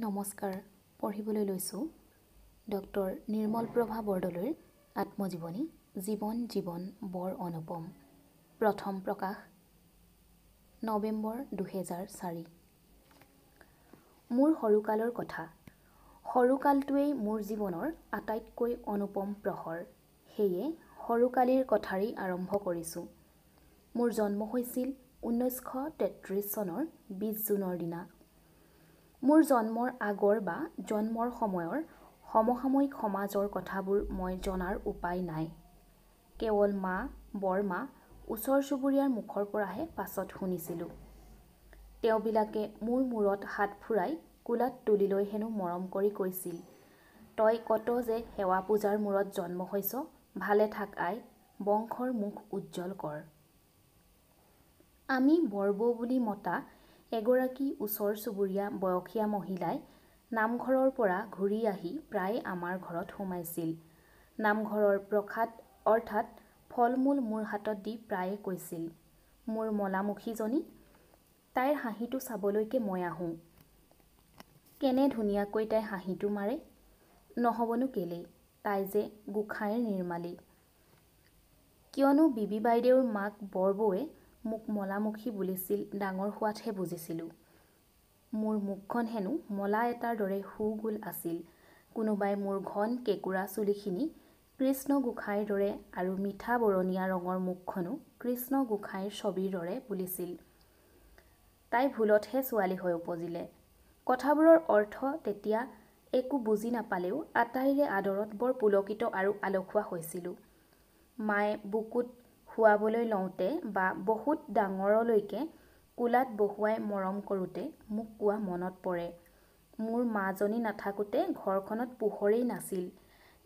নমস্কাৰ পঢ়িবলৈ লৈছোঁ ডক্টৰ নিৰ্মল প্ৰভা বৰদলৈৰ আত্মজীৱনী জীৱন জীৱন বৰ অনুপম প্ৰথম প্ৰকাশ নৱেম্বৰ দুহেজাৰ চাৰি মোৰ সৰুকালৰ কথা সৰুকালটোৱেই মোৰ জীৱনৰ আটাইতকৈ অনুপম প্ৰহৰ সেয়ে সৰুকালিৰ কথাৰেই আৰম্ভ কৰিছোঁ মোৰ জন্ম হৈছিল ঊনৈছশ তেত্ৰিছ চনৰ বিছ জুনৰ দিনা মোৰ জন্মৰ আগৰ বা জন্মৰ সময়ৰ সমসাময়িক সমাজৰ কথাবোৰ মই জনাৰ উপায় নাই কেৱল মা বৰমা ওচৰ চুবুৰীয়াৰ মুখৰ পৰাহে পাছত শুনিছিলোঁ তেওঁবিলাকে মোৰ মূৰত হাত ফুৰাই কোলাত তুলি লৈ হেনো মৰম কৰি কৈছিল তই কত যে সেৱা পূজাৰ মূৰত জন্ম হৈছ ভালে থাক আই বংশৰ মুখ উজ্জ্বল কৰ আমি বৰবৌ বুলি মতা এগৰাকী ওচৰ চুবুৰীয়া বয়সীয়া মহিলাই নামঘৰৰ পৰা ঘূৰি আহি প্ৰায় আমাৰ ঘৰত সোমাইছিল নামঘৰৰ প্ৰসাদ অৰ্থাৎ ফল মূল মোৰ হাতত দি প্ৰায়ে কৈছিল মোৰ মলামুখীজনী তাইৰ হাঁহিটো চাবলৈকে মই আহোঁ কেনে ধুনীয়াকৈ তাই হাঁহিটো মাৰে নহ'বনো কেলেই তাই যে গোঁসাইৰ নিৰ্মালী কিয়নো বিবি বাইদেউৰ মাক বৰবৌৱে মোক মলামুখী বুলিছিল ডাঙৰ হোৱাতহে বুজিছিলোঁ মোৰ মুখখন হেনো মলা এটাৰ দৰে সু গোল আছিল কোনোবাই মোৰ ঘন কেঁকুৰা চুলিখিনি কৃষ্ণ গোঁসাইৰ দৰে আৰু মিঠা বৰণীয়া ৰঙৰ মুখখনো কৃষ্ণ গোঁসাইৰ ছবিৰ দৰে বুলিছিল তাই ভুলতহে ছোৱালী হৈ উপজিলে কথাবোৰৰ অৰ্থ তেতিয়া একো বুজি নাপালেও আটাইৰে আদৰত বৰ পুলকিত আৰু আলসুৱা হৈছিলোঁ মায়ে বুকুত খোৱাবলৈ লওঁতে বা বহুত ডাঙৰলৈকে কোলাত বহুৱাই মৰম কৰোঁতে মোক কোৱা মনত পৰে মোৰ মাজনী নাথাকোঁতে ঘৰখনত পোহৰেই নাছিল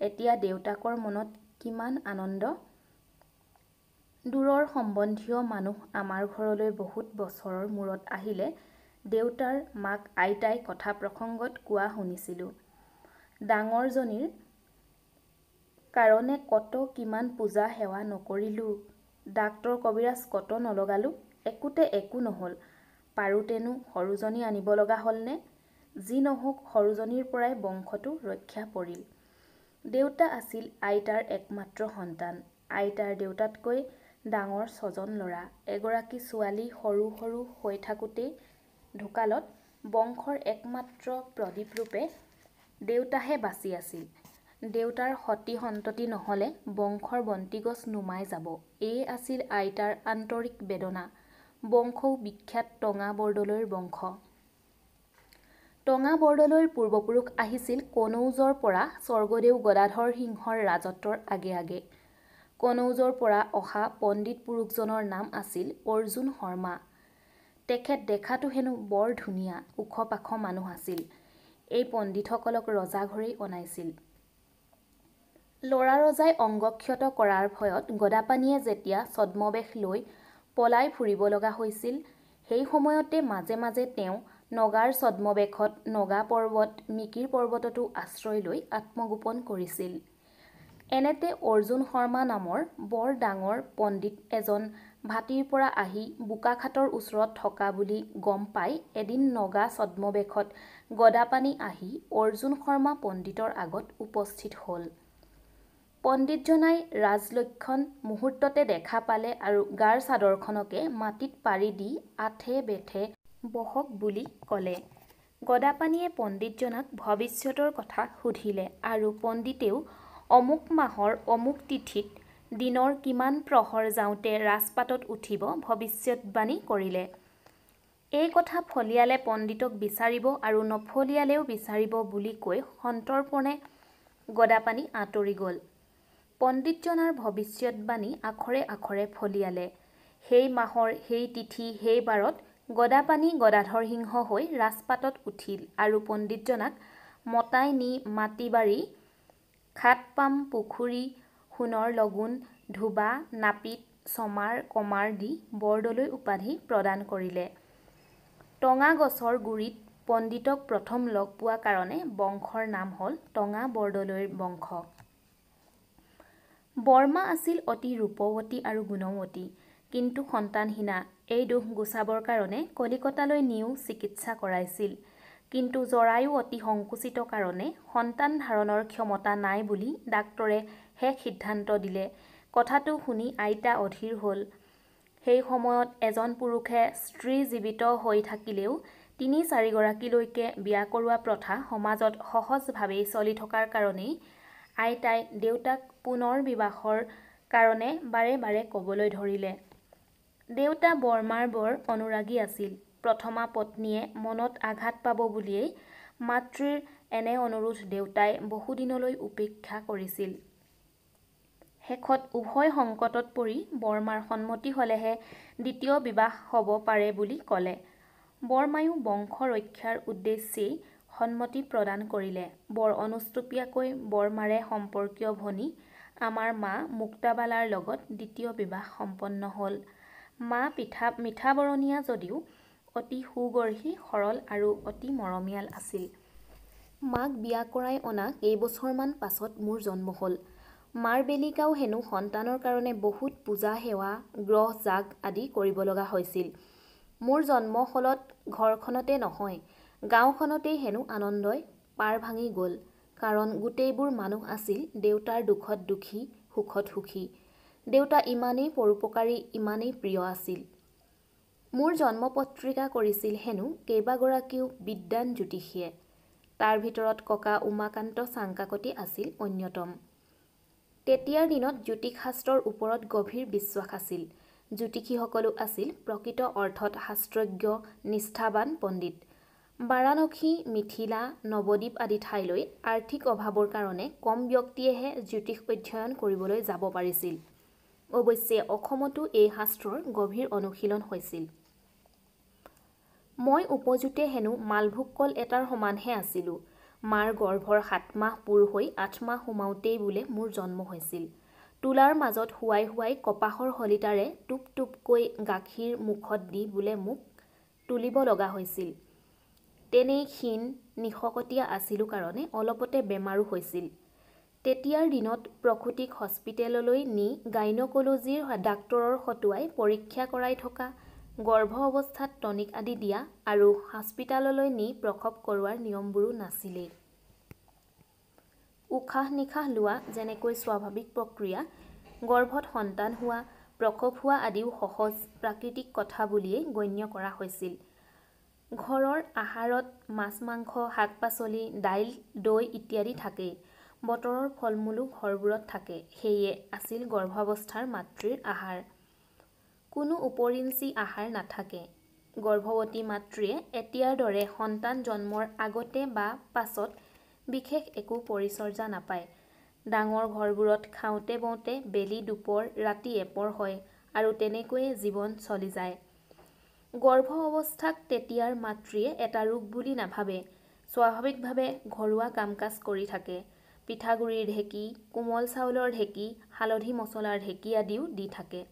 এতিয়া দেউতাকৰ মনত কিমান আনন্দ দূৰৰ সম্বন্ধীয় মানুহ আমাৰ ঘৰলৈ বহুত বছৰৰ মূৰত আহিলে দেউতাৰ মাক আইতাই কথা প্ৰসংগত কোৱা শুনিছিলোঁ ডাঙৰজনীৰ কাৰণে কত কিমান পূজা সেৱা নকৰিলোঁ ডাক্তৰ কবিৰাজ কত নলগালোঁ একোতে একো নহ'ল পাৰোঁতেনো সৰুজনী আনিব লগা হ'লনে যি নহওক সৰুজনীৰ পৰাই বংশটো ৰক্ষা পৰিল দেউতা আছিল আইতাৰ একমাত্ৰ সন্তান আইতাৰ দেউতাতকৈ ডাঙৰ ছজন ল'ৰা এগৰাকী ছোৱালী সৰু সৰু হৈ থাকোঁতেই ঢুকালত বংশৰ একমাত্ৰ প্ৰদীপ ৰূপে দেউতাহে বাচি আছিল দেউতাৰ সতি সন্ততি নহ'লে বংশৰ বন্তিগছ নুমাই যাব এই আছিল আইতাৰ আন্তৰিক বেদনা বংশও বিখ্যাত টঙা বৰদলৈৰ বংশ টঙা বৰদলৈৰ পূৰ্বপুৰুষ আহিছিল কনৌজৰ পৰা স্বৰ্গদেউ গদাধৰ সিংহৰ ৰাজত্বৰ আগে আগে কনৌজৰ পৰা অহা পণ্ডিত পুৰুষজনৰ নাম আছিল অৰ্জুন শৰ্মা তেখেত দেখাটো হেনো বৰ ধুনীয়া ওখ পাখ মানুহ আছিল এই পণ্ডিতসকলক ৰজাঘৰেই অনাইছিল লৰা ৰজাই অংগক্ষত কৰাৰ ভয়ত গদাপানীয়ে যেতিয়া ছদ্মবেশ লৈ পলাই ফুৰিব লগা হৈছিল সেই সময়তে মাজে মাজে তেওঁ নগাৰ ছদ্মবেশত নগা পৰ্বত মিকিৰ পৰ্বততো আশ্ৰয় লৈ আত্মগোপন কৰিছিল এনেতে অৰ্জুন শৰ্মা নামৰ বৰ ডাঙৰ পণ্ডিত এজন ভাটিৰ পৰা আহি বোকাখাটৰ ওচৰত থকা বুলি গম পাই এদিন নগা ছদ্মবেশত গদাপানী আহি অৰ্জুন শৰ্মা পণ্ডিতৰ আগত উপস্থিত হ'ল পণ্ডিতজনাই ৰাজলক্ষণ মুহূৰ্ততে দেখা পালে আৰু গাৰ চাদৰখনকে মাটিত পাৰি দি আঠে বেঠে বহক বুলি ক'লে গদাপানীয়ে পণ্ডিতজনাক ভৱিষ্যতৰ কথা সুধিলে আৰু পণ্ডিতেও অমুক মাহৰ অমুক তিথিত দিনৰ কিমান প্ৰহৰ যাওঁতে ৰাজপাতত উঠিব ভৱিষ্যতবাণী কৰিলে এই কথা ফলিয়ালে পণ্ডিতক বিচাৰিব আৰু নফলিয়ালেও বিচাৰিব বুলি কৈ সন্তৰ্পণে গদাপানী আঁতৰি গ'ল পণ্ডিতজনাৰ ভৱিষ্যতবাণী আখৰে আখৰে ফলিয়ালে সেই মাহৰ সেই তিথি সেই বাৰত গদাপানী গদাধৰ সিংহ হৈ ৰাজপাতত উঠিল আৰু পণ্ডিতজনাক মতাই নি মাটি বাৰী খাট পাম পুখুৰী সোণৰ লগুণ ধোবা নাপিত চমাৰ কমাৰ দি বৰদলৈ উপাধি প্ৰদান কৰিলে টঙা গছৰ গুৰিত পণ্ডিতক প্ৰথম লগ পোৱা কাৰণে বংশৰ নাম হ'ল টঙা বৰদলৈৰ বংশ বৰ্মা আছিল অতি ৰূপৱতী আৰু গুণৱতী কিন্তু সন্তানহীনা এই দোষ গুচাবৰ কাৰণে কলিকতালৈ নিও চিকিৎসা কৰাইছিল কিন্তু জৰায়ু অতি সংকুচিত কাৰণে সন্তান ধাৰণৰ ক্ষমতা নাই বুলি ডাক্তৰে শেষ সিদ্ধান্ত দিলে কথাটো শুনি আইতা অধীৰ হ'ল সেই সময়ত এজন পুৰুষে স্ত্ৰী জীৱিত হৈ থাকিলেও তিনি চাৰিগৰাকীলৈকে বিয়া কৰোৱা প্ৰথা সমাজত সহজভাৱেই চলি থকাৰ কাৰণেই আইতাই দেউতাক পুনৰ বিবাহৰ কাৰণে বাৰে বাৰে ক'বলৈ ধৰিলে দেউতা বৰ্মাৰ বৰ অনুৰাগী আছিল প্ৰথমা পত্নীয়ে মনত আঘাত পাব বুলিয়েই মাতৃৰ এনে অনুৰোধ দেউতাই বহুদিনলৈ উপেক্ষা কৰিছিল শেষত উভয় সংকটত পৰি বৰ্মাৰ সন্মতি হ'লেহে দ্বিতীয় বিবাহ হ'ব পাৰে বুলি ক'লে বৰ্মায়ো বংশ ৰক্ষাৰ উদ্দেশ্যেই সন্মতি প্ৰদান কৰিলে বৰ অনুষ্টুপীয়াকৈ বৰমাৰে সম্পৰ্কীয় ভনী আমাৰ মা মুক্তাবালাৰ লগত দ্বিতীয় বিবাহ সম্পন্ন হ'ল মা পিঠা মিঠা বৰণীয়া যদিও অতি সুগৰ্হী সৰল আৰু অতি মৰমীয়াল আছিল মাক বিয়া কৰাই অনা কেইবছৰমান পাছত মোৰ জন্ম হ'ল মাৰ বেলিকাও হেনো সন্তানৰ কাৰণে বহুত পূজা সেৱা গ্ৰহ জাগ আদি কৰিবলগা হৈছিল মোৰ জন্ম হ'লত ঘৰখনতে নহয় গাঁওখনতেই হেনো আনন্দই পাৰ ভাঙি গ'ল কাৰণ গোটেইবোৰ মানুহ আছিল দেউতাৰ দুখত দুখী সুখত সুখী দেউতা ইমানেই পৰোপকাৰী ইমানেই প্ৰিয় আছিল মোৰ জন্ম পত্ৰিকা কৰিছিল হেনো কেইবাগৰাকীও বিদ্যান জ্যোতিষীয়ে তাৰ ভিতৰত ককা উমাকান্ত চাংকাকতি আছিল অন্যতম তেতিয়াৰ দিনত জ্যোতিষশাস্ত্ৰৰ ওপৰত গভীৰ বিশ্বাস আছিল জ্যোতিষীসকলো আছিল প্ৰকৃত অৰ্থত শাস্ত্ৰজ্ঞ নিষ্ঠাবান পণ্ডিত বাৰাণসী মিথিলা নৱদ্বীপ আদি ঠাইলৈ আৰ্থিক অভাৱৰ কাৰণে কম ব্যক্তিয়েহে জ্যোতিষ অধ্যয়ন কৰিবলৈ যাব পাৰিছিল অৱশ্যে অসমতো এই শাস্ত্ৰৰ গভীৰ অনুশীলন হৈছিল মই উপযুতে হেনো মালভোগ কল এটাৰ সমানহে আছিলোঁ মাৰ গৰ্ভৰ সাত মাহ পূৰ হৈ আঠ মাহ সোমাওঁতেই বোলে মোৰ জন্ম হৈছিল তোলাৰ মাজত হোৱাই হোৱাই কপাহৰ শলিতাৰে টোপ টোপকৈ গাখীৰ মুখত দি বোলে মোক তুলিব লগা হৈছিল তেনেই ক্ষীণ নিশকতীয়া আছিলোঁ কাৰণে অলপতে বেমাৰো হৈছিল তেতিয়াৰ দিনত প্ৰসূতিক হস্পিটেললৈ নি গাইনকলজিৰ ডাক্তৰৰ হতুৱাই পৰীক্ষা কৰাই থকা গৰ্ভ অৱস্থাত টনিক আদি দিয়া আৰু হস্পিটেললৈ নি প্ৰসৱ কৰোৱাৰ নিয়মবোৰো নাছিলেই উশাহ নিশাহ লোৱা যেনেকৈ স্বাভাৱিক প্ৰক্ৰিয়া গৰ্ভত সন্তান হোৱা প্ৰসৱ হোৱা আদিও সহজ প্ৰাকৃতিক কথা বুলিয়েই গণ্য কৰা হৈছিল ঘৰৰ আহাৰত মাছ মাংস শাক পাচলি দাইল দৈ ইত্যাদি থাকেই বতৰৰ ফল মূলো ঘৰবোৰত থাকে সেয়ে আছিল গৰ্ভাৱস্থাৰ মাতৃৰ আহাৰ কোনো উপৰিঞ্চি আহাৰ নাথাকে গৰ্ভৱতী মাতৃয়ে এতিয়াৰ দৰে সন্তান জন্মৰ আগতে বা পাছত বিশেষ একো পৰিচৰ্যা নাপায় ডাঙৰ ঘৰবোৰত খাওঁতে বওঁতে বেলি দুপৰ ৰাতি এপৰ হয় আৰু তেনেকৈয়ে জীৱন চলি যায় গৰ্ভ অৱস্থাক তেতিয়াৰ মাতৃয়ে এটা ৰোগ বুলি নাভাবে স্বাভাৱিকভাৱে ঘৰুৱা কাম কাজ কৰি থাকে পিঠাগুড়িৰ ঢেঁকী কোমল চাউলৰ ঢেঁকী হালধি মছলাৰ ঢেঁকী আদিও দি থাকে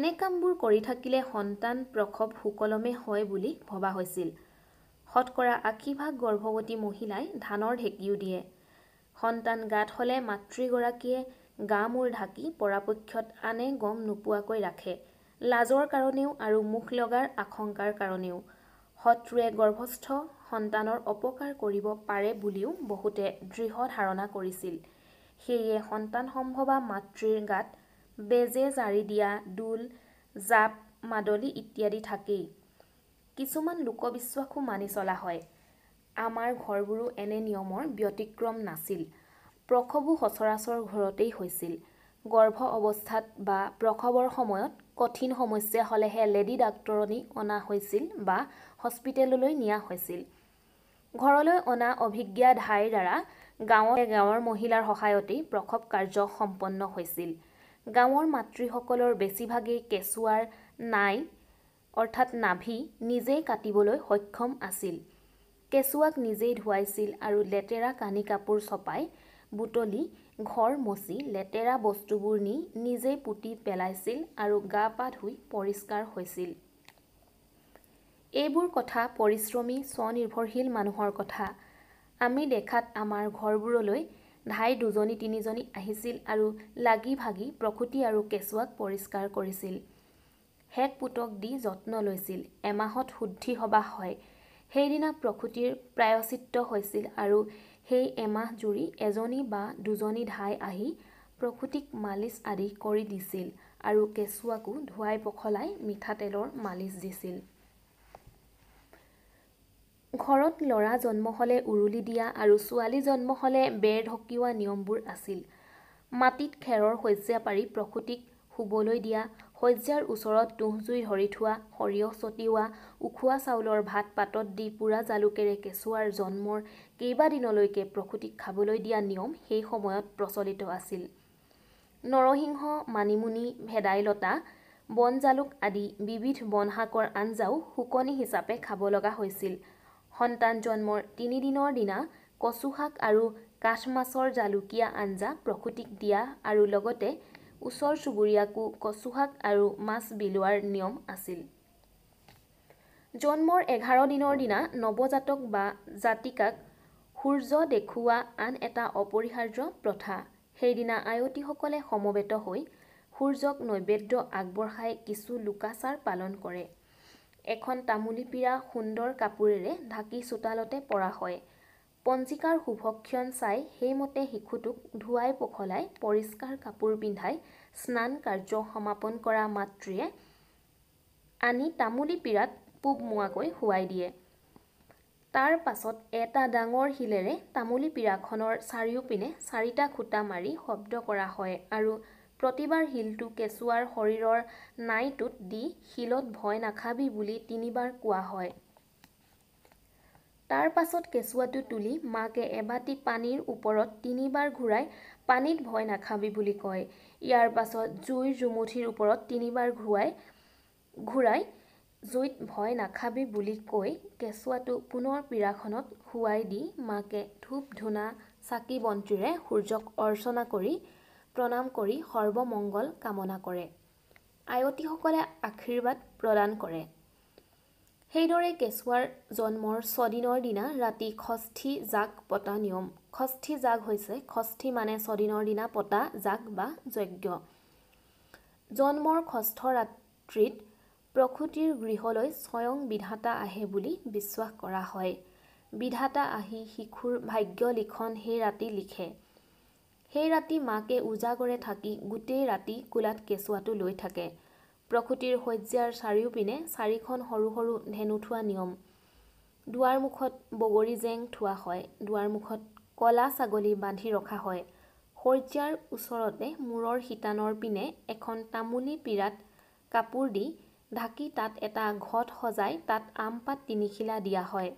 এনে কামবোৰ কৰি থাকিলে সন্তান প্ৰসৱ সুকলমে হয় বুলি ভবা হৈছিল শতকৰা আশীভাগ গৰ্ভৱতী মহিলাই ধানৰ ঢেঁকীও দিয়ে সন্তান গাত হ'লে মাতৃগৰাকীয়ে গা মূৰ ঢাকি পৰাপক্ষত আনে গম নোপোৱাকৈ ৰাখে লাজৰ কাৰণেও আৰু মুখ লগাৰ আশংকাৰ কাৰণেও শত্ৰুৱে গৰ্ভস্থ সন্তানৰ অপকাৰ কৰিব পাৰে বুলিও বহুতে দৃঢ় ধাৰণা কৰিছিল সেয়ে সন্তান সম্ভৱা মাতৃৰ গাত বেজে জাৰি দিয়া দোল জাপ মাদলি ইত্যাদি থাকেই কিছুমান লোকবিশ্বাসো মানি চলা হয় আমাৰ ঘৰবোৰো এনে নিয়মৰ ব্যতিক্ৰম নাছিল প্ৰসৱো সচৰাচৰ ঘৰতেই হৈছিল গৰ্ভ অৱস্থাত বা প্ৰসৱৰ সময়ত কঠিন সমস্যা হ'লেহে লেডি ডাক্তৰণী অনা হৈছিল বা হস্পিটেললৈ নিয়া হৈছিল ঘৰলৈ অনা অভিজ্ঞা ধাইৰ দ্বাৰা গাঁৱৰ গাঁৱৰ মহিলাৰ সহায়তেই প্ৰসৱ কাৰ্য সম্পন্ন হৈছিল গাঁৱৰ মাতৃসকলৰ বেছিভাগেই কেঁচুৱাৰ নাই অৰ্থাৎ নাভি নিজেই কাটিবলৈ সক্ষম আছিল কেঁচুৱাক নিজেই ধুৱাইছিল আৰু লেতেৰা কানি কাপোৰ চপাই বুটলি ঘৰ মচি লেতেৰা বস্তুবোৰ নি নিজেই পুতি পেলাইছিল আৰু গা পা ধুই পৰিষ্কাৰ হৈছিল এইবোৰ কথা পৰিশ্ৰমী স্বনিৰ্ভৰশীল মানুহৰ কথা আমি দেখাত আমাৰ ঘৰবোৰলৈ ধাই দুজনী তিনিজনী আহিছিল আৰু লাগি ভাগি প্ৰসূতি আৰু কেঁচুৱাক পৰিষ্কাৰ কৰিছিল শেক পুতক দি যত্ন লৈছিল এমাহত শুদ্ধি সবাহ হয় সেইদিনা প্ৰসূতিৰ প্ৰায়চিত্ৰ হৈছিল আৰু সেই এমাহ জুৰি এজনী বা দুজনী ধাই আহি প্ৰকৃতিক মালিচ আদি কৰি দিছিল আৰু কেঁচুৱাকো ধুৱাই পখলাই মিঠাতেলৰ মালিচ দিছিল ঘৰত ল'ৰা জন্ম হ'লে উৰুলি দিয়া আৰু ছোৱালী জন্ম হ'লে বেৰ ঢকিওৱা নিয়মবোৰ আছিল মাটিত খেৰৰ শয্যা পাৰি প্ৰসূতিক শুবলৈ দিয়া শয্যাৰ ওচৰত তুঁহ জুই ধৰি থোৱা সৰিয়হ ছটিওৱা উখোৱা চাউলৰ ভাত পাতত দি পোৰা জালুকেৰে কেঁচুৱাৰ জন্মৰ কেইবাদিনলৈকে প্ৰসূতিক খাবলৈ দিয়া নিয়ম সেই সময়ত প্ৰচলিত আছিল নৰসিংহ মানিমুনি ভেদাইলতা বন জালুক আদি বিবিধ বনশাকৰ আঞ্জাও শুকনি হিচাপে খাব লগা হৈছিল সন্তান জন্মৰ তিনিদিনৰ দিনা কচুশাক আৰু কাঠমাছৰ জালুকীয়া আঞ্জা প্ৰসূতিক দিয়া আৰু লগতে ওচৰ চুবুৰীয়াকো কচুশাক আৰু মাছ বিলোৱাৰ নিয়ম আছিল জন্মৰ এঘাৰ দিনৰ দিনা নৱজাতক বা জাতিকাক সূৰ্য দেখুওৱা আন এটা অপৰিহাৰ্য প্ৰথা সেইদিনা আয়তীসকলে সমবেত হৈ সূৰ্যক নৈবেদ্য আগবঢ়াই কিছু লোকাচাৰ পালন কৰে এখন তামোলী পীৰা সুন্দৰ কাপোৰেৰে ঢাকি চোতালতে পৰা হয় পঞ্জিকাৰ শুভক্ষণ চাই সেইমতে শিশুটোক ধুৱাই পখলাই পৰিষ্কাৰ কাপোৰ পিন্ধাই স্নান কাৰ্য সমাপন কৰা মাতৃয়ে আনি তামোলি পীৰাত পূব মোৱাকৈ শুৱাই দিয়ে তাৰ পাছত এটা ডাঙৰ শিলেৰে তামোলি পীৰাখনৰ চাৰিওপিনে চাৰিটা খুঁটা মাৰি শব্দ কৰা হয় আৰু প্ৰতিবাৰ শিলটো কেঁচুৱাৰ শৰীৰৰ নাইটোত দি শিলত ভয় নাখাবি বুলি তিনিবাৰ কোৱা হয় তাৰ পাছত কেঁচুৱাটো তুলি মাকে এবাটি পানীৰ ওপৰত তিনিবাৰ ঘূৰাই পানীত ভয় নাখাবি বুলি কয় ইয়াৰ পাছত জুইৰ জুমুঠিৰ ওপৰত তিনিবাৰ ঘূৰাই ঘূৰাই জুইত ভয় নাখাবি বুলি কৈ কেঁচুৱাটো পুনৰ পীড়াখনত শুৱাই দি মাকে ধূপ ধূনা চাকি বন্তিৰে সূৰ্যক অৰ্চনা কৰি প্ৰণাম কৰি সৰ্বমংগল কামনা কৰে আয়তীসকলে আশীৰ্বাদ প্ৰদান কৰে সেইদৰে কেঁচুৱাৰ জন্মৰ ছদিনৰ দিনা ৰাতি ষষ্ঠী জাক পতা নিয়ম ষষ্ঠী জাক হৈছে ষষ্ঠী মানে ছদিনৰ দিনা পতা জাক বা যজ্ঞ জন্মৰ ষষ্ঠ ৰাত্ৰিত প্ৰসূতিৰ গৃহলৈ স্বয়ং বিধাতা আহে বুলি বিশ্বাস কৰা হয় বিধাতা আহি শিশুৰ ভাগ্য লিখন সেই ৰাতি লিখে সেই ৰাতি মাকে উজাগৰে থাকি গোটেই ৰাতি কোলাত কেঁচুৱাটো লৈ থাকে প্ৰকৃতিৰ শয্যাৰ চাৰিওপিনে চাৰিখন সৰু সৰু ধেনু থোৱা নিয়ম দুৱাৰ মুখত বগৰী জেং থোৱা হয় দুৱাৰ মুখত ক'লা ছাগলী বান্ধি ৰখা হয় শৰ্যাৰ ওচৰতে মূৰৰ শিতানৰ পিনে এখন তামোলী পীৰাত কাপোৰ দি ঢাকি তাত এটা ঘট সজাই তাত আম পাত তিনিখিলা দিয়া হয়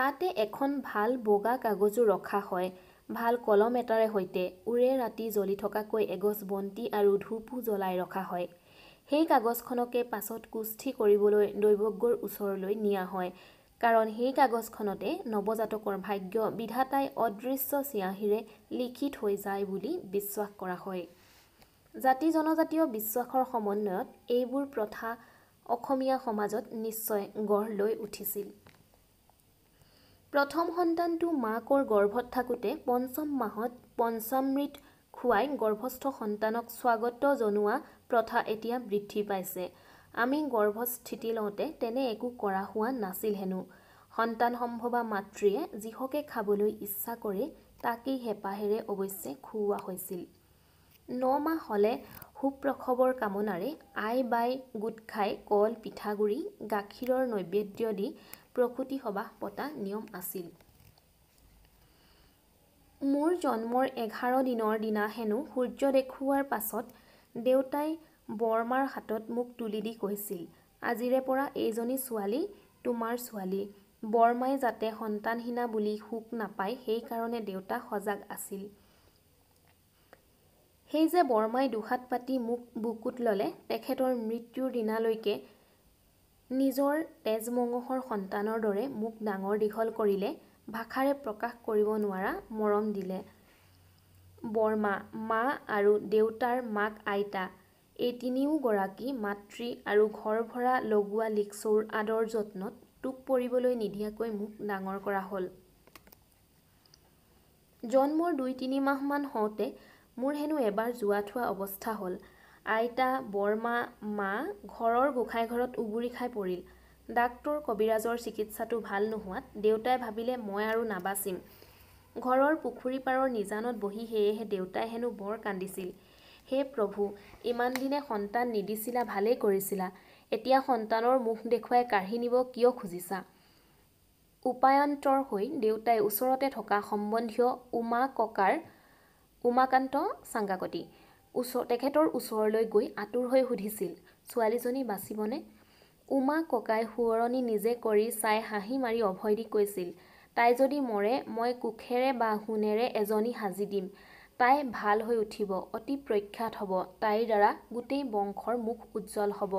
তাতে এখন ভাল বগা কাগজো ৰখা হয় ভাল কলম এটাৰে সৈতে উৰে ৰাতি জ্বলি থকাকৈ এগছ বন্তি আৰু ধূপো জ্বলাই ৰখা হয় সেই কাগজখনকে পাছত কুষ্ঠি কৰিবলৈ দৈৱজ্ঞৰ ওচৰলৈ নিয়া হয় কাৰণ সেই কাগজখনতে নৱজাতকৰ ভাগ্য বিধাতাই অদৃশ্য চিয়াঁহীৰে লিখি থৈ যায় বুলি বিশ্বাস কৰা হয় জাতি জনজাতীয় বিশ্বাসৰ সমন্বয়ত এইবোৰ প্ৰথা অসমীয়া সমাজত নিশ্চয় গঢ় লৈ উঠিছিল প্ৰথম সন্তানটো মাকৰ গৰ্ভত থাকোঁতে পঞ্চম মাহত পঞ্চামৃত খুৱাই গৰ্ভস্থ সন্তানক স্বাগত জনোৱা প্ৰথা এতিয়া বৃদ্ধি পাইছে আমি গৰ্ভস্থিতি লওঁতে তেনে একো কৰা হোৱা নাছিল হেনো সন্তান সম্ভৱা মাতৃয়ে যিহকে খাবলৈ ইচ্ছা কৰে তাকেই হেঁপাহেৰে অৱশ্যে খুওৱা হৈছিল ন মাহ হ'লে সুপ্ৰসৱৰ কামনাৰে আই বাই গোট খাই কল পিঠাগুড়ি গাখীৰৰ নৈবেদ্য দি প্ৰসূতি সবাহ পতা নিয়ম আছিল মোৰ জন্মৰ এঘাৰ দিনৰ দিনা হেনো সূৰ্য দেখুওৱাৰ পাছত দেউতাই বৰমাৰ হাতত মোক তুলি দি কৈছিল আজিৰে পৰা এইজনী ছোৱালী তোমাৰ ছোৱালী বৰমাই যাতে সন্তানহীনা বুলি সুখ নাপায় সেইকাৰণে দেউতা সজাগ আছিল সেই যে বৰমাই দুহাত পাতি মোক বুকুত ল'লে তেখেতৰ মৃত্যুৰ দিনালৈকে নিজৰ তেজমঙহৰ সন্তানৰ দৰে মোক ডাঙৰ দীঘল কৰিলে ভাষাৰে প্ৰকাশ কৰিব নোৱাৰা মৰম দিলে বৰমা মা আৰু দেউতাৰ মাক আইতা এই তিনিওগৰাকী মাতৃ আৰু ঘৰ ভৰা লগোৱা লিক্সৌৰ আদৰ যত্নত টোপ পৰিবলৈ নিদিয়াকৈ মোক ডাঙৰ কৰা হ'ল জন্মৰ দুই তিনিমাহমান হওঁতে মোৰ হেনো এবাৰ জোৱা থোৱা অৱস্থা হ'ল আইতা বৰমা মা ঘৰৰ গোঁসাই ঘৰত উবুৰি খাই পৰিল ডাক্তৰ কবিৰাজৰ চিকিৎসাটো ভাল নোহোৱাত দেউতাই ভাবিলে মই আৰু নাবাচিম ঘৰৰ পুখুৰী পাৰৰ নিজানত বহি সেয়েহে দেউতাই হেনো বৰ কান্দিছিল হে প্ৰভু ইমান দিনে সন্তান নিদিছিলা ভালেই কৰিছিলা এতিয়া সন্তানৰ মুখ দেখুৱাই কাঢ়ি নিব কিয় খুজিছা উপায়ন্তৰ হৈ দেউতাই ওচৰতে থকা সম্বন্ধীয় উমা ককাৰ উমাকান্ত চাংগাকটি ওচৰ তেখেতৰ ওচৰলৈ গৈ আঁতৰ হৈ সুধিছিল ছোৱালীজনী বাচিবনে উমা ককাই সোঁৱৰণি নিজে কৰি চাই হাঁহি মাৰি অভয় দি কৈছিল তাই যদি মৰে মই কোষেৰে বা সোণেৰে এজনী সাজি দিম তাই ভাল হৈ উঠিব অতি প্ৰখ্যাত হ'ব তাইৰ দ্বাৰা গোটেই বংশৰ মুখ উজ্জ্বল হ'ব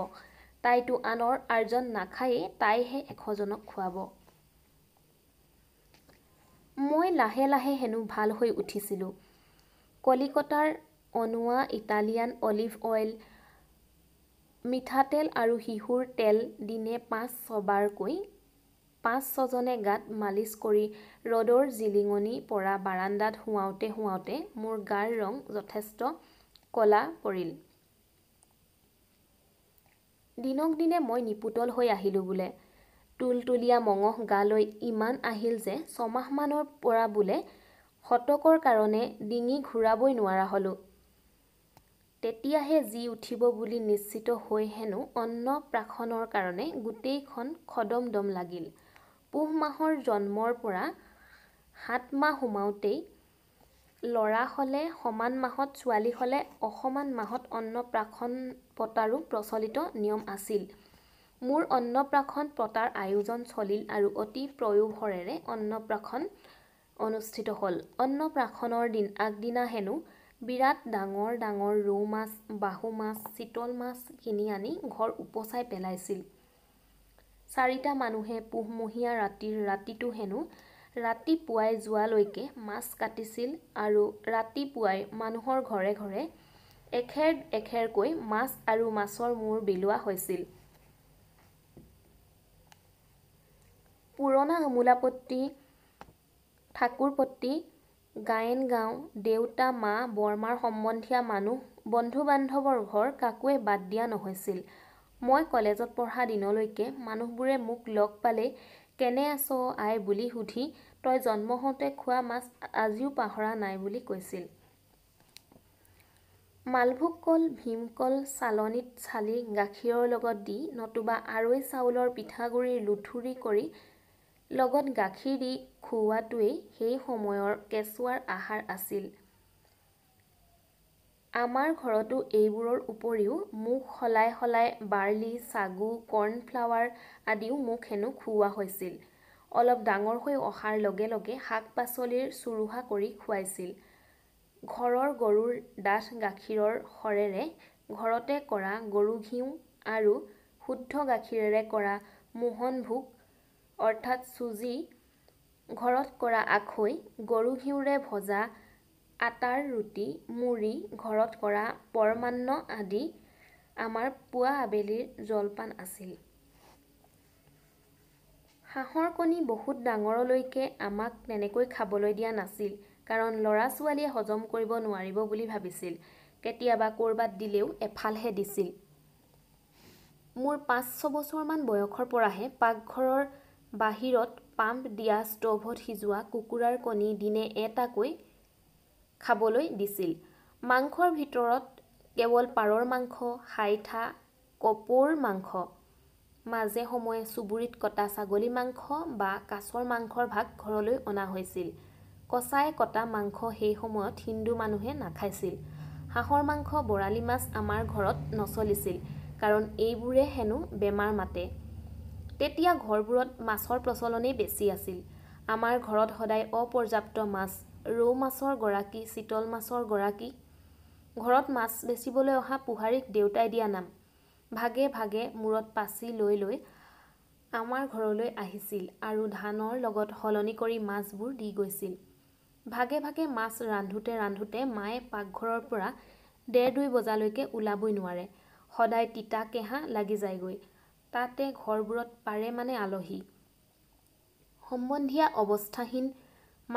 তাইতো আনৰ আৰ্জন নাখায়েই তাইহে এশজনক খুৱাব মই লাহে লাহে হেনো ভাল হৈ উঠিছিলোঁ কলিকতাৰ অনোৱা ইটালিয়ান অলিভ অইল মিঠাতেল আৰু শিশুৰ তেল দিনে পাঁচ ছবাৰকৈ পাঁচ ছজনে গাত মালিচ কৰি ৰ'দৰ জিলিঙনিৰ পৰা বাৰাণ্ডাত শুৱাওঁতে শুৱাওঁতে মোৰ গাৰ ৰং যথেষ্ট ক'লা পৰিল দিনক দিনে মই নিপুতল হৈ আহিলোঁ বোলে তুলতুলীয়া মঙহ গালৈ ইমান আহিল যে ছমাহমানৰ পৰা বোলে শতকৰ কাৰণে ডিঙি ঘূৰাবই নোৱাৰা হ'লোঁ তেতিয়াহে জি উঠিব বুলি নিশ্চিত হৈ হেনো অন্ন প্ৰাশনৰ কাৰণে গোটেইখন খদম দম লাগিল পুহ মাহৰ জন্মৰ পৰা সাত মাহ সোমাওঁতেই ল'ৰা হ'লে সমান মাহত ছোৱালী হ'লে অসমান মাহত অন্ন প্ৰাশন পতাৰো প্ৰচলিত নিয়ম আছিল মোৰ অন্ন প্ৰাশন পতাৰ আয়োজন চলিল আৰু অতি প্ৰয়োভৰেৰে অন্ন প্ৰাশন অনুষ্ঠিত হ'ল অন্ন প্ৰাশনৰ দিন আগদিনা হেনো বিৰাট ডাঙৰ ডাঙৰ ৰৌ মাছ বাহু মাছ চিতল মাছ কিনি আনি ঘৰ উপচাই পেলাইছিল চাৰিটা মানুহে পুহমহীয়া ৰাতিৰ ৰাতিটো হেনো ৰাতি পুৱাই যোৱালৈকে মাছ কাটিছিল আৰু ৰাতিপুৱাই মানুহৰ ঘৰে ঘৰে এখেৰ এখেৰকৈ মাছ আৰু মাছৰ মূৰ বিলোৱা হৈছিল পুৰণা আমোলাপতি ঠাকুৰপতি গায়েন গাঁও দেউতা মা বৰমাৰ সম্বন্ধীয়া মানুহ বন্ধু বান্ধৱৰ ঘৰ কাকোৱে বাদ দিয়া নহৈছিল মই কলেজত পঢ়া দিনলৈকে মানুহবোৰে মোক লগ পালে কেনে আছ আই বুলি সুধি তই জন্ম হওঁতে খোৱা মাছ আজিও পাহৰা নাই বুলি কৈছিল মালভোগ কল ভীমকল চালনীত চালি গাখীৰৰ লগত দি নতুবা আৰৈ চাউলৰ পিঠাগুড়ি লুঠুৰি কৰি লগত গাখীৰ দি খুওৱাটোৱেই সেই সময়ৰ কেঁচুৱাৰ আহাৰ আছিল আমাৰ ঘৰতো এইবোৰৰ উপৰিও মুখ সলাই সলাই বাৰ্লি ছাগু কৰ্ণফ্লাৱাৰ আদিও মোক হেনো খুওৱা হৈছিল অলপ ডাঙৰ হৈ অহাৰ লগে লগে শাক পাচলিৰ চুৰুহা কৰি খুৱাইছিল ঘৰৰ গৰুৰ ডাঠ গাখীৰৰ শৰেৰে ঘৰতে কৰা গৰু ঘিউ আৰু শুদ্ধ গাখীৰেৰে কৰা মোহন ভোগ অৰ্থাৎ চুজি ঘৰত কৰা আখৈ গৰু ঘিউৰে ভজা আটাৰ ৰুটি মুড়ি ঘৰত কৰা পৰমান্ন আদি আমাৰ পুৱা আবেলিৰ জলপান আছিল হাঁহৰ কণী বহুত ডাঙৰলৈকে আমাক তেনেকৈ খাবলৈ দিয়া নাছিল কাৰণ ল'ৰা ছোৱালীয়ে হজম কৰিব নোৱাৰিব বুলি ভাবিছিল কেতিয়াবা ক'ৰবাত দিলেও এফালহে দিছিল মোৰ পাঁচ ছবছৰমান বয়সৰ পৰাহে পাকঘৰৰ বাহিৰত পাম্প দিয়া ষ্ট'ভত সিজোৱা কুকুৰাৰ কণী দিনে এটাকৈ খাবলৈ দিছিল মাংসৰ ভিতৰত কেৱল পাৰৰ মাংস হাইঠা কপৌৰ মাংস মাজে সময়ে চুবুৰীত কটা ছাগলী মাংস বা কাছৰ মাংসৰ ভাগ ঘৰলৈ অনা হৈছিল কচাই কটা মাংস সেই সময়ত হিন্দু মানুহে নাখাইছিল হাঁহৰ মাংস বৰালি মাছ আমাৰ ঘৰত নচলিছিল কাৰণ এইবোৰে হেনো বেমাৰ মাতে তেতিয়া ঘৰবোৰত মাছৰ প্ৰচলনেই বেছি আছিল আমাৰ ঘৰত সদায় অপৰ্যাপ্ত মাছ ৰৌ মাছৰ গৰাকী চিতল মাছৰ গৰাকী ঘৰত মাছ বেচিবলৈ অহা পোহাৰীক দেউতাই দিয়া নাম ভাগে ভাগে মূৰত পাচি লৈ লৈ আমাৰ ঘৰলৈ আহিছিল আৰু ধানৰ লগত সলনি কৰি মাছবোৰ দি গৈছিল ভাগে ভাগে মাছ ৰান্ধোতে ৰান্ধোতে মায়ে পাকঘৰৰ পৰা ডেৰ দুই বজালৈকে ওলাবই নোৱাৰে সদায় তিতা কেঁহা লাগি যায়গৈ তাতে ঘৰবোৰত পাৰে মানে আলহী সম্বন্ধীয়া অৱস্থাহীন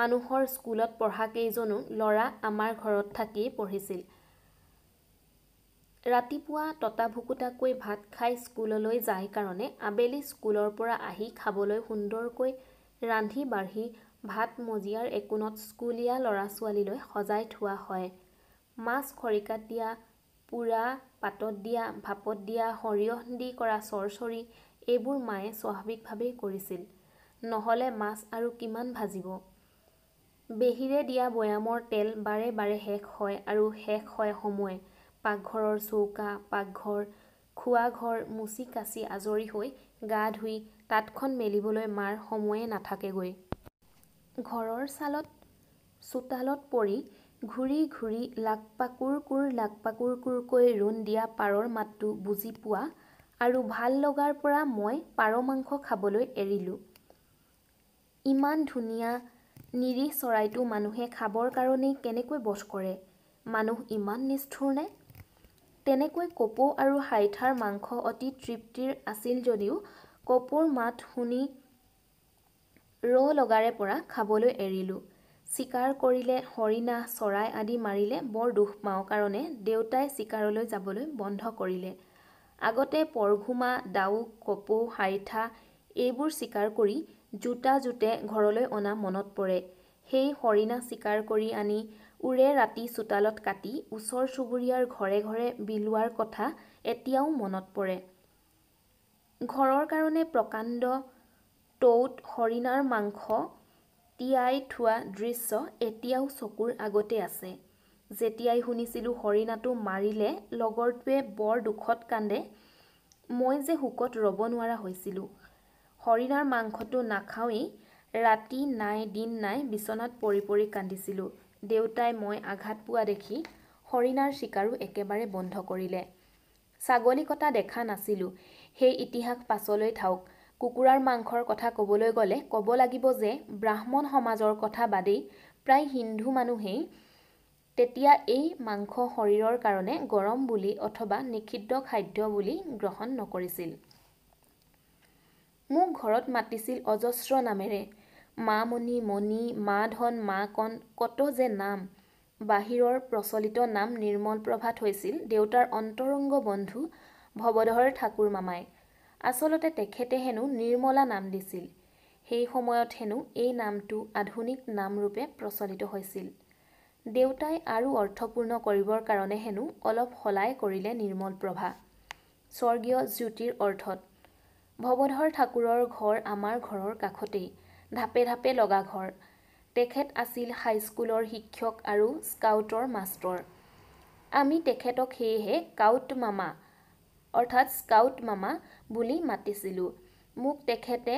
মানুহৰ স্কুলত পঢ়া কেইজনো ল'ৰা আমাৰ ঘৰত থাকিয়ে পঢ়িছিল ৰাতিপুৱা ততা ভুকুতাকৈ ভাত খাই স্কুললৈ যায় কাৰণে আবেলি স্কুলৰ পৰা আহি খাবলৈ সুন্দৰকৈ ৰান্ধি বাঢ়ি ভাত মজিয়াৰ একোণত স্কুলীয়া ল'ৰা ছোৱালীলৈ সজাই থোৱা হয় মাছ খৰিকাত দিয়া পোৰা পাতত দিয়া ভাপত দিয়া সৰিয়হ দি কৰা চৰচৰি এইবোৰ মায়ে স্বাভাৱিকভাৱেই কৰিছিল নহ'লে মাছ আৰু কিমান ভাজিব বেহীৰে দিয়া বৈয়ামৰ তেল বাৰে বাৰে শেষ হয় আৰু শেষ হয় সময়ে পাকঘৰৰ চৌকা পাকঘৰ খোৱা ঘৰ মুচি কাচি আজৰি হৈ গা ধুই তাঁতখন মেলিবলৈ মাৰ সময়ে নাথাকেগৈ ঘৰৰ ছালত চোতালত পৰি ঘূৰি ঘূৰি লাকপাকুৰ কুৰ লাকপাকুৰ কুৰকৈ ৰোন দিয়া পাৰৰ মাতটো বুজি পোৱা আৰু ভাল লগাৰ পৰা মই পাৰ মাংস খাবলৈ এৰিলোঁ ইমান ধুনীয়া নিৰিহ চৰাইটো মানুহে খাবৰ কাৰণেই কেনেকৈ বধ কৰে মানুহ ইমান নিষ্ঠুৰ নে তেনেকৈ কপৌ আৰু হাইঠাৰ মাংস অতি তৃপ্তিৰ আছিল যদিও কপৌৰ মাত শুনি ৰ লগাৰে পৰা খাবলৈ এৰিলোঁ চিকাৰ কৰিলে হৰিণা চৰাই আদি মাৰিলে বৰ দুখ পাওঁ কাৰণে দেউতাই চিকাৰলৈ যাবলৈ বন্ধ কৰিলে আগতে পৰঘুমা ডাউ কপৌ হাইঠা এইবোৰ চিকাৰ কৰি জোতা জোতে ঘৰলৈ অনা মনত পৰে সেই হৰিণা চিকাৰ কৰি আনি উৰে ৰাতি চোতালত কাটি ওচৰ চুবুৰীয়াৰ ঘৰে ঘৰে বিলোৱাৰ কথা এতিয়াও মনত পৰে ঘৰৰ কাৰণে প্ৰকাণ্ড টৌত হৰিণাৰ মাংস তিয়াই থোৱা দৃশ্য এতিয়াও চকুৰ আগতে আছে যেতিয়াই শুনিছিলোঁ হৰিণাটো মাৰিলে লগৰটোৱে বৰ দুখত কান্দে মই যে শোকত ৰ'ব নোৱাৰা হৈছিলোঁ হৰিণাৰ মাংসটো নাখাওঁৱেই ৰাতি নাই দিন নাই বিচনাত পৰি পৰি কান্দিছিলোঁ দেউতাই মই আঘাত পোৱা দেখি হৰিণাৰ চিকাৰো একেবাৰে বন্ধ কৰিলে ছাগলী কটা দেখা নাছিলোঁ সেই ইতিহাস পাছলৈ থাকক কুকুৰাৰ মাংসৰ কথা ক'বলৈ গ'লে ক'ব লাগিব যে ব্ৰাহ্মণ সমাজৰ কথা বাদেই প্ৰায় হিন্দু মানুহেই তেতিয়া এই মাংস শৰীৰৰ কাৰণে গৰম বুলি অথবা নিষিদ্ধ খাদ্য বুলি গ্ৰহণ নকৰিছিল মোক ঘৰত মাতিছিল অজস্ৰ নামেৰে মা মণি মণি মা ধন মা কণ কত যে নাম বাহিৰৰ প্ৰচলিত নাম নিৰ্মল প্ৰভাত হৈছিল দেউতাৰ অন্তৰংগ বন্ধু ভৱধৰ ঠাকুৰ মামাই আচলতে তেখেতে হেনো নিৰ্মলা নাম দিছিল সেই সময়ত হেনো এই নামটো আধুনিক নামৰূপে প্ৰচলিত হৈছিল দেউতাই আৰু অৰ্থপূৰ্ণ কৰিবৰ কাৰণে হেনো অলপ সলাই কৰিলে নিৰ্মল প্ৰভা স্বৰ্গীয় জ্যোতিৰ অৰ্থত ভৱধৰ ঠাকুৰৰ ঘৰ আমাৰ ঘৰৰ কাষতেই ধাপে ধাপে লগা ঘৰ তেখেত আছিল হাইস্কুলৰ শিক্ষক আৰু স্কাউটৰ মাষ্টৰ আমি তেখেতক সেয়েহে কাউট মামা অৰ্থাৎ স্কাউট মামা বুলি মাতিছিলোঁ মোক তেখেতে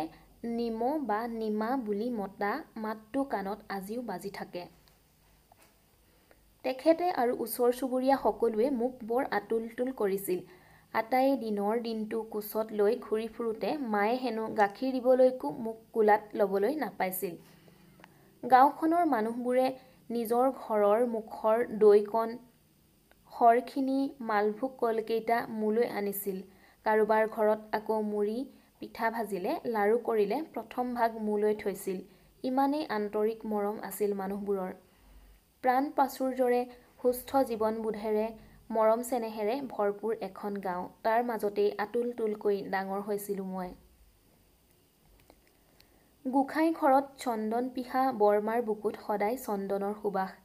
নিম বা নিমা বুলি মতা মাতটো কাণত আজিও বাজি থাকে তেখেতে আৰু ওচৰ চুবুৰীয়া সকলোৱে মোক বৰ আতুলতুল কৰিছিল আটাইয়ে দিনৰ দিনটো কোচত লৈ ঘূৰি ফুৰোঁতে মায়ে হেনো গাখীৰ দিবলৈকো মোক কোলাত ল'বলৈ নাপাইছিল গাঁওখনৰ মানুহবোৰে নিজৰ ঘৰৰ মুখৰ দৈকণ খৰখিনি মালভোগ কলকেইটা মোলৈ আনিছিল কাৰোবাৰ ঘৰত আকৌ মুড়ি পিঠা ভাজিলে লাৰু কৰিলে প্ৰথম ভাগ মোলৈ থৈছিল ইমানেই আন্তৰিক মৰম আছিল মানুহবোৰৰ প্ৰাণ পাচুৰ প্ৰাচুৰ্যৰে সুস্থ জীৱনবোধেৰে মৰম চেনেহেৰে ভৰপূৰ এখন গাঁও তাৰ মাজতেই আতুল তুলকৈ ডাঙৰ হৈছিলোঁ মই গোঁসাই ঘৰত চন্দন পিহা বৰমাৰ বুকুত সদায় চন্দনৰ সুবাস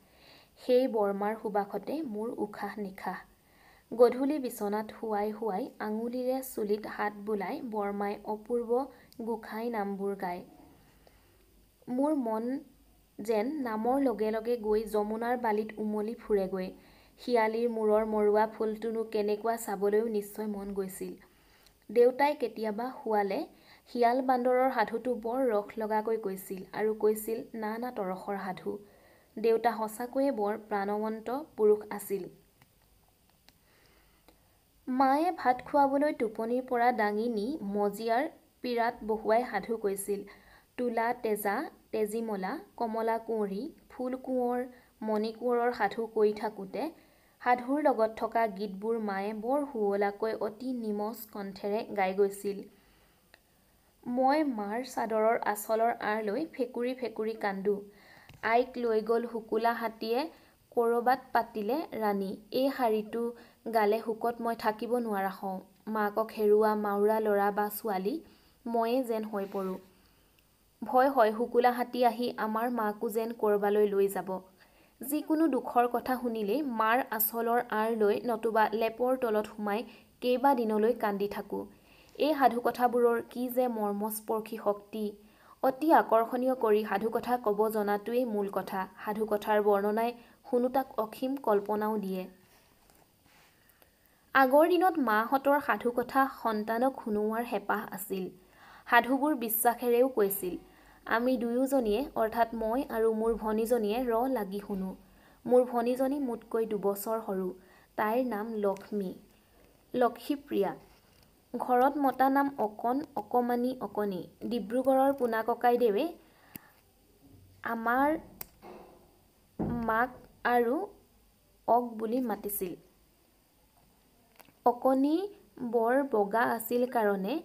সেই বৰ্মাৰ সুবাসতে মোৰ উশাহ নিশাহ গধূলি বিচনাত শুৱাই শুৱাই আঙুলিৰে চুলিত হাত বোলাই বৰ্মাই অপূৰ্ব গোঁসাই নামবোৰ গায় মোৰ মন যেন নামৰ লগে লগে গৈ যমুনাৰ বালিত উমলি ফুৰেগৈ শিয়ালিৰ মূৰৰ মৰুৱা ফুলটোনো কেনেকুৱা চাবলৈও নিশ্চয় মন গৈছিল দেউতাই কেতিয়াবা শুৱালে শিয়াল বান্দৰৰ সাধুটো বৰ ৰস লগাকৈ কৈছিল আৰু কৈছিল নানা তৰসৰ সাধু দেউতা সঁচাকৈয়ে বৰ প্ৰাণৱন্ত পুৰুষ আছিল মায়ে ভাত খোৱাবলৈ টোপনিৰ পৰা দাঙি নি মজিয়াৰ পীৰাত বহুৱাই সাধু কৈছিল তোলা তেজা তেজীমলা কমলা কুঁৱৰী ফুলকোঁৱৰ মণিকোঁৱৰৰ সাধু কৈ থাকোঁতে সাধুৰ লগত থকা গীতবোৰ মায়ে বৰ শুৱলাকৈ অতি নিমজ কণ্ঠেৰে গাই গৈছিল মই মাৰ চাদৰৰ আচলৰ আঁৰ লৈ ফেঁকুৰি ফেকুৰি কান্দোঁ আইক লৈ গ'ল শুকুলা হাতীয়ে ক'ৰবাত পাতিলে ৰাণী এই শাৰীটো গালে শোকত মই থাকিব নোৱাৰা হওঁ মাকক হেৰুওৱা মাউৰা ল'ৰা বা ছোৱালী ময়ে যেন হৈ পৰোঁ ভয় হয় শুকুলা হাতী আহি আমাৰ মাকো যেন ক'ৰবালৈ লৈ যাব যিকোনো দুখৰ কথা শুনিলেই মাৰ আচলৰ আঁৰ লৈ নতুবা লেপৰ তলত সোমাই কেইবাদিনলৈ কান্দি থাকোঁ এই সাধুকথাবোৰৰ কি যে মৰ্মস্পৰ্শী শক্তি অতি আকৰ্ষণীয় কৰি সাধুকথা ক'ব জনাটোৱেই মূল কথা সাধুকথাৰ বৰ্ণনাই শুনো তাক অসীম কল্পনাও দিয়ে আগৰ দিনত মাহঁতৰ সাধুকথা সন্তানক শুনোৱাৰ হেঁপাহ আছিল সাধুবোৰ বিশ্বাসেৰেও কৈছিল আমি দুয়োজনীয়ে অৰ্থাৎ মই আৰু মোৰ ভনীজনীয়ে ৰ লাগি শুনো মোৰ ভনীজনী মোতকৈ দুবছৰ সৰু তাইৰ নাম লক্ষ্মী লক্ষীপ্ৰিয়া ঘৰত মতা নাম অকণ অকণমানি অকণি ডিব্ৰুগড়ৰ পোনা ককাইদেৱে আমাৰ মাক আৰু অক বুলি মাতিছিল অকণি বৰ বগা আছিল কাৰণে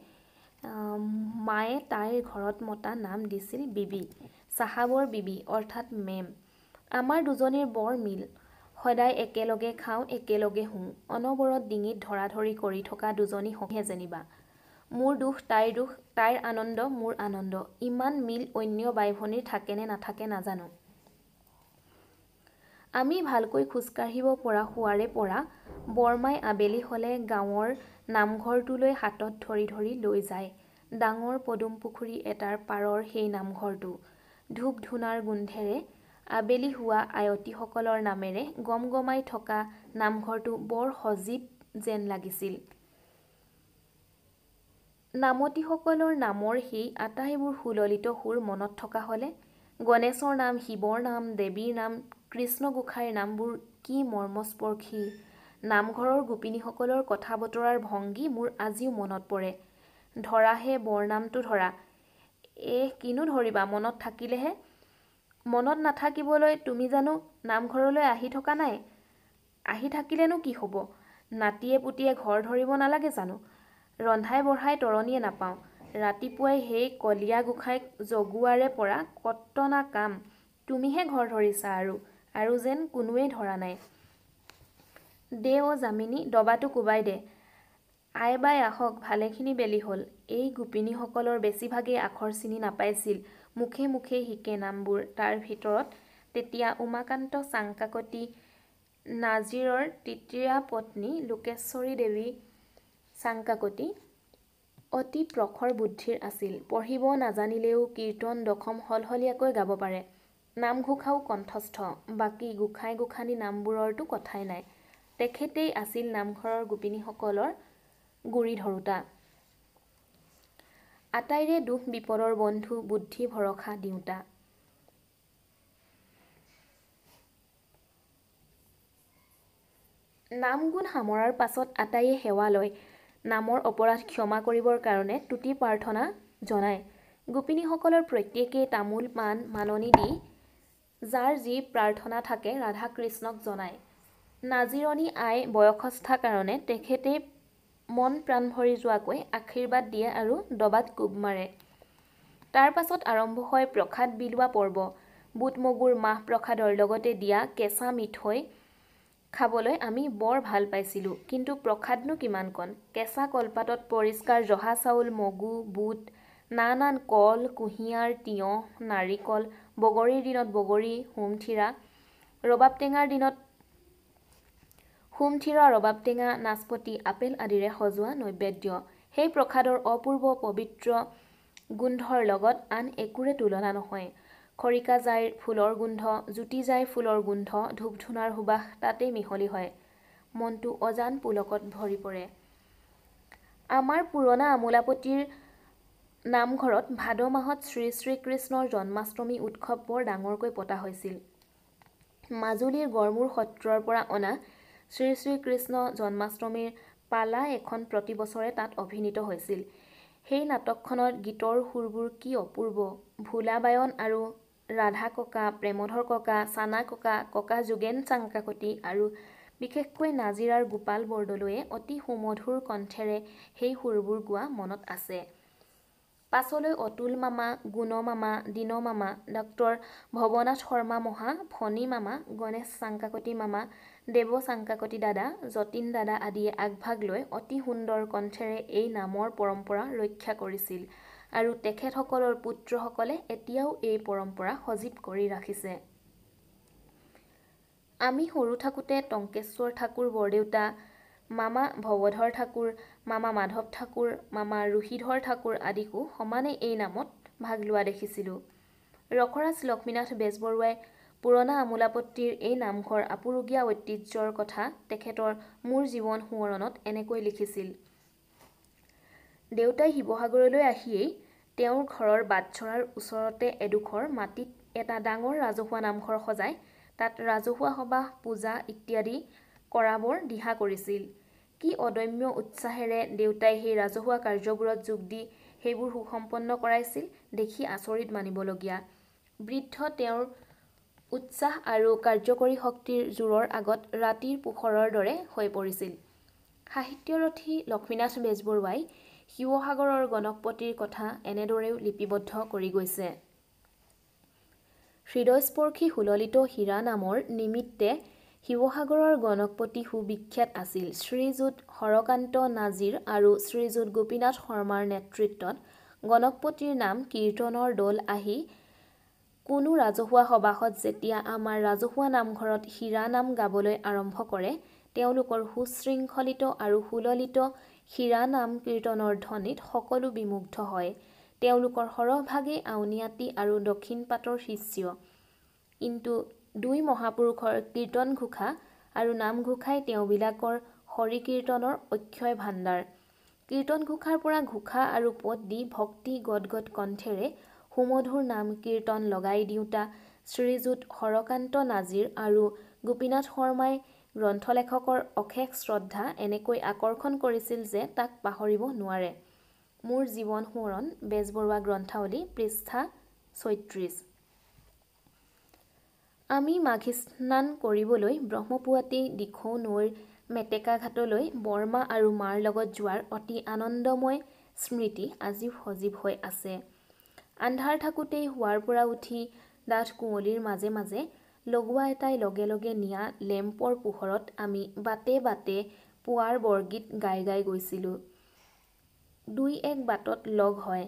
মায়ে তাইৰ ঘৰত মতা নাম দিছিল বিবি চাহাবৰ বিবি অৰ্থাৎ মেম আমাৰ দুজনীৰ বৰ মিল সদায় একেলগে খাওঁ একেলগে শুওঁ অনবৰত ডিঙিত ধৰাধৰি কৰি থকা দুজনী হহে যেনিবা মোৰ দুখ তাইৰ দুখ তাইৰ আনন্দ মোৰ আনন্দ ইমান মিল অন্য বাই ভনীৰ থাকে নে নাথাকে নাজানো আমি ভালকৈ খোজকাঢ়িব পৰা শুৱাৰে পৰা বৰমাই আবেলি হ'লে গাঁৱৰ নামঘৰটোলৈ হাতত ধৰি ধৰি লৈ যায় ডাঙৰ পদুম পুখুৰী এটাৰ পাৰৰ সেই নামঘৰটো ধূপ ধূনাৰ গোন্ধেৰে আবেলি হোৱা আয়তীসকলৰ নামেৰে গম গমাই থকা নামঘৰটো বৰ সজীৱ যেন লাগিছিল নামতীসকলৰ নামৰ সেই আটাইবোৰ সুললিত সুৰ মনত থকা হ'লে গণেশৰ নাম শিৱৰ নাম দেৱীৰ নাম কৃষ্ণ কৃষ্ণগোসাঁইৰ নামবোৰ কি মৰ্মস্পৰ্শী নামঘৰৰ গোপিনীসকলৰ কথা বতৰাৰ ভংগী মোৰ আজিও মনত পৰে ধৰাহে বৰ নামটো ধৰা এহ কিনো ধৰিবা মনত থাকিলেহে মনত নাথাকিবলৈ তুমি জানো নামঘৰলৈ আহি থকা নাই আহি থাকিলেনো কি হ'ব নাতিয়ে পুতিয়ে ঘৰ ধৰিব নালাগে জানো ৰন্ধাই বঢ়াই তৰণিয়ে নাপাওঁ ৰাতিপুৱাই সেই কলীয়া গোঁসাইক জগোৱাৰে পৰা কটনা কাম তুমিহে ঘৰ ধৰিছা আৰু আৰু যেন কোনোৱেই ধৰা নাই দে অ' জামিনী দবাটো কোবাই দে আই বাই আহক ভালেখিনি বেলি হ'ল এই গোপিনীসকলৰ বেছিভাগেই আখৰ চিনি নাপাইছিল মুখে মুখে শিকে নামবোৰ তাৰ ভিতৰত তেতিয়া উমাকান্ত চাংকাকতি নাজিৰৰ তৃতীয়া পত্নী লোকেশ্বৰী দেৱী চাংকাকতি অতি প্ৰখৰ বুদ্ধিৰ আছিল পঢ়িব নাজানিলেও কীৰ্তন দশম সলসলীয়াকৈ গাব পাৰে নামঘোষাও কণ্ঠস্থ বাকী গোঁসাই গোসানী নামবোৰৰতো কথাই নাই তেখেতেই আছিল নামঘৰৰ গোপিনীসকলৰ গুৰি ধৰোঁতা আটাইৰে দুখ বিপদৰ বন্ধু বুদ্ধি ভৰসা দিওঁতা নাম গুণ সামৰাৰ পাছত আটাইয়ে সেৱা লয় নামৰ অপৰাধ ক্ষমা কৰিবৰ কাৰণে তুতি প্ৰাৰ্থনা জনায় গোপিনীসকলৰ প্ৰত্যেকেই তামোল পাণ মাননি দি যাৰ যি প্ৰাৰ্থনা থাকে ৰাধাকৃষ্ণক জনায় নাজিৰণি আই বয়সস্থা কাৰণে তেখেতেই মন প্ৰাণ ভৰি যোৱাকৈ আশীৰ্বাদ দিয়ে আৰু দবাত কোব মাৰে তাৰ পাছত আৰম্ভ হয় প্ৰসাদ বিলোৱা পৰ্ব বুট মগুৰ মাহ প্ৰসাদৰ লগতে দিয়া কেঁচা মিঠৈ খাবলৈ আমি বৰ ভাল পাইছিলোঁ কিন্তু প্ৰসাদনো কিমানকণ কেঁচা কলপাতত পৰিষ্কাৰ জহা চাউল মগু বুট নানান কল কুঁহিয়াৰ তিয়ঁহ নাৰিকল বগৰীৰ দিনত বগৰী হোমথিৰা ৰবাব টেঙাৰ দিনত খুমথিৰা ৰবাব টেঙা নাচপতি আপেল আদিৰে সজোৱা নৈবেদ্য সেই প্ৰসাদৰ অপূৰ্ব পবিত্ৰ গোন্ধৰ লগত আন একোৰে তুলনা নহয় খৰিকা যায় ফুলৰ গোন্ধ জুতি যায় ফুলৰ গোন্ধ ধূপ ধূনাৰ সুবাস তাতে মিহলি হয় মনটো অজান পুলকত ভৰি পৰে আমাৰ পুৰণা আমোলাপতিৰ নামঘৰত ভাদ মাহত শ্ৰী শ্ৰীকৃষ্ণৰ জন্মাষ্টমী উৎসৱ বৰ ডাঙৰকৈ পতা হৈছিল মাজুলীৰ গড়মূৰ সত্ৰৰ পৰা অনা শ্ৰী শ্ৰীকৃষ্ণ জন্মাষ্টমীৰ পালা এখন প্ৰতি বছৰে তাত অভিনীত হৈছিল সেই নাটকখনত গীতৰ সুৰবোৰ কি অপূৰ্ব ভোলাবায়ন আৰু ৰাধা ককা প্ৰেমধৰ ককা চানা ককা ককা যোগেন চাংকাকতি আৰু বিশেষকৈ নাজিৰাৰ গোপাল বৰদলৈয়ে অতি সুমধুৰ কণ্ঠেৰে সেই সুৰবোৰ গোৱা মনত আছে পাছলৈ অতুল মামা গুণমামা মামা ডক্টৰ ভৱনাথ শৰ্মা মহা ফণী মামা গণেশ চাংকাকতি মামা দেৱচাংকাকতি দাদা যতীন দাদা আদিয়ে আগভাগ লৈ অতি সুন্দৰ কণ্ঠেৰে এই নামৰ পৰম্পৰা ৰক্ষা কৰিছিল আৰু তেখেতসকলৰ পুত্ৰসকলে এতিয়াও এই পৰম্পৰা সজীৱ কৰি ৰাখিছে আমি সৰু থাকোঁতে টংকেশ্বৰ ঠাকুৰ বৰদেউতা মামা ভৱধৰ ঠাকুৰ মামা মাধৱ ঠাকুৰ মামা ৰুহিধৰ ঠাকুৰ আদিকো সমানে এই নামত ভাগ লোৱা দেখিছিলোঁ ৰসৰাজ লক্ষ্মীনাথ বেজবৰুৱাই পুৰণা আমোলাপট্টিৰ এই নামঘৰ আপুৰুগীয়া ঐতিহ্যৰ কথা তেখেতৰ মোৰ জীৱন সোঁৱৰণত এনেকৈ লিখিছিল দেউতাই শিৱসাগৰলৈ আহিয়েই তেওঁৰ ঘৰৰ বাট চৰাৰ ওচৰতে এডোখৰ মাটিত এটা ডাঙৰ ৰাজহুৱা নামঘৰ সজাই তাত ৰাজহুৱা সবাহ পূজা ইত্যাদি কৰাবৰ দিহা কৰিছিল কি অদম্য উৎসাহেৰে দেউতাই সেই ৰাজহুৱা কাৰ্যবোৰত যোগ দি সেইবোৰ সুসম্পন্ন কৰাইছিল দেখি আচৰিত মানিবলগীয়া বৃদ্ধ তেওঁৰ উৎসাহ আৰু কাৰ্যকৰী শক্তিৰ জোৰৰ আগত ৰাতিৰ পোহৰৰ দৰে হৈ পৰিছিল সাহিত্যৰথী লক্ষ্মীনাথ বেজবৰুৱাই শিৱসাগৰৰ গণকপতিৰ কথা এনেদৰেও লিপিবদ্ধ কৰি গৈছে হৃদয়স্পৰ্শী সুললিত হীৰা নামৰ নিমিত্তে শিৱসাগৰৰ গণকপতি সুবিখ্যাত আছিল শ্ৰীযুত হৰকান্ত নাজিৰ আৰু শ্ৰীযুত গোপীনাথ শৰ্মাৰ নেতৃত্বত গণকপতিৰ নাম কীৰ্তনৰ দল আহি কোনো ৰাজহুৱা সবাহত যেতিয়া আমাৰ ৰাজহুৱা নামঘৰত হীৰা নাম গাবলৈ আৰম্ভ কৰে তেওঁলোকৰ সুশৃংখলিত আৰু সুললিত হীৰা নাম কীৰ্তনৰ ধ্বনিত সকলো বিমুগ্ধ হয় তেওঁলোকৰ সৰহভাগেই আউনীয়াটি আৰু দক্ষিণ পাটৰ শিষ্য কিন্তু দুই মহাপুৰুষৰ কীৰ্তন ঘোষা আৰু নামঘোষাই তেওঁবিলাকৰ হৰি কীৰ্তনৰ অক্ষয় ভাণ্ডাৰ কীৰ্তন ঘোষাৰ পৰা ঘোষা আৰু পদ দি ভক্তি গদগদ কণ্ঠেৰে সুমধুৰ নাম কীৰ্তন লগাই দিওঁতা শ্ৰীযুত হৰকান্ত নাজিৰ আৰু গোপীনাথ শৰ্মাই গ্ৰন্থলেখকৰ অশেষ শ্ৰদ্ধা এনেকৈ আকৰ্ষণ কৰিছিল যে তাক পাহৰিব নোৱাৰে মোৰ জীৱন সোঁৱৰণ বেজবৰুৱা গ্ৰন্থাৱলী পৃষ্ঠা ছয়ত্ৰিছ আমি মাঘী স্নান কৰিবলৈ ব্ৰহ্মপুৱাতেই দিখৌ নৈৰ মেটেকা ঘাটলৈ বৰমা আৰু মাৰ লগত যোৱাৰ অতি আনন্দময় স্মৃতি আজিও সজীৱ হৈ আছে আন্ধাৰ থাকোঁতেই শোৱাৰ পৰা উঠি ডাঠ কুঁৱলীৰ মাজে মাজে লগোৱা এটাই লগে লগে নিয়া লেম্পৰ পোহৰত আমি বাটে বাটে পুৱাৰ বৰগীত গাই গাই গৈছিলোঁ দুই এক বাটত লগ হয়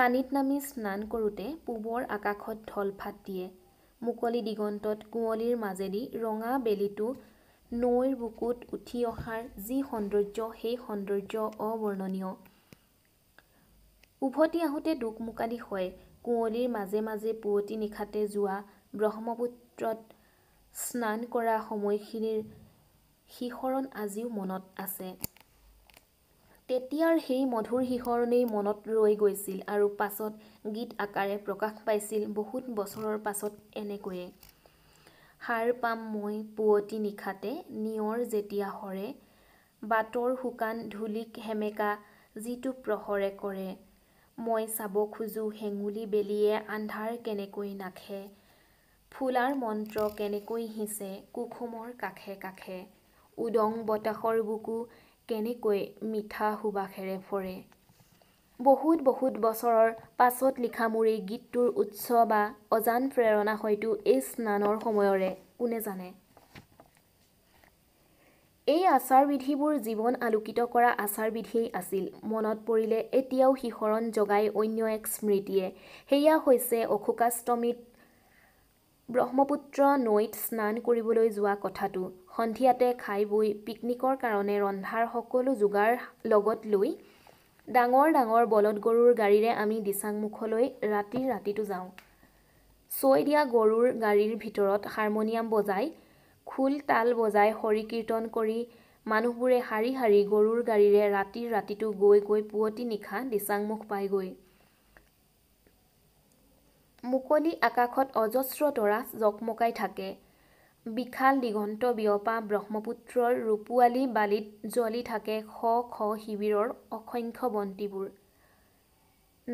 পানীত নামি স্নান কৰোঁতে পূবৰ আকাশত ঢল ফাট দিয়ে মুকলি দিগন্তত কুঁৱলীৰ মাজেদি ৰঙা বেলিটো নৈৰ বুকুত উঠি অহাৰ যি সৌন্দৰ্য সেই সৌন্দৰ্য অৱৰ্ণনীয় উভতি আহোঁতে দুখমোকালি হয় কুঁৱলীৰ মাজে মাজে পুৱতি নিশাতে যোৱা ব্ৰহ্মপুত্ৰত স্নান কৰা সময়খিনিৰ শিহৰণ আজিও মনত আছে তেতিয়াৰ সেই মধুৰ শিহৰণেই মনত ৰৈ গৈছিল আৰু পাছত গীত আকাৰে প্ৰকাশ পাইছিল বহুত বছৰৰ পাছত এনেকৈয়ে সাৰ পাম মই পুৱতি নিশাতে নিয়ৰ যেতিয়া সৰে বাটৰ শুকান ধূলিক সেমেকা যিটো প্ৰহৰে কৰে মই চাব খোজোঁ হেঙুলি বেলিয়ে আন্ধাৰ কেনেকৈ নাখে ফুলাৰ মন্ত্ৰ কেনেকৈ সিঁচে কুসুমৰ কাষে কাষে উদং বতাহৰ বুকু কেনেকৈ মিঠা সুবাসেৰে ফৰে বহুত বহুত বছৰৰ পাছত লিখা মোৰ এই গীতটোৰ উৎস বা অজান প্ৰেৰণা হয়তো এই স্নানৰ সময়ৰে কোনে জানে এই আচাৰ বিধিবোৰ জীৱন আলোকিত কৰা আচাৰ বিধিয়েই আছিল মনত পৰিলে এতিয়াও শিহৰণ জগাই অন্য এক স্মৃতিয়ে সেয়া হৈছে অশোকাষ্টমীত ব্ৰহ্মপুত্ৰ নৈত স্নান কৰিবলৈ যোৱা কথাটো সন্ধিয়াতে খাই বৈ পিকনিকৰ কাৰণে ৰন্ধাৰ সকলো যোগাৰ লগত লৈ ডাঙৰ ডাঙৰ বলদ গৰুৰ গাড়ীৰে আমি দিচাংমুখলৈ ৰাতি ৰাতিটো যাওঁ চৈ দিয়া গৰুৰ গাড়ীৰ ভিতৰত হাৰমনিয়াম বজাই খোল তাল বজাই হৰি কীৰ্তন কৰি মানুহবোৰে শাৰী শাৰী গৰুৰ গাড়ীৰে ৰাতি ৰাতিটো গৈ গৈ পুৱতি নিশা দিচাংমুখ পায়গৈ মুকলি আকাশত অজস্ৰ তৰা জকমকাই থাকে বিশাল দিগন্ত বিয়পা ব্ৰহ্মপুত্ৰৰ ৰূপোৱালী বালিত জ্বলি থাকে শ শ শিবিৰৰ অসংখ্য বন্তিবোৰ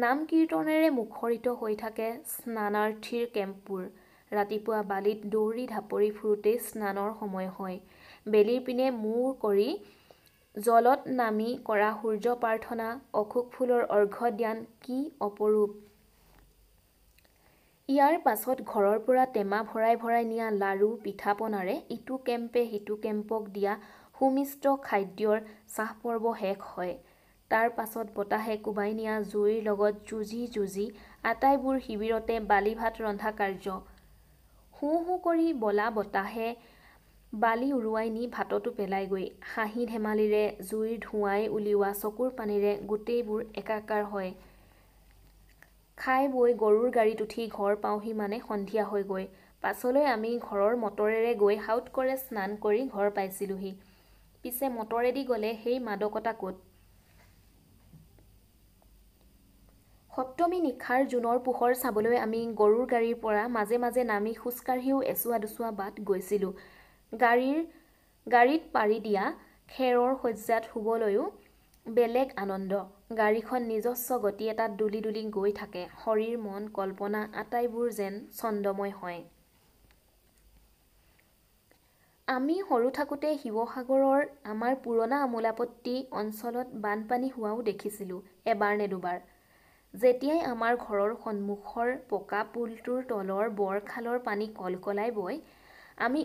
নাম কীৰ্তনেৰে মুখৰিত হৈ থাকে স্নানাৰ্থীৰ কেম্পবোৰ ৰাতিপুৱা বালিত দৌৰি ঢাপৰি ফুৰোঁতে স্নানৰ সময় হয় বেলিৰ পিনে মূৰ কৰি জলত নামি কৰা সূৰ্য প্ৰাৰ্থনা অশোক ফুলৰ অৰ্ঘ্য দান কি অপৰূপ ইয়াৰ পাছত ঘৰৰ পৰা টেমা ভৰাই ভৰাই নিয়া লাৰু পিঠা পনাৰে ইটো কেম্পে সিটো কেম্পক দিয়া সুমিষ্ট খাদ্যৰ চাহ পৰ্ব শেষ হয় তাৰ পাছত বতাহে কোবাই নিয়া জুইৰ লগত যুঁজি যুঁজি আটাইবোৰ শিবিৰতে বালি ভাত ৰন্ধা কাৰ্য হু হু কৰি বলা বতাহে বালি উৰুৱাই নি ভাততো পেলাইগৈ হাঁহি ধেমালিৰে জুইৰ ধোঁৱাই উলিওৱা চকুৰ পানীৰে গোটেইবোৰ একাকাৰ হয় খাই বৈ গৰুৰ গাড়ীত উঠি ঘৰ পাওঁহি মানে সন্ধিয়া হৈ গৈ পাছলৈ আমি ঘৰৰ মটৰেৰে গৈ সাউট কৰে স্নান কৰি ঘৰ পাইছিলোঁহি পিছে মটৰেদি গ'লে সেই মাদকতা ক'ত সপ্তমী নিশাৰ জোনৰ পোহৰ চাবলৈ আমি গৰুৰ গাড়ীৰ পৰা মাজে মাজে নামি খোজকাঢ়িও এচোৱা দুচোৱা বাট গৈছিলোঁ গাড়ীৰ গাড়ীত পাৰি দিয়া খেৰৰ শয্যাত শুবলৈও বেলেগ আনন্দ গাড়ীখন নিজস্ব গতি এটাত দুলি দুলি গৈ থাকে শৰীৰ মন কল্পনা আটাইবোৰ যেন ছন্দময় হয় আমি সৰু থাকোঁতে শিৱসাগৰৰ আমাৰ পুৰণা আমোলাপট্টি অঞ্চলত বানপানী হোৱাও দেখিছিলোঁ এবাৰ নে দুবাৰ যেতিয়াই আমাৰ ঘৰৰ সন্মুখৰ পকা পুলটোৰ তলৰ বৰখালৰ পানী কলকলাই বয় আমি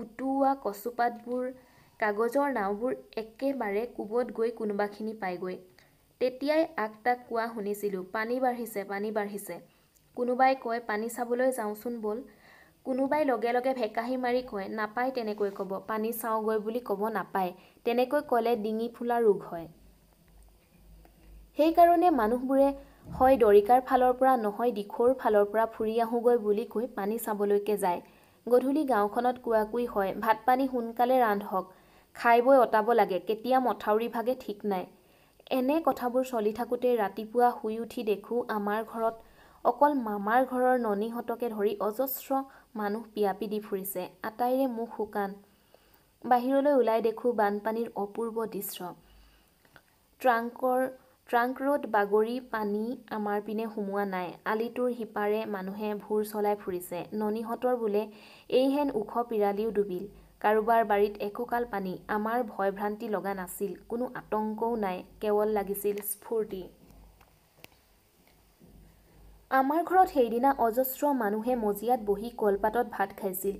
উটুওৱা কচুপাতবোৰ কাগজৰ নাওবোৰ একেবাৰে কোবত গৈ কোনোবাখিনি পায়গৈ তেতিয়াই আগ তাক কোৱা শুনিছিলোঁ পানী বাঢ়িছে পানী বাঢ়িছে কোনোবাই কয় পানী চাবলৈ যাওঁচোন ব'ল কোনোবাই লগে লগে ভেকাহী মাৰি কয় নাপায় তেনেকৈ ক'ব পানী চাওঁগৈ বুলি ক'ব নাপায় তেনেকৈ ক'লে ডিঙি ফুলা ৰোগ হয় সেইকাৰণে মানুহবোৰে হয় দৰিকাৰ ফালৰ পৰা নহয় দিখৌৰ ফালৰ পৰা ফুৰি আহোঁগৈ বুলি কৈ পানী চাবলৈকে যায় গধূলি গাঁওখনত কোৱা কুই হয় ভাত পানী সোনকালে ৰান্ধক খাই বৈ অঁতাব লাগে কেতিয়া মথাউৰি ভাগে ঠিক নাই এনে কথাবোৰ চলি থাকোঁতে ৰাতিপুৱা শুই উঠি দেখোঁ আমাৰ ঘৰত অকল মামাৰ ঘৰৰ ননীহঁতকে ধৰি অজস্ৰ মানুহ পিয়াপি দি ফুৰিছে আটাইৰে মুখ শুকান বাহিৰলৈ ওলাই দেখোঁ বানপানীৰ অপূৰ্ব দৃশ্য ট্ৰাংকৰ ট্ৰাংক ৰোড বাগৰি পানী আমাৰ পিনে সোমোৱা নাই আলিটোৰ সিপাৰে মানুহে ভোৰ চলাই ফুৰিছে ননিহঁতৰ বোলে এইহেন ওখ পিৰালিও ডুবিল কাৰোবাৰ বাৰীত একোকাল পানী আমাৰ ভয় ভ্ৰান্তি লগা নাছিল কোনো আতংকও নাই কেৱল লাগিছিল স্ফূৰ্তি আমাৰ ঘৰত সেইদিনা অজস্ৰ মানুহে মজিয়াত বহি কলপাতত ভাত খাইছিল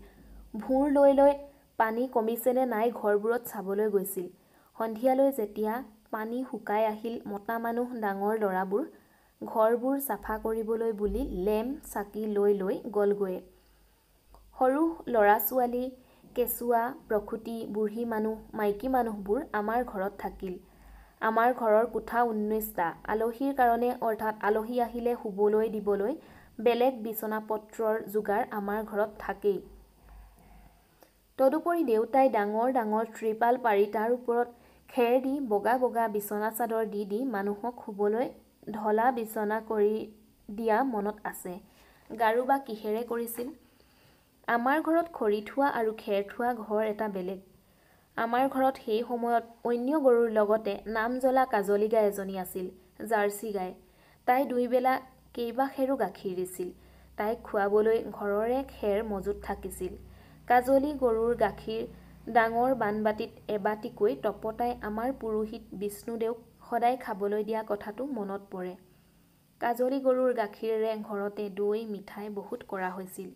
ভোৰ লৈ লৈ পানী কমিছেনে নাই ঘৰবোৰত চাবলৈ গৈছিল সন্ধিয়ালৈ যেতিয়া পানী শুকাই আহিল মতা মানুহ ডাঙৰ ল'ৰাবোৰ ঘৰবোৰ চাফা কৰিবলৈ বুলি লেম্প চাকি লৈ লৈ গ'লগৈ সৰু ল'ৰা ছোৱালী কেঁচুৱা প্ৰসূতি বুঢ়ী মানুহ মাইকী মানুহবোৰ আমাৰ ঘৰত থাকিল আমাৰ ঘৰৰ কোঠা ঊনৈছটা আলহীৰ কাৰণে অৰ্থাৎ আলহী আহিলে শুবলৈ দিবলৈ বেলেগ বিচনা পত্ৰৰ যোগাৰ আমাৰ ঘৰত থাকেই তদুপৰি দেউতাই ডাঙৰ ডাঙৰ ত্ৰিপাল পাৰি তাৰ ওপৰত খেৰ দি বগা বগা বিচনা চাদৰ দি দি মানুহক শুবলৈ ঢলা বিচনা কৰি দিয়া মনত আছে গাৰু বা কিহেৰে কৰিছিল আমাৰ ঘৰত খৰি থোৱা আৰু খেৰ থোৱা ঘৰ এটা বেলেগ আমাৰ ঘৰত সেই সময়ত অন্য গৰুৰ লগতে নাম জ্বলা কাজলি গাই এজনী আছিল জাৰ্চি গাই তাই দুইবেলা কেইবাখেৰো গাখীৰ দিছিল তাইক খোৱাবলৈ ঘৰৰে খেৰ মজুত থাকিছিল কাজলি গৰুৰ গাখীৰ ডাঙৰ বানবাটিত এবাটিকৈ তপতাই আমাৰ পুৰোহিত বিষ্ণুদেউক সদায় খাবলৈ দিয়া কথাটো মনত পৰে কাজলী গৰুৰ গাখীৰেৰে ঘৰতে দৈ মিঠাই বহুত কৰা হৈছিল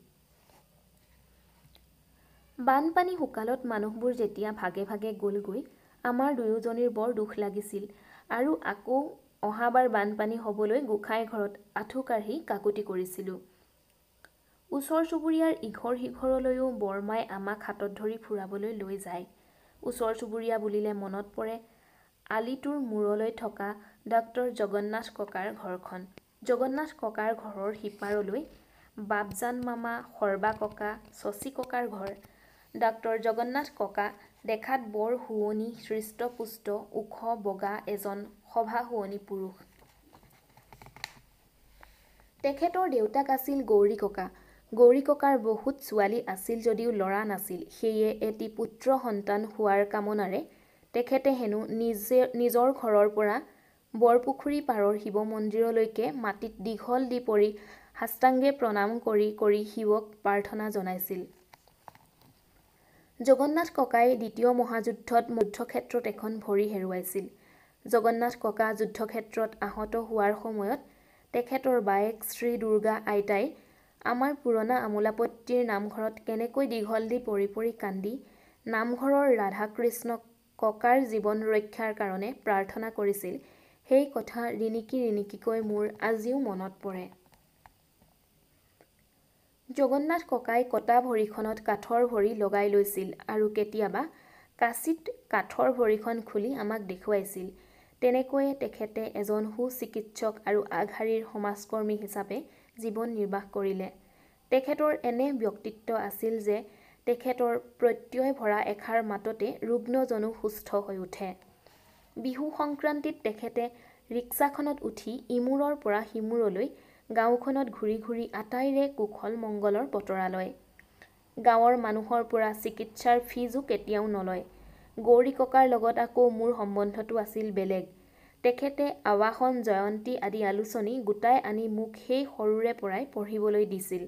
বানপানী শুকালত মানুহবোৰ যেতিয়া ভাগে ভাগে গ'লগৈ আমাৰ দুয়োজনীৰ বৰ দুখ লাগিছিল আৰু আকৌ অহাবাৰ বানপানী হ'বলৈ গোঁসাই ঘৰত আঁঠু কাঢ়ি কাকতি কৰিছিলোঁ ওচৰ চুবুৰীয়াৰ ইঘৰ সিঘৰলৈও বৰমাই আমাক হাতত ধৰি ফুৰাবলৈ লৈ যায় ওচৰ চুবুৰীয়া বুলিলে মনত পৰে আলিটোৰ মূৰলৈ থকা ডক্টৰ জগন্নাথ ককাৰ ঘৰখন জগন্নাথ ককাৰ ঘৰৰ সিপাৰলৈ বাপজান মামা সৰ্বা ককা শশী ককাৰ ঘৰ ডক্টৰ জগন্নাথ ককা দেখাত বৰ শুৱনি হৃষ্টপুষ্ট ওখ বগা এজন সভা শুৱনি পুৰুষ তেখেতৰ দেউতাক আছিল গৌৰী ককা গৌৰী ককাৰ বহুত ছোৱালী আছিল যদিও ল'ৰা নাছিল সেয়ে এটি পুত্ৰ সন্তান হোৱাৰ কামনাৰে তেখেতে হেনো নিজে নিজৰ ঘৰৰ পৰা বৰপুখুৰী পাৰৰ শিৱ মন্দিৰলৈকে মাটিত দীঘল দি পৰি সাষ্টাংগে প্ৰণাম কৰি কৰি শিৱক প্ৰাৰ্থনা জনাইছিল জগন্নাথ ককাই দ্বিতীয় মহাযুদ্ধত মধ্যক্ষেত্ৰত এখন ভৰি হেৰুৱাইছিল জগন্নাথ ককা যুদ্ধক্ষেত্ৰত আহত হোৱাৰ সময়ত তেখেতৰ বায়েক শ্ৰী দুৰ্গা আইতাই আমাৰ পুৰণা আমোলাপট্টিৰ নামঘৰত কেনেকৈ দীঘল দি পৰি পৰি কান্দি নামঘৰৰ ৰাধাকৃষ্ণক ককাৰ জীৱন ৰক্ষাৰ কাৰণে প্ৰাৰ্থনা কৰিছিল সেই কথা ৰিণিকি ৰিণিকীকৈ মোৰ আজিও মনত পৰে জগন্নাথ ককাই কটা ভৰিখনত কাঠৰ ভৰি লগাই লৈছিল আৰু কেতিয়াবা কাঁচিত কাঠৰ ভৰিখন খুলি আমাক দেখুৱাইছিল তেনেকৈয়ে তেখেতে এজন সু চিকিৎসক আৰু আগশাৰীৰ সমাজকৰ্মী হিচাপে জীৱন নিৰ্বাহ কৰিলে তেখেতৰ এনে ব্যক্তিত্ব আছিল যে তেখেতৰ প্ৰত্যয় ভৰা এষাৰ মাততে ৰুগ্নজনো সুস্থ হৈ উঠে বিহু সংক্ৰান্তিত তেখেতে ৰিক্সাখনত উঠি ইমূৰৰ পৰা সিমূৰলৈ গাঁওখনত ঘূৰি ঘূৰি আটাইৰে কুশল মংগলৰ বতৰা লয় গাঁৱৰ মানুহৰ পৰা চিকিৎসাৰ ফিজো কেতিয়াও নলয় গৌৰী ককাৰ লগত আকৌ মোৰ সম্বন্ধটো আছিল বেলেগ তেখেতে আৱাসন জয়ন্তী আদি আলোচনী গোটাই আনি মোক সেই সৰুৰে পৰাই পঢ়িবলৈ দিছিল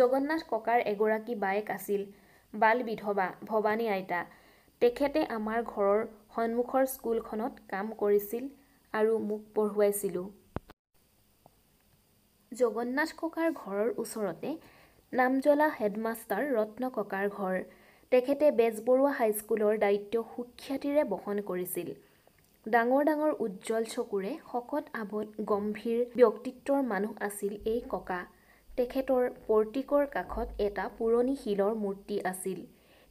জগন্নাথ ককাৰ এগৰাকী বায়েক আছিল বাল বিধৱা ভৱানী আইতা তেখেতে আমাৰ ঘৰৰ সন্মুখৰ স্কুলখনত কাম কৰিছিল আৰু মোক পঢ়ুৱাইছিলোঁ জগন্নাথ ককাৰ ঘৰৰ ওচৰতে নামজ্বলা হেডমাষ্টাৰ ৰত্ন ককাৰ ঘৰ তেখেতে বেজবৰুৱা হাইস্কুলৰ দায়িত্ব সুখ্যাতিৰে বহন কৰিছিল ডাঙৰ ডাঙৰ উজ্জ্বল চকুৰে শকত আৱত গম্ভীৰ ব্যক্তিত্বৰ মানুহ আছিল এই ককা তেখেতৰ পৰ্টিকৰ কাষত এটা পুৰণি শিলৰ মূৰ্তি আছিল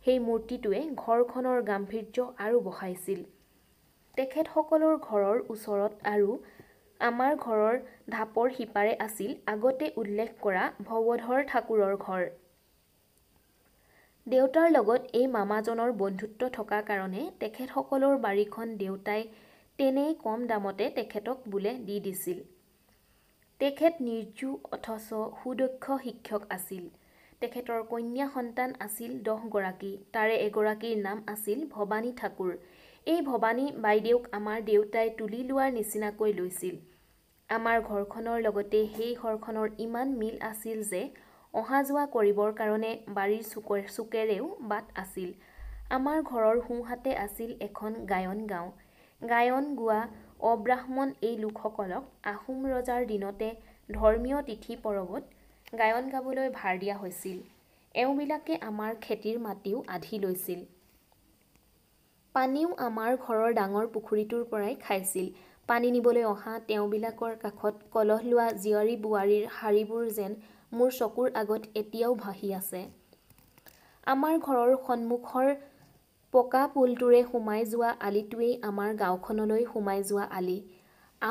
সেই মূৰ্তিটোৱে ঘৰখনৰ গাম্ভীৰ্য আৰু বঢ়াইছিল তেখেতসকলৰ ঘৰৰ ওচৰত আৰু আমাৰ ঘৰৰ ঢাপৰ সিপাৰে আছিল আগতে উল্লেখ কৰা ভৱধৰ ঠাকুৰৰ ঘৰ দেউতাৰ লগত এই মামাজনৰ বন্ধুত্ব থকাৰ কাৰণে তেখেতসকলৰ বাৰীখন দেউতাই তেনেই কম দামতে তেখেতক বোলে দি দিছিল তেখেত নিৰ্জু অথচ সুদক্ষ শিক্ষক আছিল তেখেতৰ কন্যা সন্তান আছিল দহগৰাকী তাৰে এগৰাকীৰ নাম আছিল ভৱানী ঠাকুৰ এই ভৱানী বাইদেউক আমাৰ দেউতাই তুলি লোৱাৰ নিচিনাকৈ লৈছিল আমাৰ ঘৰখনৰ লগতে সেই ঘৰখনৰ ইমান মিল আছিল যে অহা যোৱা কৰিবৰ কাৰণে বাৰীৰ চুকৰ চুকেৰেও বাট আছিল আমাৰ ঘৰৰ সোঁহাতে আছিল এখন গায়ন গাঁও গায়ন গোৱা অব্ৰাহ্মণ এই লোকসকলক আহোম ৰজাৰ দিনতে ধৰ্মীয় তিথি পৰৱত গায়ন গাবলৈ ভাৰ দিয়া হৈছিল এওঁবিলাকে আমাৰ খেতিৰ মাটিও আধি লৈছিল পানীও আমাৰ ঘৰৰ ডাঙৰ পুখুৰীটোৰ পৰাই খাইছিল পানী নিবলৈ অহা তেওঁবিলাকৰ কাষত কলহ লোৱা জীয়ৰী বোৱাৰীৰ শাৰীবোৰ যেন মোৰ চকুৰ আগত এতিয়াও ভাহি আছে আমাৰ ঘৰৰ সন্মুখৰ পকা পুলটোৰে সোমাই যোৱা আলিটোৱেই আমাৰ গাঁওখনলৈ সোমাই যোৱা আলি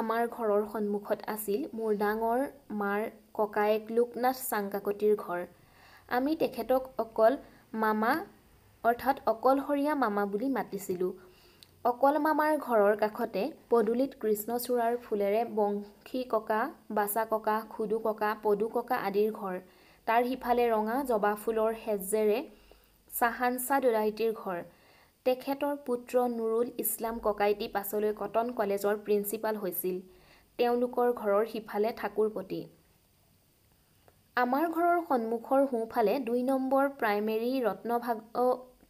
আমাৰ ঘৰৰ সন্মুখত আছিল মোৰ ডাঙৰ মাৰ ককায়েক লোকনাথ চাংকাকতিৰ ঘৰ আমি তেখেতক অকল মামা অৰ্থাৎ অকলশৰীয়া মামা বুলি মাতিছিলোঁ অকল মামাৰ ঘৰৰ কাষতে পদূলিত কৃষ্ণচূড়াৰ ফুলেৰে বংশী ককা বাচা ককা খুদু ককা পদু ককা আদিৰ ঘৰ তাৰ সিফালে ৰঙা জবা ফুলৰ সেজেৰে চাহানচা দৰাইটিৰ ঘৰ তেখেতৰ পুত্ৰ নুৰুল ইছলাম ককাইটি পাছলৈ কটন কলেজৰ প্ৰিন্সিপাল হৈছিল তেওঁলোকৰ ঘৰৰ সিফালে ঠাকুৰপতি আমাৰ ঘৰৰ সন্মুখৰ সোঁফালে দুই নম্বৰ প্ৰাইমেৰী ৰত্নভাগ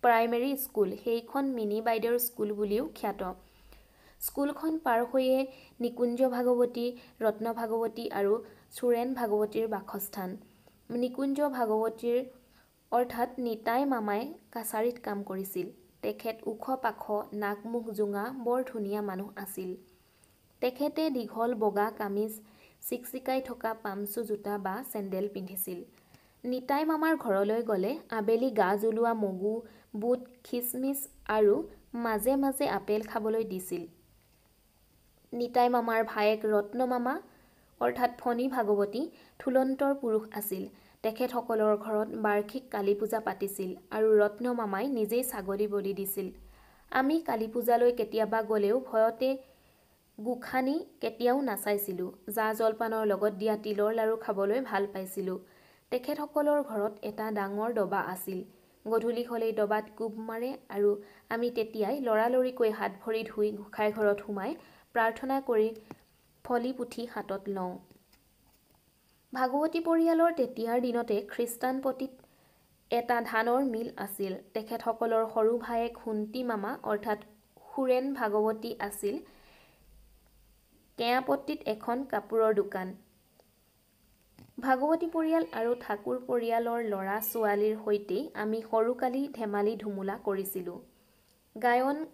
প্ৰাইমেৰী স্কুল সেইখন মিনি বাইদেউৰ স্কুল বুলিও খ্যাত স্কুলখন পাৰ হৈয়ে নিকুঞ্জ ভাগৱতী ৰত্ন ভাগৱতী আৰু চুৰেণ ভাগৱতীৰ বাসস্থান নিকুঞ্জ ভাগৱতীৰ অৰ্থাৎ নিতাই মামাই কাছাৰীত কাম কৰিছিল তেখেত ওখ পাখ নাক মুখ জোঙা বৰ ধুনীয়া মানুহ আছিল তেখেতে দীঘল বগা কামিজ চিকচিকাই থকা পামচু জোতা বা চেণ্ডেল পিন্ধিছিল নিতাই মামাৰ ঘৰলৈ গ'লে আবেলি গা জ্বলোৱা মগু বুট খিচমিচ আৰু মাজে মাজে আপেল খাবলৈ দিছিল নিতাই মামাৰ ভায়েক ৰত্ন মামা অৰ্থাৎ ফণী ভাগৱতী থুলন্তৰ পুৰুষ আছিল তেখেতসকলৰ ঘৰত বাৰ্ষিক কালী পূজা পাতিছিল আৰু ৰত্নমামাই নিজেই ছাগলী বলি দিছিল আমি কালী পূজালৈ কেতিয়াবা গ'লেও ভয়তে গোখানি কেতিয়াও নাচাইছিলোঁ জা জলপানৰ লগত দিয়া তিলৰ লাড়ু খাবলৈ ভাল পাইছিলোঁ তেখেতসকলৰ ঘৰত এটা ডাঙৰ ডবা আছিল গধূলি হ'লে ডবাত কোব মাৰে আৰু আমি তেতিয়াই লৰালৰিকৈ হাত ভৰি ধুই গোঁসাই ঘৰত সোমাই প্ৰাৰ্থনা কৰি ফলি পুথি হাতত লওঁ ভাগৱতী পৰিয়ালৰ তেতিয়াৰ দিনতে খ্ৰীষ্টান পতীত এটা ধানৰ মিল আছিল তেখেতসকলৰ সৰু ভায়েক সুন্তি মামা অৰ্থাৎ সুৰেণ ভাগৱতী আছিল কেয়াপট্টিত এখন কাপোৰৰ দোকান ভাগৱতী পৰিয়াল আৰু ঠাকুৰ পৰিয়ালৰ ল'ৰা ছোৱালীৰ সৈতেই আমি সৰুকালি ধেমালি ধুমুলা কৰিছিলোঁ গায়ন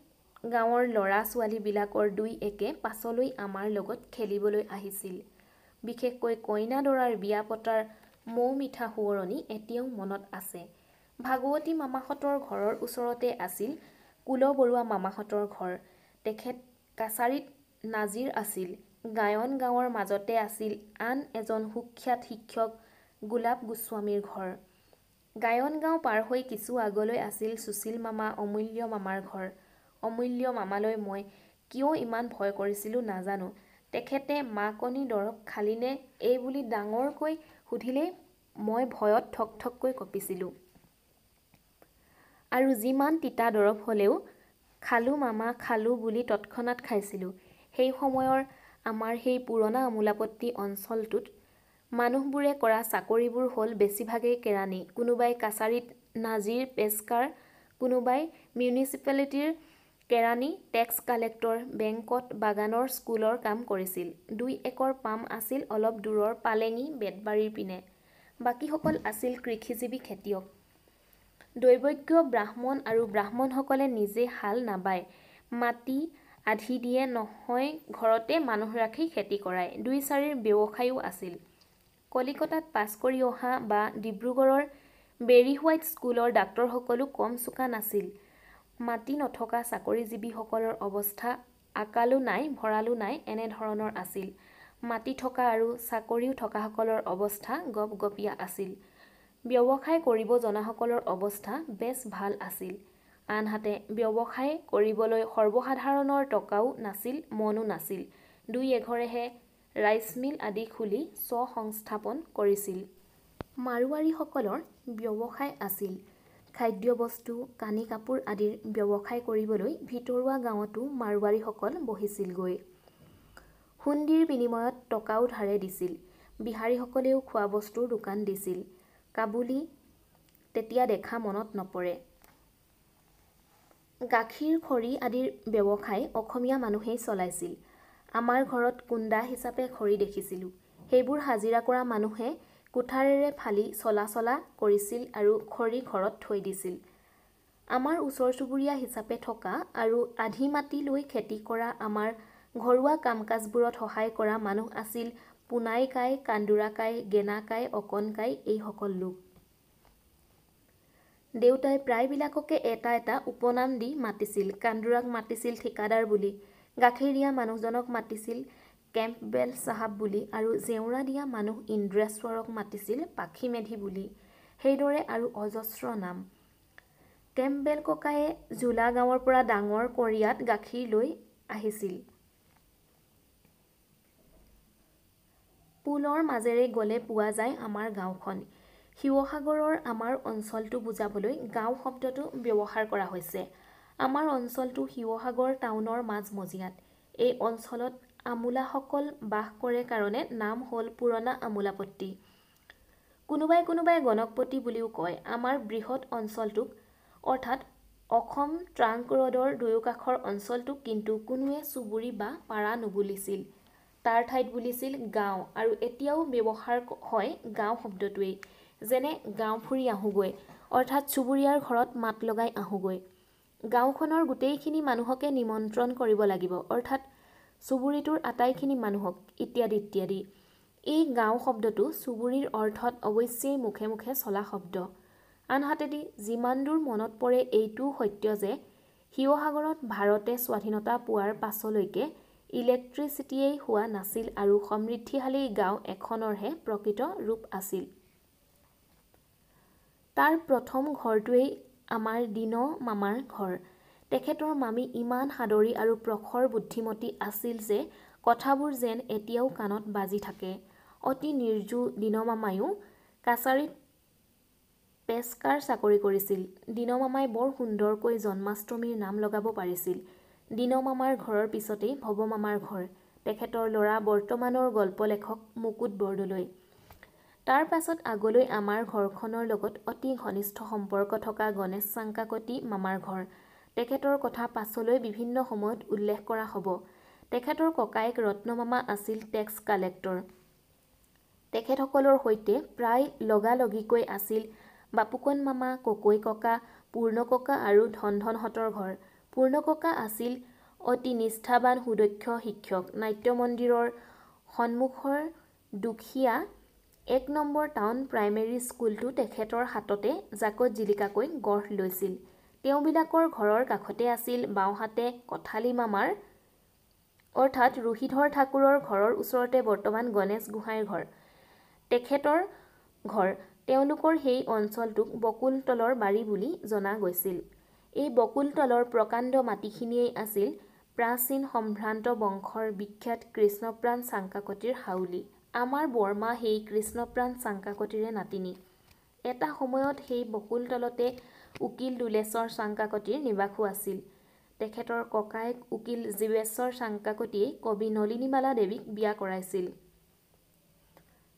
গাঁৱৰ ল'ৰা ছোৱালীবিলাকৰ দুই একে পাছলৈ আমাৰ লগত খেলিবলৈ আহিছিল বিশেষকৈ কইনা দৰাৰ বিয়া পতাৰ মৌ মিঠা সোঁৱৰণী এতিয়াও মনত আছে ভাগৱতী মামাহঁতৰ ঘৰৰ ওচৰতে আছিল কুল বৰুৱা মামাহঁতৰ ঘৰ তেখেত কাছাৰীত নাজিৰ আছিল গায়ন গাঁৱৰ মাজতে আছিল আন এজন সুখ্যাত শিক্ষক গোলাপ গোস্বামীৰ ঘৰ গায়ন গাঁও পাৰ হৈ কিছু আগলৈ আছিল সুশীল মামা অমূল্য মামাৰ ঘৰ অমূল্য মামালৈ মই কিয় ইমান ভয় কৰিছিলোঁ নাজানো তেখেতে মাকনী দৰৱ খালিনে এই বুলি ডাঙৰকৈ সুধিলেই মই ভয়ত ঠকঠককৈ কঁপিছিলোঁ আৰু যিমান তিতা দৰৱ হ'লেও খালোঁ মামা খালোঁ বুলি তৎক্ষণাত খাইছিলোঁ সেই সময়ৰ আমাৰ সেই পুৰণা আমোলাপট্টি অঞ্চলটোত মানুহবোৰে কৰা চাকৰিবোৰ হ'ল বেছিভাগেই কেৰাণী কোনোবাই কাছাৰীত নাজিৰ পেচকাৰ কোনোবাই মিউনিচিপেলিটিৰ কেৰাণী টেক্স কালেক্টৰ বেংকত বাগানৰ স্কুলৰ কাম কৰিছিল দুই একৰ পাম আছিল অলপ দূৰৰ পালেঙি বেতবাৰীৰ পিনে বাকীসকল আছিল কৃষিজীৱী খেতিয়ক দৈৱজ্ঞ ব্ৰাহ্মণ আৰু ব্ৰাহ্মণসকলে নিজে হাল নাবায় মাটি আধি দিয়ে নহয় ঘৰতে মানুহ ৰাখি খেতি কৰায় দুই চাৰিৰ ব্যৱসায়ো আছিল কলিকতাত পাছ কৰি অহা বা ডিব্ৰুগড়ৰ বেৰী হোৱাইট স্কুলৰ ডাক্তৰসকলো কম চোকা নাছিল মাটি নথকা চাকৰিজীৱীসকলৰ অৱস্থা আঁকালো নাই ভঁৰালো নাই এনেধৰণৰ আছিল মাটি থকা আৰু চাকৰিও থকাসকলৰ অৱস্থা গপ গপীয়া আছিল ব্যৱসায় কৰিব জনাসকলৰ অৱস্থা বেছ ভাল আছিল আনহাতে ব্যৱসায় কৰিবলৈ সৰ্বসাধাৰণৰ টকাও নাছিল মনো নাছিল দুই এঘৰেহে ৰাইচ মিল আদি খুলি স্বসংস্থাপন কৰিছিল মাৰোৱাৰীসকলৰ ব্যৱসায় আছিল খাদ্য বস্তু কানি কাপোৰ আদিৰ ব্যৱসায় কৰিবলৈ ভিতৰুৱা গাঁৱতো মাৰোৱাৰীসকল বহিছিলগৈ সুন্দিৰ বিনিময়ত টকাও ধাৰে দিছিল বিহাৰীসকলেও খোৱা বস্তুৰ দোকান দিছিল কাবুলী তেতিয়া দেখা মনত নপৰে গাখীৰ খৰি আদিৰ ব্যৱসায় অসমীয়া মানুহেই চলাইছিল আমাৰ ঘৰত কুণ্ডা হিচাপে খৰি দেখিছিলোঁ সেইবোৰ হাজিৰা কৰা মানুহে কুঠাৰেৰে ফালি চলা চলা কৰিছিল আৰু খৰি ঘৰত থৈ দিছিল আমাৰ ওচৰ চুবুৰীয়া হিচাপে থকা আৰু আধি মাটি লৈ খেতি কৰা আমাৰ ঘৰুৱা কাম কাজবোৰত সহায় কৰা মানুহ আছিল পোনাই কাই গেনা কান্দুৰাকাই অকণ কাই এইসকল লোক দেউতাই প্ৰায়বিলাককে এটা এটা উপনাম দি মাতিছিল কান্দুৰাক মাতিছিল ঠিকাদাৰ বুলি গাখীৰ দিয়া মানুহজনক মাতিছিল কেম্প বেল চাহাব বুলি আৰু জেওৰা দিয়া মানুহ ইন্দ্ৰেশ্বৰক মাতিছিল পাখি মেধি বুলি সেইদৰে আৰু অজস্ৰ নাম কেম্পবেল ককায়ে জোলা গাঁৱৰ পৰা ডাঙৰ কৰিয়াত গাখীৰ লৈ আহিছিল পুলৰ মাজেৰে গ'লে পোৱা যায় আমাৰ গাঁওখন শিৱসাগৰৰ আমাৰ অঞ্চলটো বুজাবলৈ গাঁও শব্দটো ব্যৱহাৰ কৰা হৈছে আমাৰ অঞ্চলটো শিৱসাগৰ টাউনৰ মাজমজিয়াত এই অঞ্চলত আমোলাসকল বাস কৰে কাৰণে নাম হ'ল পুৰণা আমোলাপট্টি কোনোবাই কোনোবাই গণকপতি বুলিও কয় আমাৰ বৃহৎ অঞ্চলটোক অৰ্থাৎ অসম ট্ৰাংক ৰ'ডৰ দুয়োকাষৰ অঞ্চলটোক কিন্তু কোনোৱে চুবুৰী বা পাৰা নুবুলিছিল তাৰ ঠাইত বুলিছিল গাঁও আৰু এতিয়াও ব্যৱহাৰ হয় গাঁও শব্দটোৱেই যেনে গাঁও ফুৰি আহোঁগৈ অৰ্থাৎ চুবুৰীয়াৰ ঘৰত মাত লগাই আহোঁগৈ গাঁওখনৰ গোটেইখিনি মানুহকে নিমন্ত্ৰণ কৰিব লাগিব অৰ্থাৎ চুবুৰীটোৰ আটাইখিনি মানুহক ইত্যাদি ইত্যাদি এই গাঁও শব্দটো চুবুৰীৰ অৰ্থত অৱশ্যেই মুখে মুখে চলা শব্দ আনহাতেদি যিমান দূৰ মনত পৰে এইটোও সত্য যে শিৱসাগৰত ভাৰতে স্বাধীনতা পোৱাৰ পাছলৈকে ইলেক্ট্ৰিচিটিয়েই হোৱা নাছিল আৰু সমৃদ্ধিশালী গাঁও এখনৰহে প্ৰকৃত ৰূপ আছিল তাৰ প্ৰথম ঘৰটোৱেই আমাৰ দিন মামাৰ ঘৰ তেখেতৰ মামী ইমান সাদৰী আৰু প্ৰখৰ বুদ্ধিমতী আছিল যে কথাবোৰ যেন এতিয়াও কাণত বাজি থাকে অতি নিৰ্জু দিনমামায়ো কাছাৰীত পেচকাৰ চাকৰি কৰিছিল দীনমামাই বৰ সুন্দৰকৈ জন্মাষ্টমীৰ নাম লগাব পাৰিছিল দীনমামাৰ ঘৰৰ পিছতেই ভৱমামাৰ ঘৰ তেখেতৰ ল'ৰা বৰ্তমানৰ গল্প লেখক মুকুট বৰদলৈ তাৰ পাছত আগলৈ আমাৰ ঘৰখনৰ লগত অতি ঘনিষ্ঠ সম্পৰ্ক থকা গণেশ চাংকাকতি মামাৰ ঘৰ তেখেতৰ কথা পাছলৈ বিভিন্ন সময়ত উল্লেখ কৰা হ'ব তেখেতৰ ককায়েক ৰত্নমামা আছিল টেক্স কালেক্টৰ তেখেতসকলৰ সৈতে প্ৰায় লগালগিকৈ আছিল বাপুকন মামা ককৈ ককা পূৰ্ণ ককা আৰু ধনধনহঁতৰ ঘৰ পূৰ্ণ ককা আছিল অতি নিষ্ঠাবান সুদক্ষ শিক্ষক নাট্য মন্দিৰৰ সন্মুখৰ দুখীয়া এক নম্বৰ টাউন প্ৰাইমেৰী স্কুলটো তেখেতৰ হাততে জাকত জিলিকাকৈ গঢ় লৈছিল তেওঁবিলাকৰ ঘৰৰ কাষতে আছিল বাওঁহাতে কঠালী মামাৰ অৰ্থাৎ ৰোহিধৰ ঠাকুৰৰ ঘৰৰ ওচৰতে বৰ্তমান গণেশ গোহাঁইৰ ঘৰ তেখেতৰ ঘৰ তেওঁলোকৰ সেই অঞ্চলটোক বকুলতলৰ বাৰী বুলি জনা গৈছিল এই বকুলতলৰ প্ৰকাণ্ড মাটিখিনিয়েই আছিল প্ৰাচীন সম্ভ্ৰান্ত বংশৰ বিখ্যাত কৃষ্ণপ্ৰাণ চাংকাকতিৰ হাউলি আমাৰ বৰমা সেই কৃষ্ণপ্ৰাণ চাংকাকতিৰে নাতিনী এটা সময়ত সেই বকুলতলতে উকিল দুলেশ্বৰ চাংকাকতিৰ নিবাসো আছিল তেখেতৰ ককায়েক উকিল জীৱেশ্বৰ চাংকাকতিয়ে কবি নলিনীমালা দেৱীক বিয়া কৰাইছিল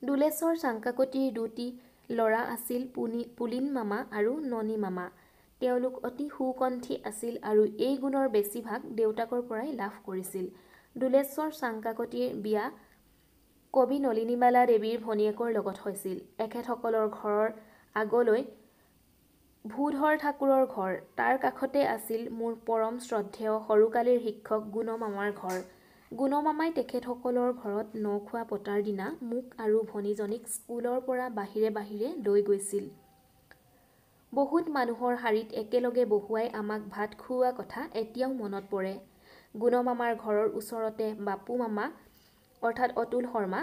দুলেশ্বৰ চাংকাকতিৰ দুটি ল'ৰা আছিল পুনি পুলিন মামা আৰু ননী মামা তেওঁলোক অতি সুকণ্ঠী আছিল আৰু এই গুণৰ বেছিভাগ দেউতাকৰ পৰাই লাভ কৰিছিল দুলেশ্বৰ চাংকাকতিৰ বিয়া কবি নলিনীমালা দেৱীৰ ভনীয়েকৰ লগত হৈছিল এখেতসকলৰ ঘৰৰ আগলৈ ভূধৰ ঠাকুৰৰ ঘৰ তাৰ কাষতে আছিল মোৰ পৰম শ্ৰদ্ধেয় সৰুকালিৰ শিক্ষক গুণমামাৰ ঘৰ গুণমামাই তেখেতসকলৰ ঘৰত ন খোৱা পতাৰ দিনা মোক আৰু ভনীজনীক স্কুলৰ পৰা বাহিৰে বাহিৰে লৈ গৈছিল বহুত মানুহৰ শাৰীত একেলগে বহুৱাই আমাক ভাত খুওৱা কথা এতিয়াও মনত পৰে গুণমামাৰ ঘৰৰ ওচৰতে বাপু মামা অৰ্থাৎ অতুল শৰ্মা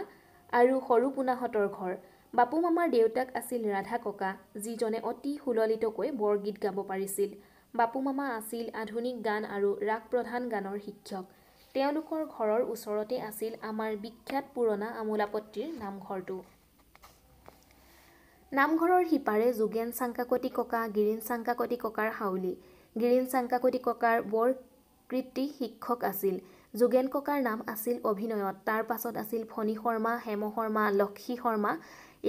আৰু সৰু পোনাহঁতৰ ঘৰ বাপু মামাৰ দেউতাক আছিল ৰাধা ককা যিজনে অতি সুললিতকৈ বৰগীত গাব পাৰিছিল বাপু মামা আছিল আধুনিক গান আৰু ৰাগ প্ৰধান গানৰ শিক্ষক তেওঁলোকৰ ঘৰৰ ওচৰতে আছিল আমাৰ বিখ্যাত পুৰণা আমোলাপত্ৰীৰ নামঘৰটো নামঘৰৰ সিপাৰে যোগেন চাংকাকতি ককা গিৰিণ চাংকাকতি ককাৰ হাউলি গিৰিণ চাংকাকতি ককাৰ বৰ কৃতি শিক্ষক আছিল যোগেন ককাৰ নাম আছিল অভিনয়ত তাৰ পাছত আছিল ফণী শৰ্মা হেম শৰ্মা লক্ষী শৰ্মা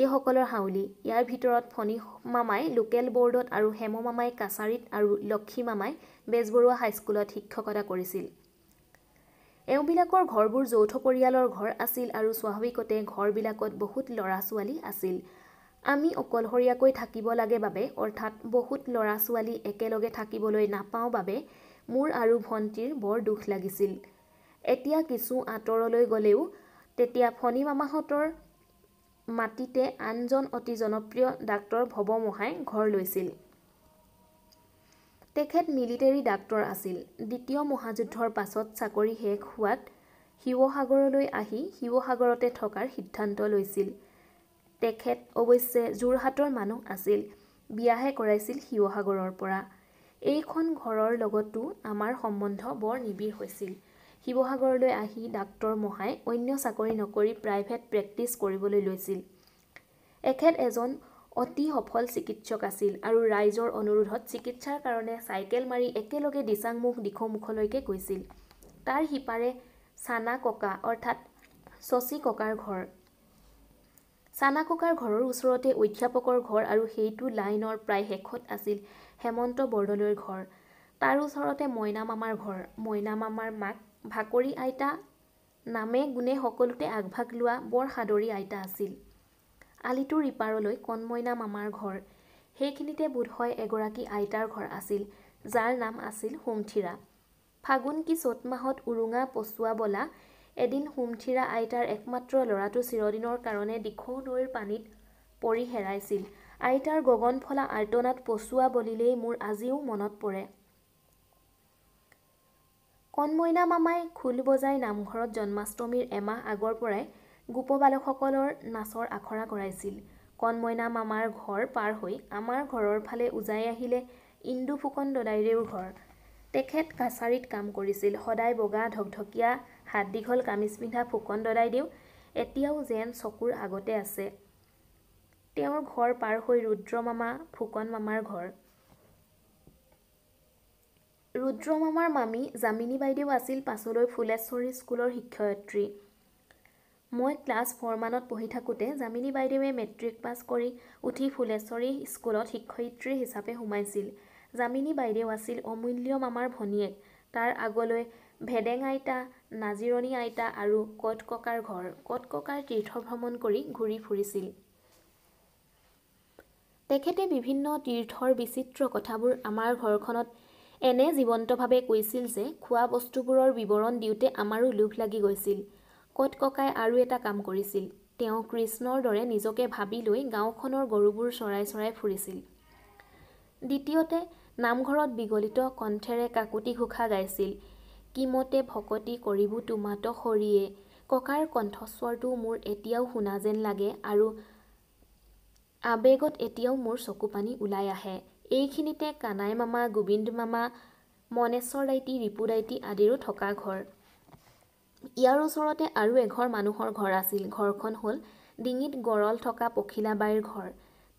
এইসকলৰ হাউলী ইয়াৰ ভিতৰত ফণী মামাই লোকেল বৰ্ডত আৰু হেম মামাই কাছাৰীত আৰু লক্ষী মামাই বেজবৰুৱা হাইস্কুলত শিক্ষকতা কৰিছিল এওঁবিলাকৰ ঘৰবোৰ যৌথ পৰিয়ালৰ ঘৰ আছিল আৰু স্বাভাৱিকতে ঘৰবিলাকত বহুত ল'ৰা ছোৱালী আছিল আমি অকলশৰীয়াকৈ থাকিব লাগে বাবে অৰ্থাৎ বহুত ল'ৰা ছোৱালী একেলগে থাকিবলৈ নাপাওঁ বাবে মোৰ আৰু ভণ্টিৰ বৰ দুখ লাগিছিল এতিয়া কিছু আঁতৰলৈ গ'লেও তেতিয়া ফণী মামাহঁতৰ মাটিতে আনজন অতি জনপ্ৰিয় ডাক্তৰ ভৱমোহাই ঘৰ লৈছিল তেখেত মিলিটেৰী ডাক্তৰ আছিল দ্বিতীয় মহাযুদ্ধৰ পাছত চাকৰি শেষ হোৱাত শিৱসাগৰলৈ আহি শিৱসাগৰতে থকাৰ সিদ্ধান্ত লৈছিল তেখেত অৱশ্যে যোৰহাটৰ মানুহ আছিল বিয়াহে কৰাইছিল শিৱসাগৰৰ পৰা এইখন ঘৰৰ লগতো আমাৰ সম্বন্ধ বৰ নিবিড় হৈছিল শিৱসাগৰলৈ আহি ডাক্তৰ মহাই অন্য চাকৰি নকৰি প্ৰাইভেট প্ৰেক্টিছ কৰিবলৈ লৈছিল এখেত এজন অতি সফল চিকিৎসক আছিল আৰু ৰাইজৰ অনুৰোধত চিকিৎসাৰ কাৰণে চাইকেল মাৰি একেলগে দিচাংমুখ দিখৌমুখলৈকে গৈছিল তাৰ সিপাৰে চানা ককা অৰ্থাৎ শশী ককাৰ ঘৰ চানা ককাৰ ঘৰৰ ওচৰতে অধ্যাপকৰ ঘৰ আৰু সেইটো লাইনৰ প্ৰায় শেষত আছিল হেমন্ত বৰদলৈৰ ঘৰ তাৰ ওচৰতে মইনা মামাৰ ঘৰ মইনা মামাৰ মাক ভাকৰি আইতা নামে গুণে সকলোতে আগভাগ লোৱা বৰ সাদৰী আইতা আছিল আলিটোৰ ইপাৰলৈ কণময়না মামাৰ ঘৰ সেইখিনিতে বোধ হয় এগৰাকী আইতাৰ ঘৰ আছিল যাৰ নাম আছিল সোমথিৰা ফাগুন কি চ'ত মাহত উৰুঙা পচোৱা বলা এদিন সোমথিৰা আইতাৰ একমাত্ৰ ল'ৰাটো চিৰদিনৰ কাৰণে দিখৌ নৈৰ পানীত পৰি হেৰাইছিল আইতাৰ গগন ফলা আৰ্তনাত পচোৱা বলিলেই মোৰ আজিও মনত পৰে কণমইনা মামাই খোল বজাই নামঘৰত জন্মাষ্টমীৰ এমাহ আগৰ পৰাই গোপ বালকসকলৰ নাচৰ আখৰা কৰাইছিল কণমইনা মামাৰ ঘৰ পাৰ হৈ আমাৰ ঘৰৰ ফালে উজাই আহিলে ইন্দু ফুকন দদাইদেউৰ ঘৰ তেখেত কাছাৰীত কাম কৰিছিল সদায় বগা ঢকঢকীয়া হাত দীঘল কামিজ পিন্ধা ফুকন দদাইদেউ এতিয়াও যেন চকুৰ আগতে আছে তেওঁৰ ঘৰ পাৰ হৈ ৰুদ্ৰ মামা ফুকন মামাৰ ঘৰ ৰুদ্ৰমামাৰ মামী জামিনী বাইদেউ আছিল পাছলৈ ফুলেশ্বৰী স্কুলৰ শিক্ষয়িত্ৰী মই ক্লাছ ফ'ৰ মানত পঢ়ি থাকোঁতে জামিনী বাইদেৱে মেট্ৰিক পাছ কৰি উঠি ফুলেশ্বৰী স্কুলত শিক্ষয়িত্ৰী হিচাপে সোমাইছিল জামিনী বাইদেউ আছিল অমূল্য মামাৰ ভনীয়েক তাৰ আগলৈ ভেদেং আইতা নাজিৰণী আইতা আৰু কট ককাৰ ঘৰ কট কটককাৰ তীৰ্থভ্ৰমণ কৰি ঘূৰি ফুৰিছিল তেখেতে বিভিন্ন তীৰ্থৰ বিচিত্ৰ কথাবোৰ আমাৰ ঘৰখনত এনে জীৱন্তভাৱে কৈছিল যে খোৱা বস্তুবোৰৰ বিৱৰণ দিওঁতে আমাৰো লোভ লাগি গৈছিল কট ককাই আৰু এটা কাম কৰিছিল তেওঁ কৃষ্ণৰ দৰে নিজকে ভাবি লৈ গাঁওখনৰ গৰুবোৰ চৰাই চৰাই ফুৰিছিল দ্বিতীয়তে নামঘৰত বিগলিত কণ্ঠেৰে কাকুতি ঘোষা গাইছিল কিমতে ভকতি কৰিব তোমাত সৰিয়ে ককাৰ কণ্ঠস্বৰটো মোৰ এতিয়াও শুনা যেন লাগে আৰু আবেগত এতিয়াও মোৰ চকুপানী ওলাই আহে এইখিনিতে কানাই মামা গোবিন্দ মামা মনেশ্বৰ দাইটি ৰিপু দাইটি আদিৰো থকা ঘৰ ইয়াৰ ওচৰতে আৰু এঘৰ মানুহৰ ঘৰ আছিল ঘৰখন হ'ল ডিঙিত গৰল থকা পখিলা বাইৰ ঘৰ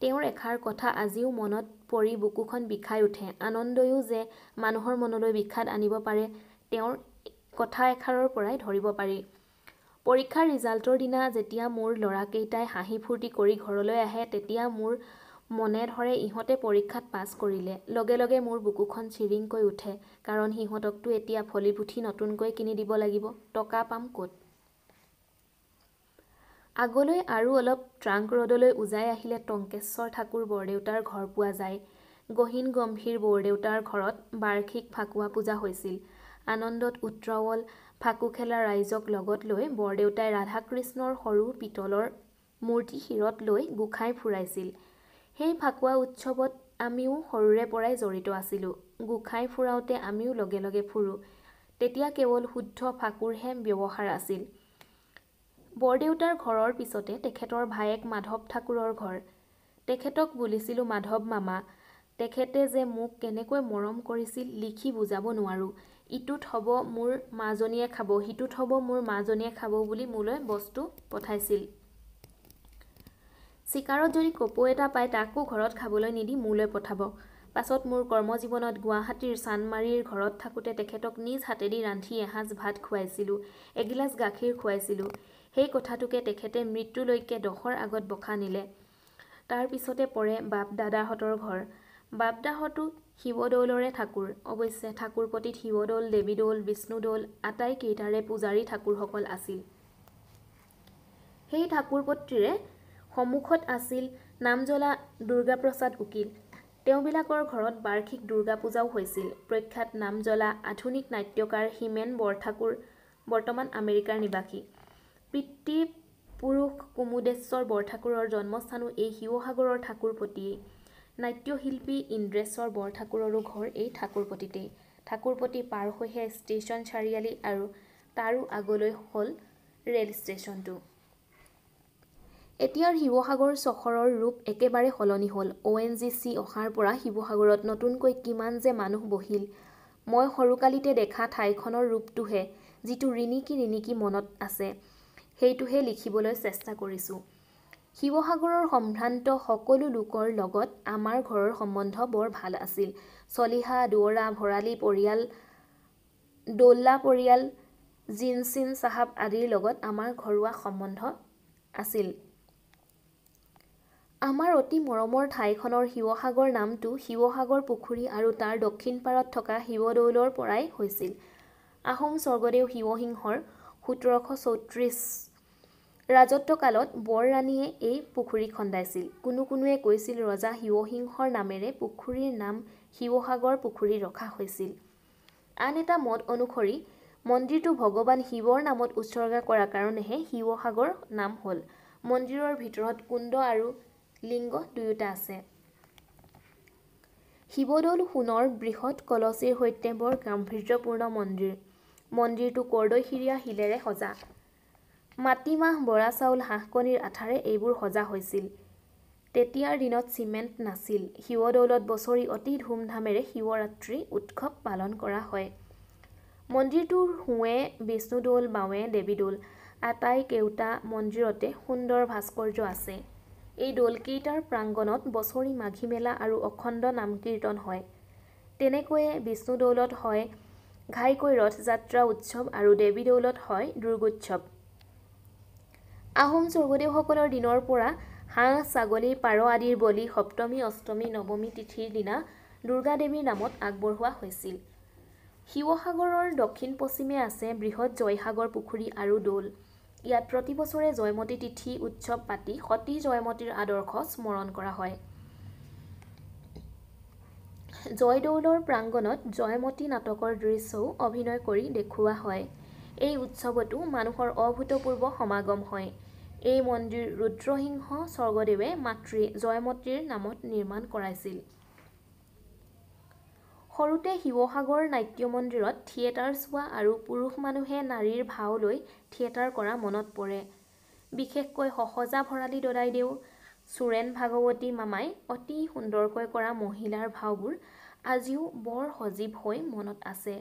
তেওঁৰ এষাৰ কথা আজিও মনত পৰি বুকুখন বিষাই উঠে আনন্দয়ো যে মানুহৰ মনলৈ বিষাদ আনিব পাৰে তেওঁৰ কথা এষাৰৰ পৰাই ধৰিব পাৰি পৰীক্ষাৰ ৰিজাল্টৰ দিনা যেতিয়া মোৰ ল'ৰাকেইটাই হাঁহি ফূৰ্তি কৰি ঘৰলৈ আহে তেতিয়া মোৰ মনে ধৰে ইহঁতে পৰীক্ষাত পাছ কৰিলে লগে লগে মোৰ বুকুখন চিৰিংকৈ উঠে কাৰণ সিহঁতকতো এতিয়া ফলি পুথি নতুনকৈ কিনি দিব লাগিব টকা পাম ক'ত আগলৈ আৰু অলপ ট্ৰাংক ৰ'দলৈ উজাই আহিলে টংকেশ্বৰ ঠাকুৰ বৰদেউতাৰ ঘৰ পোৱা যায় গহীন গম্ভীৰ বৰদেউতাৰ ঘৰত বাৰ্ষিক ফাকুৱা পূজা হৈছিল আনন্দত উত্ৰৱল ফাকু খেলা ৰাইজক লগত লৈ বৰদেউতাই ৰাধাকৃষ্ণৰ সৰু পিতলৰ মূৰ্তি শিৰত লৈ গোঁসাই ফুৰাইছিল সেই ফাকুৱা উৎসৱত আমিও সৰুৰে পৰাই জড়িত আছিলোঁ গোঁসাই ফুৰাওঁতে আমিও লগে লগে ফুৰোঁ তেতিয়া কেৱল শুদ্ধ ফাকুৰহে ব্যৱহাৰ আছিল বৰদেউতাৰ ঘৰৰ পিছতে তেখেতৰ ভায়েক মাধৱ ঠাকুৰৰ ঘৰ তেখেতক বুলিছিলোঁ মাধৱ মামা তেখেতে যে মোক কেনেকৈ মৰম কৰিছিল লিখি বুজাব নোৱাৰোঁ ইটোত হ'ব মোৰ মাজনীয়ে খাব সিটোত হ'ব মোৰ মাজনীয়ে খাব বুলি মোলৈ বস্তু পঠাইছিল চিকাৰত যদি কপৌ এটা পায় তাকো ঘৰত খাবলৈ নিদি মোলৈ পঠাব পাছত মোৰ কৰ্মজীৱনত গুৱাহাটীৰ চানমাৰীৰ ঘৰত থাকোঁতে তেখেতক নিজ হাতেদি ৰান্ধি এসাঁজ ভাত খুৱাইছিলোঁ এগিলাচ গাখীৰ খুৱাইছিলোঁ সেই কথাটোকে তেখেতে মৃত্যুলৈকে দশৰ আগত বখা নিলে তাৰপিছতে পৰে বাপ দাদাহঁতৰ ঘৰ বাপদাহঁতো শিৱদৌলৰে ঠাকুৰ অৱশ্যে ঠাকুৰপতিত শিৱদৌল দেৱীদৌল বিষ্ণুদৌল আটাইকেইটাৰে পূজাৰী ঠাকুৰসকল আছিল সেই ঠাকুৰপতিৰে সন্মুখত আছিল নামজ্বলা প্ৰসাদ উকিল তেওঁবিলাকৰ ঘৰত বাৰ্ষিক দুৰ্গা পূজাও হৈছিল প্ৰখ্যাত নামজ্বলা আধুনিক নাট্যকাৰ হিমেন বৰঠাকুৰ বৰ্তমান আমেৰিকাৰ নিবাসী পিতৃ পুৰুষ কুমুদেশ্বৰ বৰঠাকুৰৰ জন্মস্থানো এই শিৱসাগৰৰ ঠাকুৰপতিয়েই নাট্যশিল্পী ইন্দ্ৰেশ্বৰ বৰঠাকুৰৰো ঘৰ এই ঠাকুৰপতিতেই ঠাকুৰপতি পাৰ হৈহে ষ্টেচন চাৰিআলি আৰু তাৰো আগলৈ হ'ল ৰেল ষ্টেচনটো এতিয়াৰ শিৱসাগৰ চহৰৰ ৰূপ একেবাৰে সলনি হ'ল অ' এন জি চি অহাৰ পৰা শিৱসাগৰত নতুনকৈ কিমান যে মানুহ বহিল মই সৰুকালিতে দেখা ঠাইখনৰ ৰূপটোহে যিটো ৰিণিকি ৰিণিকি মনত আছে সেইটোহে লিখিবলৈ চেষ্টা কৰিছোঁ শিৱসাগৰৰ সম্ভ্ৰান্ত সকলো লোকৰ লগত আমাৰ ঘৰৰ সম্বন্ধ বৰ ভাল আছিল চলিহা দুৱৰা ভঁৰালী পৰিয়াল দোল্লা পৰিয়াল জিনচিন চাহাব আদিৰ লগত আমাৰ ঘৰুৱা সম্বন্ধ আছিল আমাৰ অতি মৰমৰ ঠাইখনৰ শিৱসাগৰ নামটো শিৱসাগৰ পুখুৰী আৰু তাৰ দক্ষিণ পাৰত থকা শিৱদৌলৰ পৰাই হৈছিল আহোম স্বৰ্গদেউ শিৱসিংহৰ সোতৰশ চৌত্ৰিছ ৰাজত্বকালত বৰৰাণীয়ে এই পুখুৰী খন্দাইছিল কোনো কোনোৱে কৈছিল ৰজা শিৱসিংহৰ নামেৰে পুখুৰীৰ নাম শিৱসাগৰ পুখুৰী ৰখা হৈছিল আন এটা মত অনুসৰি মন্দিৰটো ভগৱান শিৱৰ নামত উৎসৰ্গা কৰাৰ কাৰণেহে শিৱসাগৰ নাম হ'ল মন্দিৰৰ ভিতৰত কুণ্ড আৰু লিংগ দুয়োটা আছে শিৱদৌল সোণৰ বৃহৎ কলচীৰ সৈতে বৰ গাম্ভীৰ্যপূৰ্ণ মন্দিৰ মন্দিৰটো কৰ্দৈশিৰিয়া শিলেৰে সজা মাটিমাহ বৰা চাউল হাঁহ কণীৰ আঠাৰে এইবোৰ সজা হৈছিল তেতিয়াৰ দিনত চিমেণ্ট নাছিল শিৱদৌলত বছৰি অতি ধুমধামেৰে শিৱৰাত্ৰি উৎসৱ পালন কৰা হয় মন্দিৰটোৰ সোঁৱে বিষ্ণুদৌল বাৱে দেৱীদৌল আটাইকেইটা মন্দিৰতে সুন্দৰ ভাস্কৰ্য আছে এই দৌলকেইটাৰ প্ৰাংগণত বছৰি মাঘী মেলা আৰু অখণ্ড নাম কীৰ্তন হয় তেনেকৈয়ে বিষ্ণু দৌলত হয় ঘাইকৈ ৰথযাত্ৰা উৎসৱ আৰু দেৱী দৌলত হয় দুৰ্গোৎসৱ আহোম স্বৰ্গদেউসকলৰ দিনৰ পৰা হাঁহ ছাগলী পাৰ আদিৰ বলি সপ্তমী অষ্টমী নৱমী তিথিৰ দিনা দুৰ্গা দেৱীৰ নামত আগবঢ়োৱা হৈছিল শিৱসাগৰৰ দক্ষিণ পশ্চিমে আছে বৃহৎ জয়সাগৰ পুখুৰী আৰু দৌল ইয়াত প্ৰতি বছৰে জয়মতী তিথি উৎসৱ পাতি সতী জয়মতীৰ আদৰ্শ স্মৰণ কৰা হয় জয়দৌলৰ প্ৰাংগণত জয়মতী নাটকৰ দৃশ্যও অভিনয় কৰি দেখুওৱা হয় এই উৎসৱতো মানুহৰ অভূতপূৰ্ব সমাগম হয় এই মন্দিৰ ৰুদ্ৰসিংহ স্বৰ্গদেৱে মাতৃ জয়মতীৰ নামত নিৰ্মাণ কৰাইছিল সৰুতে শিৱসাগৰ নাট্য মন্দিৰত থিয়েটাৰ চোৱা আৰু পুৰুষ মানুহে নাৰীৰ ভাও লৈ থিয়েটাৰ কৰা মনত পৰে বিশেষকৈ সহজা ভৰালী দদাইদেউ সুৰেণ ভাগৱতী মামাই অতি সুন্দৰকৈ কৰা মহিলাৰ ভাওবোৰ আজিও বৰ সজীৱ হৈ মনত আছে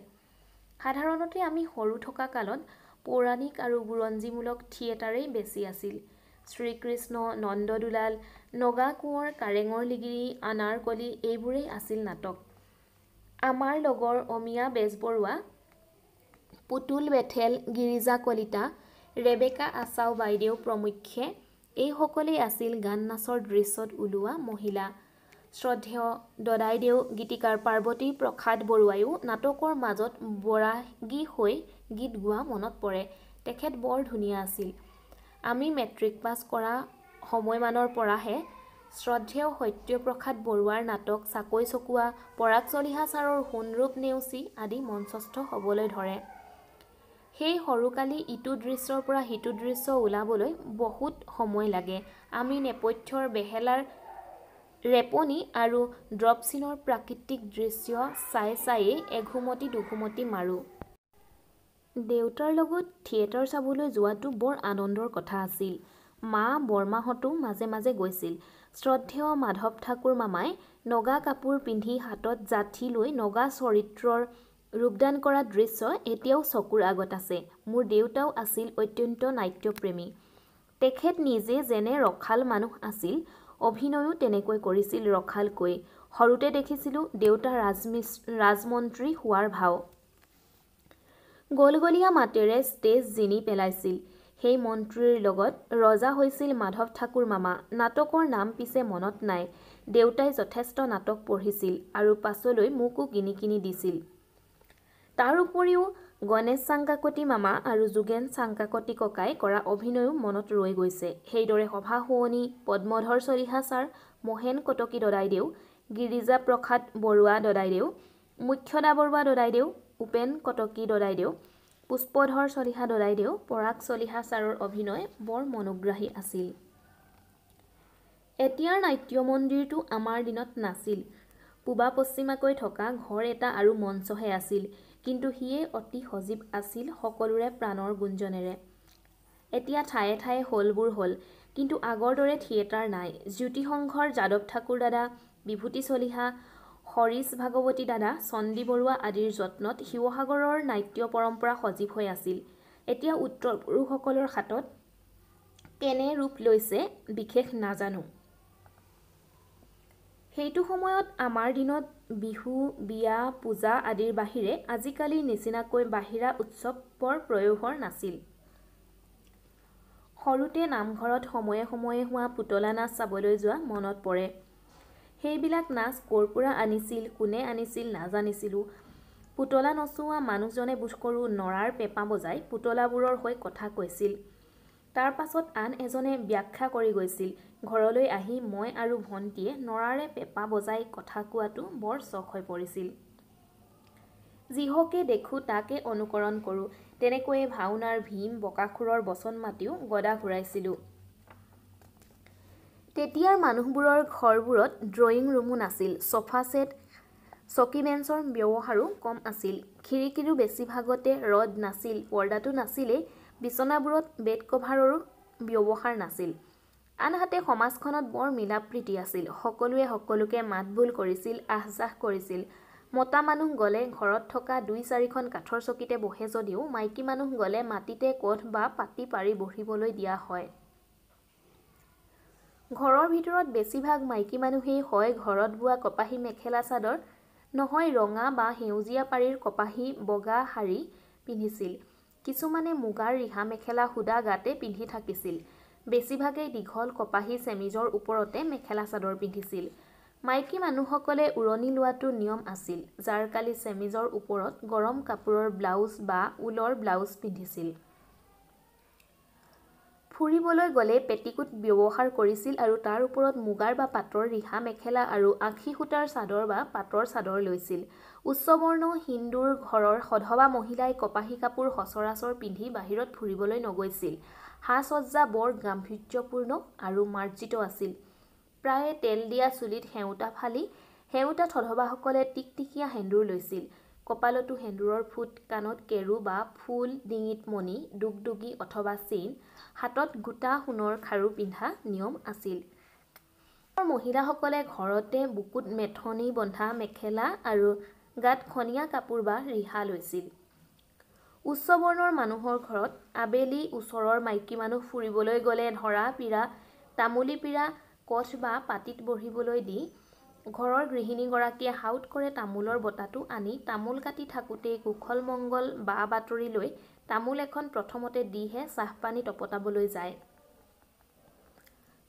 সাধাৰণতে আমি সৰু থকা কালত পৌৰাণিক আৰু বুৰঞ্জীমূলক থিয়েটাৰেই বেছি আছিল শ্ৰীকৃষ্ণ নন্দ দুলাল নগা কোঁৱৰ কাৰেঙৰ লিগিৰি আনাৰ কলি এইবোৰেই আছিল নাটক আমাৰ লগৰ অমিয়া বেজবৰুৱা পুতুল বেথেল গিৰিজা কলিতা ৰেবেকা আচাও বাইদেউ প্ৰমুখ্যে এইসকলেই আছিল গান নাচৰ দৃশ্যত ওলোৱা মহিলা শ্ৰদ্ধেয় দদাইদেউ গীতিকাৰ পাৰ্বতী প্ৰসাদ বৰুৱায়ো নাটকৰ মাজত বৰাগী হৈ গীত গোৱা মনত পৰে তেখেত বৰ ধুনীয়া আছিল আমি মেট্ৰিক পাছ কৰা সময়মানৰ পৰাহে শ্ৰদ্ধেয় সত্যপ্ৰসাদ বৰুৱাৰ নাটক চাকৈ চকুৱা পৰাগ চলিহা ছাৰৰ সোণৰূপ নেওচি আদি মঞ্চস্থ হ'বলৈ ধৰে সেই সৰুকালি ইটো দৃশ্যৰ পৰা সিটো দৃশ্য ওলাবলৈ বহুত সময় লাগে আমি নেপথ্যৰ বেহেলাৰ ৰেপনি আৰু ড্ৰপচিনৰ প্ৰাকৃতিক দৃশ্য চাই চায়েই এঘুমতি দুঘুমতি মাৰোঁ দেউতাৰ লগত থিয়েটাৰ চাবলৈ যোৱাটো বৰ আনন্দৰ কথা আছিল মা বৰমাহঁতো মাজে মাজে গৈছিল শ্ৰদ্ধেয় মাধৱ ঠাকুৰ মামাই নগা কাপোৰ পিন্ধি হাতত জাঠি লৈ নগা চৰিত্ৰৰ ৰূপদান কৰা দৃশ্য এতিয়াও চকুৰ আগত আছে মোৰ দেউতাও আছিল অত্যন্ত নাট্যপ্ৰেমী তেখেত নিজে যেনে ৰখাল মানুহ আছিল অভিনয়ো তেনেকৈ কৰিছিল ৰখালকৈ সৰুতে দেখিছিলোঁ দেউতা ৰাজমিচ ৰাজমন্ত্ৰী হোৱাৰ ভাও গলগলীয়া মাতেৰে ষ্টেজ জিনি পেলাইছিল সেই মন্ত্ৰীৰ লগত ৰজা হৈছিল মাধৱ ঠাকুৰ মামা নাটকৰ নাম পিছে মনত নাই দেউতাই যথেষ্ট নাটক পঢ়িছিল আৰু পাছলৈ মোকো কিনি কিনি দিছিল তাৰোপৰিও গণেশ চাংকাকতি মামা আৰু যোগেন চাংকাকতি ককাই কৰা অভিনয়ো মনত ৰৈ গৈছে সেইদৰে সভা শুৱনি পদ্মধৰ চলিহা ছাৰ মহেন কটকী দদাইদেউ গিৰিজা প্ৰসাদ বৰুৱা দদাইদেউ মুখ্যদা বৰুৱা দদাইদেউ উপেন কটকী দদাইদেউ পুষ্পধৰ চলিহা দদাইদেউ পৰাগ চলিহা ছাৰৰ অভিনয় বৰ মনোগ্ৰাহী আছিল এতিয়াৰ নাট্য মন্দিৰটো আমাৰ দিনত নাছিল পূবা পশ্চিমাকৈ থকা ঘৰ এটা আৰু মঞ্চহে আছিল কিন্তু সিয়ে অতি সজীৱ আছিল সকলোৰে প্ৰাণৰ গুঞ্জনেৰে এতিয়া ঠায়ে ঠায়ে হলবোৰ হ'ল কিন্তু আগৰ দৰে থিয়েটাৰ নাই জ্যোতিসংঘৰ যাদৱ ঠাকুৰ দাদা বিভূতি চলিহা হৰিশ ভাগৱতী দাদা চন্দী বৰুৱা আদিৰ যত্নত শিৱসাগৰৰ নাট্য পৰম্পৰা সজীৱ হৈ আছিল এতিয়া উত্তৰ পুৰুষসকলৰ হাতত কেনে ৰূপ লৈছে বিশেষ নাজানো সেইটো সময়ত আমাৰ দিনত বিহু বিয়া পূজা আদিৰ বাহিৰে আজিকালি নিচিনাকৈ বাহিৰা উৎসৱৰ প্ৰয়োভৰ নাছিল সৰুতে নামঘৰত সময়ে সময়ে হোৱা পুতলা নাচ চাবলৈ যোৱা মনত পৰে সেইবিলাক নাচ ক'ৰ পৰা আনিছিল কোনে আনিছিল নাজানিছিলোঁ পুতলা নচোৱা মানুহজনে বোধ কৰোঁ নৰাৰ পেঁপা বজাই পুতলাবোৰৰ হৈ কথা কৈছিল তাৰ পাছত আন এজনে ব্যাখ্যা কৰি গৈছিল ঘৰলৈ আহি মই আৰু ভণ্টিয়ে নৰাৰে পেঁপা বজাই কথা কোৱাটো বৰ চখ হৈ পৰিছিল যিহকে দেখোঁ তাকে অনুকৰণ কৰোঁ তেনেকৈয়ে ভাওনাৰ ভীম বকাসুৰৰ বচন মাতিও গদা ঘূৰাইছিলোঁ তেতিয়াৰ মানুহবোৰৰ ঘৰবোৰত ড্ৰয়িং ৰুমো নাছিল চফা চেট চকী বেঞ্চৰ ব্যৱহাৰো কম আছিল খিৰিকীৰো বেছিভাগতে ৰদ নাছিল পৰ্দাটো নাছিলেই বিচনাবোৰত বেড কভাৰৰো ব্যৱহাৰ নাছিল আনহাতে সমাজখনত বৰ মিলা প্ৰীতি আছিল সকলোৱে সকলোকে মাত বোল কৰিছিল আহ যাহ কৰিছিল মতা মানুহ গ'লে ঘৰত থকা দুই চাৰিখন কাঠৰ চকীতে বহে যদিও মাইকী মানুহ গ'লে মাটিতে কঠ বা পাতি পাৰি বহিবলৈ দিয়া হয় ঘৰৰ ভিতৰত বেছিভাগ মাইকী মানুহেই হয় ঘৰত বোৱা কপাহী মেখেলা চাদৰ নহয় ৰঙা বা সেউজীয়া পাৰিৰ কপাহী বগা শাৰী পিন্ধিছিল কিছুমানে মুগাৰ ৰিহা মেখেলা সুদা গাতে পিন্ধি থাকিছিল বেছিভাগেই দীঘল কপাহী চেমিজৰ ওপৰতে মেখেলা চাদৰ পিন্ধিছিল মাইকী মানুহসকলে উৰণি লোৱাটো নিয়ম আছিল জাৰকালি চেমিজৰ ওপৰত গৰম কাপোৰৰ ব্লাউজ বা ঊলৰ ব্লাউজ পিন্ধিছিল ফুৰিবলৈ গ'লে পেটিকোট ব্যৱহাৰ কৰিছিল আৰু তাৰ ওপৰত মুগাৰ বা পাটৰ ৰিহা মেখেলা আৰু আশী সূতাৰ চাদৰ বা পাটৰ চাদৰ লৈছিল উচ্চবৰ্ণ হিন্দুৰ ঘৰৰ সধবা মহিলাই কপাহী কাপোৰ সচৰাচৰ পিন্ধি বাহিৰত ফুৰিবলৈ নগৈছিল সাজ সজ্জা বৰ গাম্ভীৰ্যপূৰ্ণ আৰু মাৰ্জিত আছিল প্ৰায়ে তেল দিয়া চুলিত সেউতা ফালি সেউতা থধবাসকলে টিকটিকিয়া সেন্দুৰ লৈছিল কপালতো সেন্দুৰৰ ফুট কাণত কেৰু বা ফুল ডিঙিত মণি দুগদুগী অথবা চেইন হাতত গোটা সোণৰ খাৰু পিন্ধা নিয়ম আছিল মহিলাসকলে ঘৰতে বুকুত মেথনি বন্ধা মেখেলা আৰু গাত খনীয়া কাপোৰ বা ৰিহা লৈছিল উচ্চ বৰ্ণৰ মানুহৰ ঘৰত আবেলি ওচৰৰ মাইকী মানুহ ফুৰিবলৈ গ'লে ধৰা পীৰা তামুলী পীৰা কঠ বা পাটিত বহিবলৈ দি ঘৰৰ গৃহিণীগৰাকীয়ে হাউত কৰে তামোলৰ বতাটো আনি তামোল কাটি থাকোঁতেই কুশল মংগল বা বাতৰি লৈ তামোল এখন প্ৰথমতে দিহে চাহ পানী তপতাবলৈ যায়